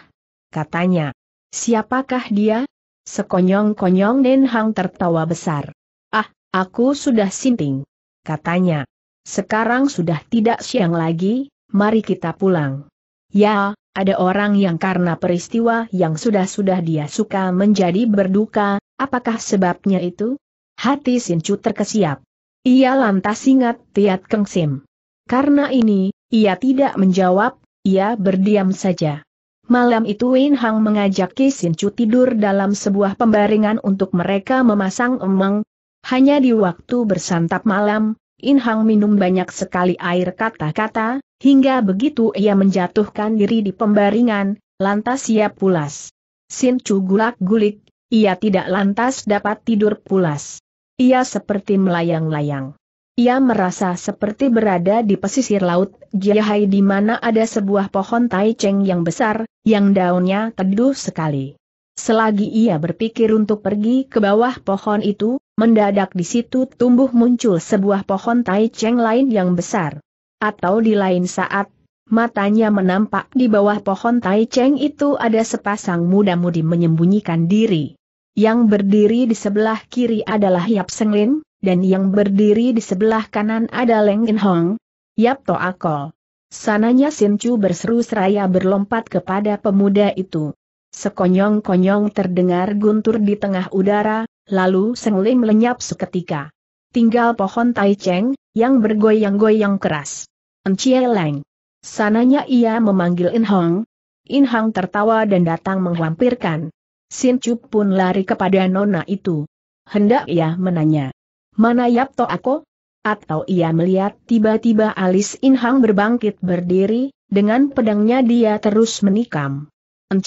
Katanya. Siapakah dia? Sekonyong-konyong Nen Hang tertawa besar. Ah, aku sudah sinting. Katanya. Sekarang sudah tidak siang lagi, mari kita pulang. Ya, ada orang yang karena peristiwa yang sudah-sudah dia suka menjadi berduka, Apakah sebabnya itu? Hati Sincu terkesiap. Ia lantas ingat Tiat Keng Sim. Karena ini, ia tidak menjawab, ia berdiam saja. Malam itu Win Hang mengajak Ki Sincu tidur dalam sebuah pembaringan untuk mereka memasang emang. Hanya di waktu bersantap malam, In Hang minum banyak sekali air kata-kata, hingga begitu ia menjatuhkan diri di pembaringan, lantas ia pulas. Sincu gulak-gulik, ia tidak lantas dapat tidur pulas. Ia seperti melayang-layang. Ia merasa seperti berada di pesisir laut Jiahai di mana ada sebuah pohon taicheng yang besar, yang daunnya teduh sekali. Selagi ia berpikir untuk pergi ke bawah pohon itu, mendadak di situ tumbuh muncul sebuah pohon taicheng lain yang besar. Atau di lain saat, matanya menampak di bawah pohon taicheng itu ada sepasang muda-mudi menyembunyikan diri. Yang berdiri di sebelah kiri adalah Yap Seng Lin, dan yang berdiri di sebelah kanan ada Leng In Hong. Yap To Akol. Sananya Sin Chu berseru seraya berlompat kepada pemuda itu. Sekonyong-konyong terdengar guntur di tengah udara, lalu Seng Lin lenyap seketika. Tinggal pohon Tai Cheng, yang bergoyang-goyang keras. Encie Leng. Sananya ia memanggil In Hong. In Hong tertawa dan datang menghampirkan. Sin Chu pun lari kepada nona itu. Hendak ia menanya, mana yap to aku? Atau ia melihat tiba-tiba alis Inhang berbangkit berdiri, dengan pedangnya dia terus menikam.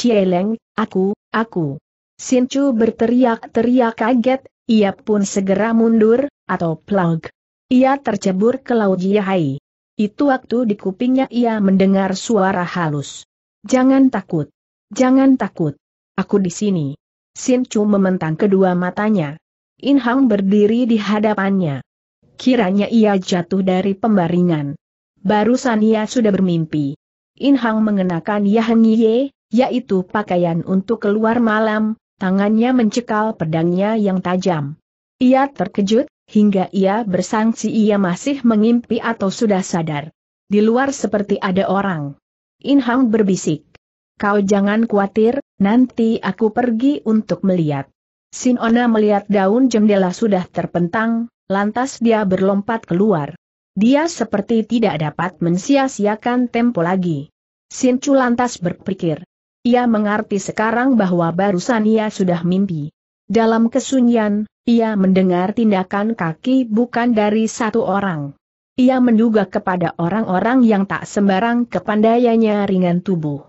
Leng, aku, aku. Sin Chu berteriak-teriak kaget, ia pun segera mundur, atau plug. Ia tercebur ke laut Yahai. Itu waktu di kupingnya ia mendengar suara halus. Jangan takut. Jangan takut. Aku di sini. Sin Chu mementang kedua matanya. In Hang berdiri di hadapannya. Kiranya ia jatuh dari pembaringan. Barusan ia sudah bermimpi. In Hang mengenakan Yang Ye, yaitu pakaian untuk keluar malam, tangannya mencekal pedangnya yang tajam. Ia terkejut, hingga ia bersangsi ia masih mengimpi atau sudah sadar. Di luar seperti ada orang. In Hang berbisik. Kau jangan khawatir, nanti aku pergi untuk melihat. Sinona melihat daun jendela sudah terpentang, lantas dia berlompat keluar. Dia seperti tidak dapat mensia-siakan tempo lagi. Sincu lantas berpikir. Ia mengerti sekarang bahwa barusan ia sudah mimpi. Dalam kesunyian, ia mendengar tindakan kaki bukan dari satu orang. Ia menduga kepada orang-orang yang tak sembarang kepandaiannya ringan tubuh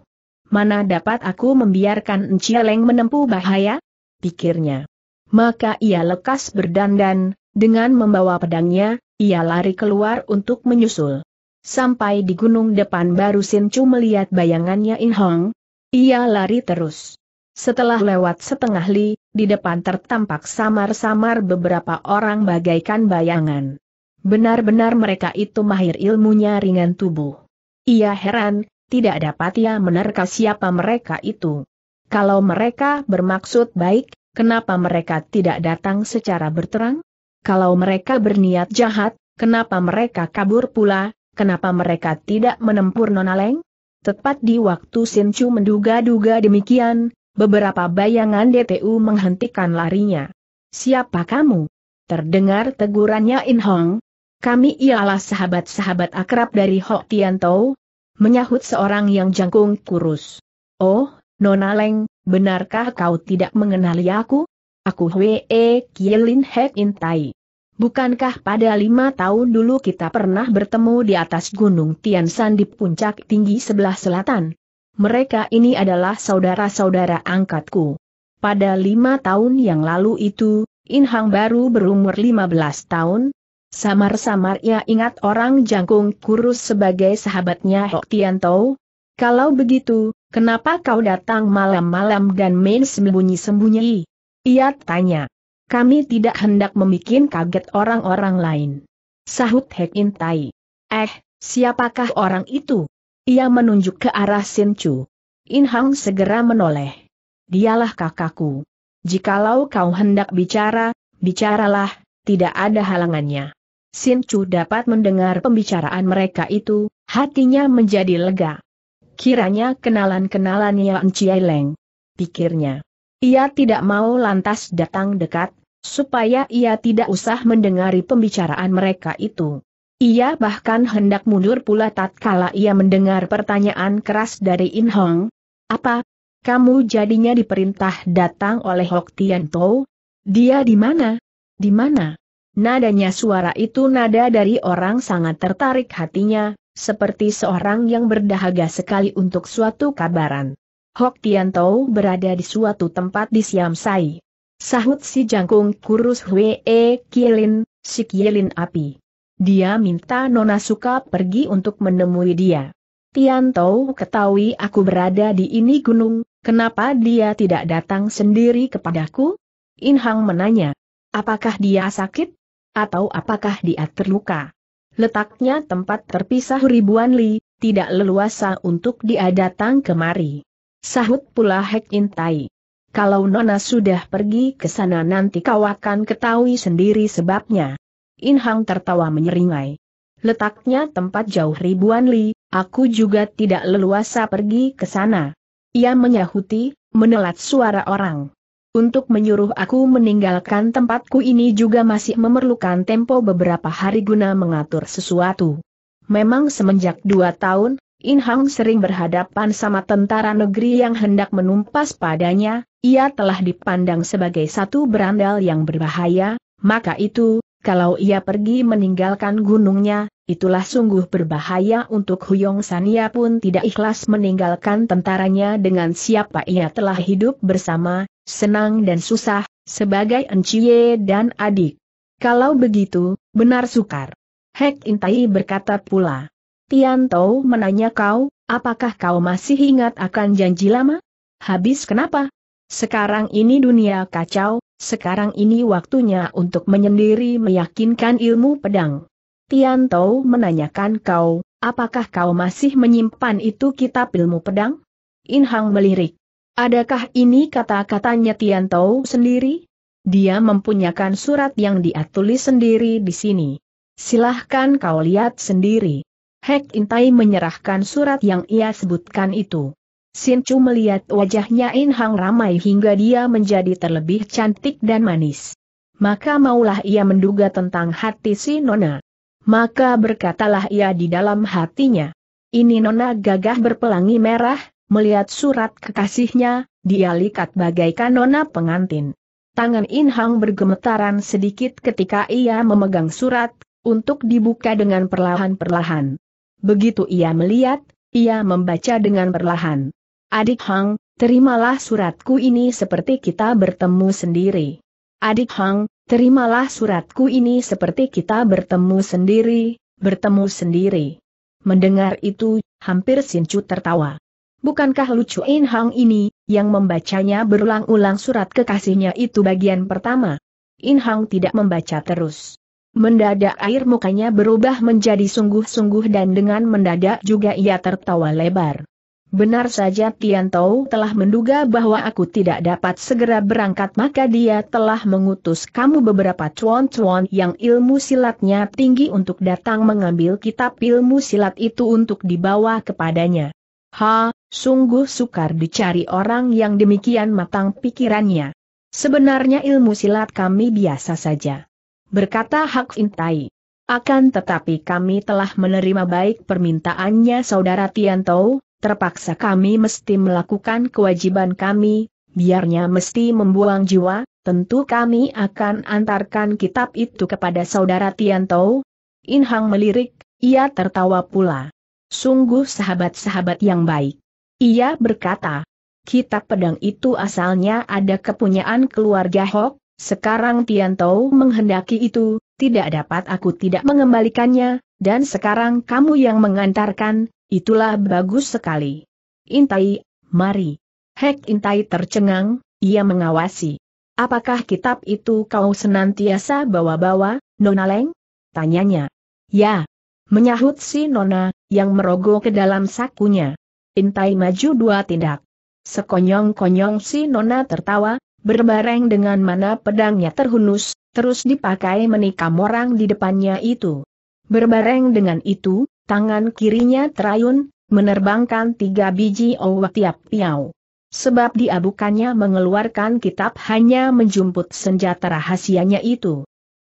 mana dapat aku membiarkan Encieleng menempuh bahaya? Pikirnya. Maka ia lekas berdandan, dengan membawa pedangnya, ia lari keluar untuk menyusul. Sampai di gunung depan baru Sin Chu melihat bayangannya In Hong. Ia lari terus. Setelah lewat setengah li, di depan tertampak samar-samar beberapa orang bagaikan bayangan. Benar-benar mereka itu mahir ilmunya ringan tubuh. Ia heran, tidak dapat ia menerka siapa mereka itu. Kalau mereka bermaksud baik, kenapa mereka tidak datang secara berterang? Kalau mereka berniat jahat, kenapa mereka kabur pula, kenapa mereka tidak menempur nonaleng? Tepat di waktu Sinchu menduga-duga demikian, beberapa bayangan DTU menghentikan larinya. Siapa kamu? Terdengar tegurannya In Hong. Kami ialah sahabat-sahabat akrab dari Hok Tian Tau, menyahut seorang yang jangkung kurus. Oh, Nona Leng, benarkah kau tidak mengenali aku? Aku Hwee Kielin Hek Intai. Bukankah pada lima tahun dulu kita pernah bertemu di atas Gunung Tian San di puncak tinggi sebelah selatan? Mereka ini adalah saudara-saudara angkatku. Pada lima tahun yang lalu itu, Inhang baru berumur lima belas tahun, Samar-samar ia ya, ingat orang jangkung kurus sebagai sahabatnya Hok Tianto. Kalau begitu, kenapa kau datang malam-malam dan main sembunyi-sembunyi? Ia tanya. Kami tidak hendak membuat kaget orang-orang lain. Sahut Hek Intai. Eh, siapakah orang itu? Ia menunjuk ke arah Sin Chu. In Hang segera menoleh. Dialah kakakku. Jikalau kau hendak bicara, bicaralah, tidak ada halangannya. Sin Chu dapat mendengar pembicaraan mereka itu, hatinya menjadi lega. Kiranya kenalan-kenalan Yan Leng, pikirnya. Ia tidak mau lantas datang dekat, supaya ia tidak usah mendengari pembicaraan mereka itu. Ia bahkan hendak mundur pula tatkala ia mendengar pertanyaan keras dari In Hong. Apa? Kamu jadinya diperintah datang oleh Hok Tian Tou? Dia di mana? Di mana? Nadanya suara itu nada dari orang sangat tertarik hatinya, seperti seorang yang berdahaga sekali untuk suatu kabaran. Hok Tian Tau berada di suatu tempat di Siam Siamsai. Sahut si jangkung kurus Hwee Kielin, si Kielin api. Dia minta Nona Suka pergi untuk menemui dia. Tian Tau ketahui aku berada di ini gunung, kenapa dia tidak datang sendiri kepadaku? In Hang menanya. Apakah dia sakit? Atau apakah dia terluka? Letaknya tempat terpisah ribuan li, tidak leluasa untuk dia datang kemari. Sahut pula Hek Intai. Kalau Nona sudah pergi ke sana nanti kau akan ketahui sendiri sebabnya. Inhang tertawa menyeringai. Letaknya tempat jauh ribuan li, aku juga tidak leluasa pergi ke sana. Ia menyahuti, menelat suara orang. Untuk menyuruh aku meninggalkan tempatku ini juga masih memerlukan tempo beberapa hari guna mengatur sesuatu. Memang semenjak dua tahun, In Hang sering berhadapan sama tentara negeri yang hendak menumpas padanya, ia telah dipandang sebagai satu berandal yang berbahaya, maka itu, kalau ia pergi meninggalkan gunungnya, itulah sungguh berbahaya untuk Huyong Sania pun tidak ikhlas meninggalkan tentaranya dengan siapa ia telah hidup bersama, senang dan susah, sebagai enciye dan adik. Kalau begitu, benar sukar. Hek Intai berkata pula. Tianto menanya kau, apakah kau masih ingat akan janji lama? Habis kenapa? Sekarang ini dunia kacau, sekarang ini waktunya untuk menyendiri meyakinkan ilmu pedang. Tianto menanyakan kau, apakah kau masih menyimpan itu kitab ilmu pedang? Inhang melirik. Adakah ini kata-katanya Tian Tou sendiri? Dia mempunyakan surat yang dia tulis sendiri di sini. Silahkan kau lihat sendiri. Hek Intai menyerahkan surat yang ia sebutkan itu. Sin Chu melihat wajahnya In Hang ramai hingga dia menjadi terlebih cantik dan manis. Maka maulah ia menduga tentang hati si Nona. Maka berkatalah ia di dalam hatinya. Ini Nona gagah berpelangi merah, Melihat surat kekasihnya, dia likat bagaikan nona pengantin. Tangan In Hang bergemetaran sedikit ketika ia memegang surat, untuk dibuka dengan perlahan-perlahan. Begitu ia melihat, ia membaca dengan perlahan. Adik Hang, terimalah suratku ini seperti kita bertemu sendiri. Adik Hang, terimalah suratku ini seperti kita bertemu sendiri, bertemu sendiri. Mendengar itu, hampir Sinchu tertawa. Bukankah Lucu In Hang ini, yang membacanya berulang-ulang surat kekasihnya itu bagian pertama? In Hang tidak membaca terus. Mendadak air mukanya berubah menjadi sungguh-sungguh dan dengan mendadak juga ia tertawa lebar. Benar saja Tian Tao telah menduga bahwa aku tidak dapat segera berangkat maka dia telah mengutus kamu beberapa cuan-cuan yang ilmu silatnya tinggi untuk datang mengambil kitab ilmu silat itu untuk dibawa kepadanya. Ha, sungguh sukar dicari orang yang demikian matang pikirannya. Sebenarnya ilmu silat kami biasa saja. Berkata Hak Intai. Akan tetapi kami telah menerima baik permintaannya Saudara Tianto, terpaksa kami mesti melakukan kewajiban kami, biarnya mesti membuang jiwa, tentu kami akan antarkan kitab itu kepada Saudara Tianto. Inhang melirik, ia tertawa pula. Sungguh sahabat-sahabat yang baik. Ia berkata, kitab pedang itu asalnya ada kepunyaan keluarga Hok, sekarang Tianto menghendaki itu, tidak dapat aku tidak mengembalikannya, dan sekarang kamu yang mengantarkan, itulah bagus sekali. Intai, mari. Hek Intai tercengang, ia mengawasi. Apakah kitab itu kau senantiasa bawa-bawa, Nona Leng? Tanyanya. Ya, Menyahut si Nona, yang merogoh ke dalam sakunya. Intai maju dua tindak. Sekonyong-konyong si Nona tertawa, berbareng dengan mana pedangnya terhunus, terus dipakai menikam orang di depannya itu. Berbareng dengan itu, tangan kirinya terayun, menerbangkan tiga biji owa tiap piau. Sebab diabukannya mengeluarkan kitab hanya menjumput senjata rahasianya itu.